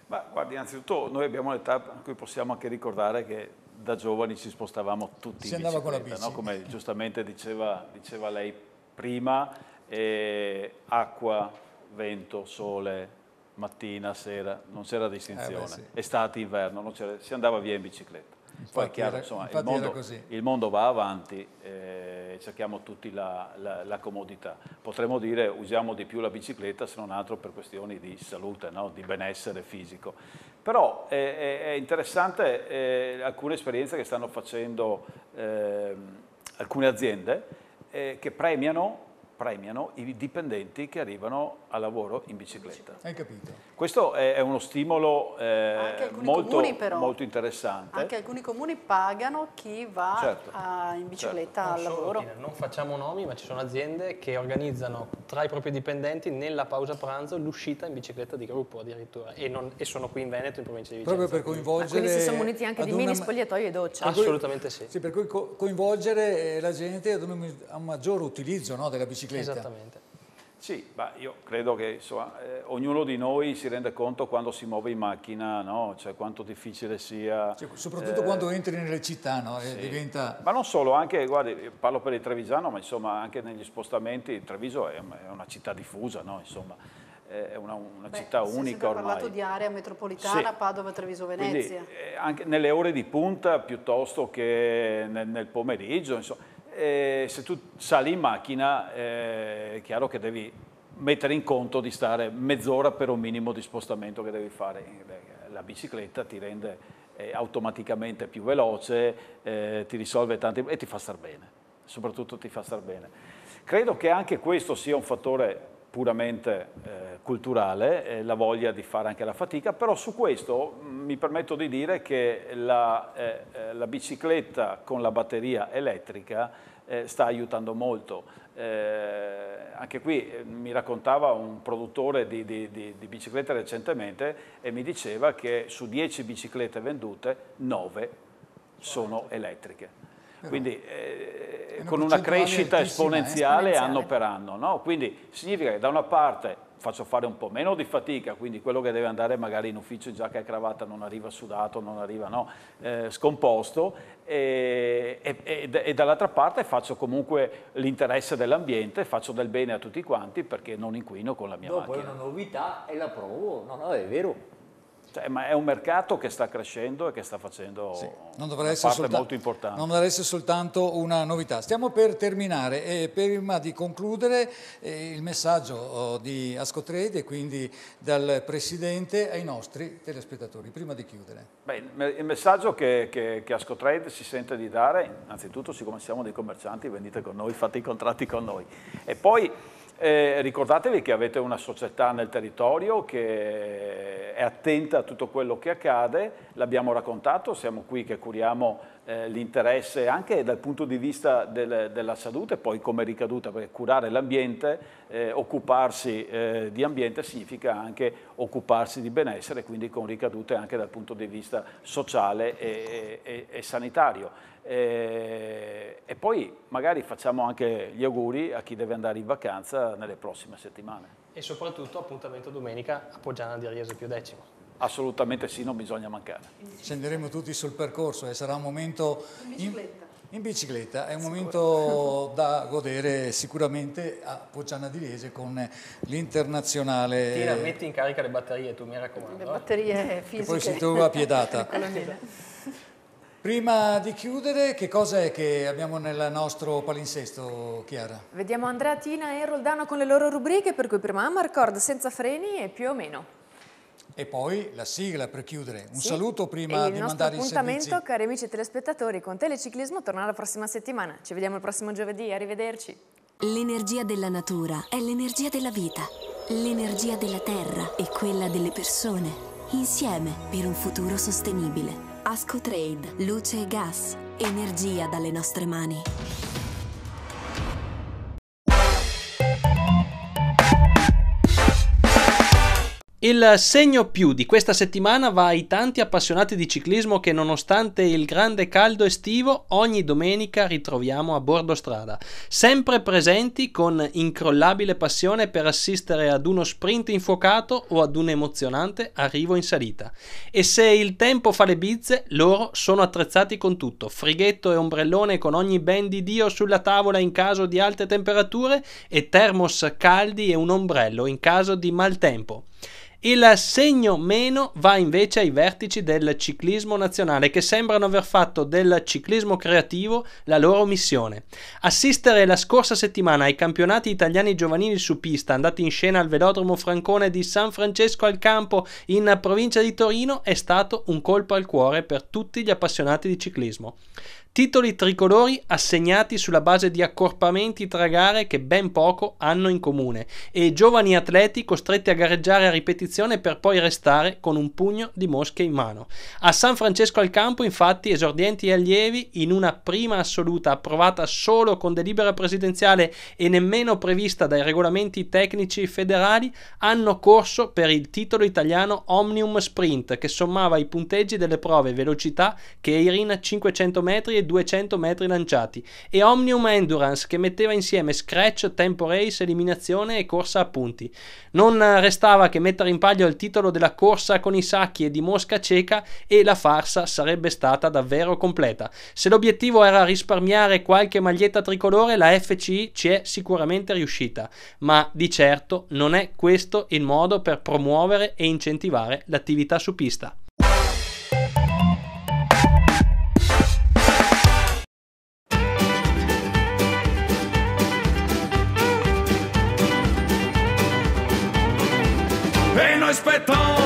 Ma, guardi, innanzitutto noi abbiamo l'età in cui possiamo anche ricordare che da giovani ci spostavamo tutti si in bicicletta, con la bici. no? come giustamente diceva, diceva lei prima, eh, acqua, vento, sole, mattina, sera, non c'era distinzione, eh beh, sì. estate, inverno, non si andava via in bicicletta. Infatti, Poi è chiaro, insomma, il mondo, il mondo, va avanti e eh, cerchiamo tutti la, la, la, comodità. Potremmo dire usiamo di più la bicicletta se non altro per questioni di salute, no? di benessere fisico. Però eh, è, interessante eh, alcune esperienze che stanno facendo ehm, alcune aziende eh, che premiano premiano i dipendenti che arrivano al lavoro in bicicletta. Hai capito. Questo è, uno stimolo eh, molto, però, molto, interessante. Anche alcuni comuni pagano chi va certo, a, in bicicletta certo. al non lavoro. Solo, non facciamo nomi, ma ci sono aziende che organizzano tra i propri dipendenti nella pausa pranzo l'uscita in bicicletta di gruppo addirittura e, non, e sono qui in Veneto, in provincia di Vicenza. Proprio per coinvolgere... Ma quindi si sono muniti anche di mini spogliatoi e doccia. Assolutamente sì. sì. Per cui coinvolgere eh, la gente ad a un maggior utilizzo no, della bicicletta bicicletta. Esattamente. Sì, ma io credo che insomma, eh, ognuno di noi si rende conto quando si muove in macchina, no? cioè, quanto difficile sia. Cioè, soprattutto eh, quando entri nelle città, no? sì. diventa... Ma non solo, anche, guardi, parlo per il Trevisano, ma insomma, anche negli spostamenti, Treviso è, è una città diffusa, no? insomma, è una, una Beh, città unica ormai. Abbiamo parlato di area metropolitana, sì. Padova, Treviso, Venezia. Quindi, eh, anche nelle ore di punta piuttosto che nel, nel pomeriggio, insomma eh, se tu sali in macchina eh, è chiaro che devi mettere in conto di stare mezz'ora per un minimo di spostamento che devi fare. La bicicletta ti rende eh, automaticamente più veloce, eh, ti risolve tanti e ti fa star bene, soprattutto ti fa star bene. Credo che anche questo sia un fattore puramente eh, culturale, eh, la voglia di fare anche la fatica, però su questo mm, mi permetto di dire che la, eh, eh la bicicletta con la batteria elettrica eh, sta aiutando molto. Eh, anche qui mi raccontava un produttore di, di, di, di, biciclette recentemente e mi diceva che su 10 biciclette vendute 9 sono elettriche. Quindi eh, con una crescita esponenziale, esponenziale, anno per anno. No? Quindi significa che da una parte faccio fare un po' meno di fatica, quindi quello che deve andare magari in ufficio in giacca e cravatta non arriva sudato, non arriva no, eh, scomposto e, e, e dall'altra parte faccio comunque l'interesse dell'ambiente, faccio del bene a tutti quanti perché non inquino con la mia Dopo macchina. Dopo è una novità e la provo, no no è vero, cioè, ma è un mercato che sta crescendo e che sta facendo sì, non una parte soltanto, molto importante. Non dovrà essere soltanto una novità. Stiamo per terminare e prima di concludere eh, il messaggio oh, di Ascotrade e quindi dal Presidente ai nostri telespettatori, prima di chiudere. Beh, il messaggio che, che, che Ascotrade si sente di dare, innanzitutto siccome siamo dei commercianti, venite con noi, fate i contratti con noi. E poi eh, ricordatevi che avete una società nel territorio che è attenta a tutto quello che accade, l'abbiamo raccontato, siamo qui che curiamo eh, l'interesse anche dal punto di vista del, della salute, poi come ricaduta, perché curare l'ambiente, eh, occuparsi eh, di ambiente significa anche occuparsi di benessere, quindi con ricadute anche dal punto di vista sociale e, e, e sanitario. E, eh, e, poi magari facciamo anche gli auguri a chi deve andare in vacanza nelle prossime settimane. E soprattutto appuntamento domenica a Poggiana di Ariese più decimo. Assolutamente sì, non bisogna mancare. Scenderemo tutti sul percorso e eh, sarà un momento... In bicicletta. In, in bicicletta, è un momento da godere sicuramente a Poggiana di Riese con l'internazionale. Tira, metti in carica le batterie, tu mi raccomando. Le batterie fisiche. E poi si trova a piedata. Prima di chiudere, che cosa è che abbiamo nel nostro palinsesto, Chiara? Vediamo Andrea Tina e Roldano con le loro rubriche, per cui prima Amarcord senza freni e più o meno. E poi la sigla per chiudere. Un sì. saluto prima di mandare il servizi. Il appuntamento, cari amici telespettatori, con Teleciclismo torna la prossima settimana. Ci vediamo il prossimo giovedì, arrivederci. L'energia della natura è l'energia della vita. L'energia della terra è quella delle persone. Insieme per un futuro sostenibile. Asco Trade, luce e gas, energia dalle nostre mani. Il segno più di questa settimana va ai tanti appassionati di ciclismo che nonostante il grande caldo estivo ogni domenica ritroviamo a bordo strada, sempre presenti con incrollabile passione per assistere ad uno sprint infuocato o ad un emozionante arrivo in salita. E se il tempo fa le bizze, loro sono attrezzati con tutto, frighetto e ombrellone con ogni ben di Dio sulla tavola in caso di alte temperature e termos caldi e un ombrello in caso di maltempo. Il segno meno va invece ai vertici del ciclismo nazionale che sembrano aver fatto del ciclismo creativo la loro missione. Assistere la scorsa settimana ai campionati italiani giovanili su pista andati in scena al velodromo Francone di San Francesco al Campo in provincia di Torino è stato un colpo al cuore per tutti gli appassionati di ciclismo. Titoli tricolori assegnati sulla base di accorpamenti tra gare che ben poco hanno in comune e giovani atleti costretti a gareggiare a ripetizione per poi restare con un pugno di mosche in mano. A San Francesco al Campo, infatti, esordienti e allievi, in una prima assoluta approvata solo con delibera presidenziale e nemmeno prevista dai regolamenti tecnici federali, hanno corso per il titolo italiano Omnium Sprint che sommava i punteggi delle prove velocità che Irina 500 metri e 200 metri lanciati, e Omnium Endurance che metteva insieme scratch, tempo race, eliminazione e corsa a punti. Non restava che mettere in palio il titolo della corsa con i sacchi e di mosca cieca e la farsa sarebbe stata davvero completa. Se l'obiettivo era risparmiare qualche maglietta tricolore, la FCI ci è sicuramente riuscita, ma di certo non è questo il modo per promuovere e incentivare l'attività su pista. respeitam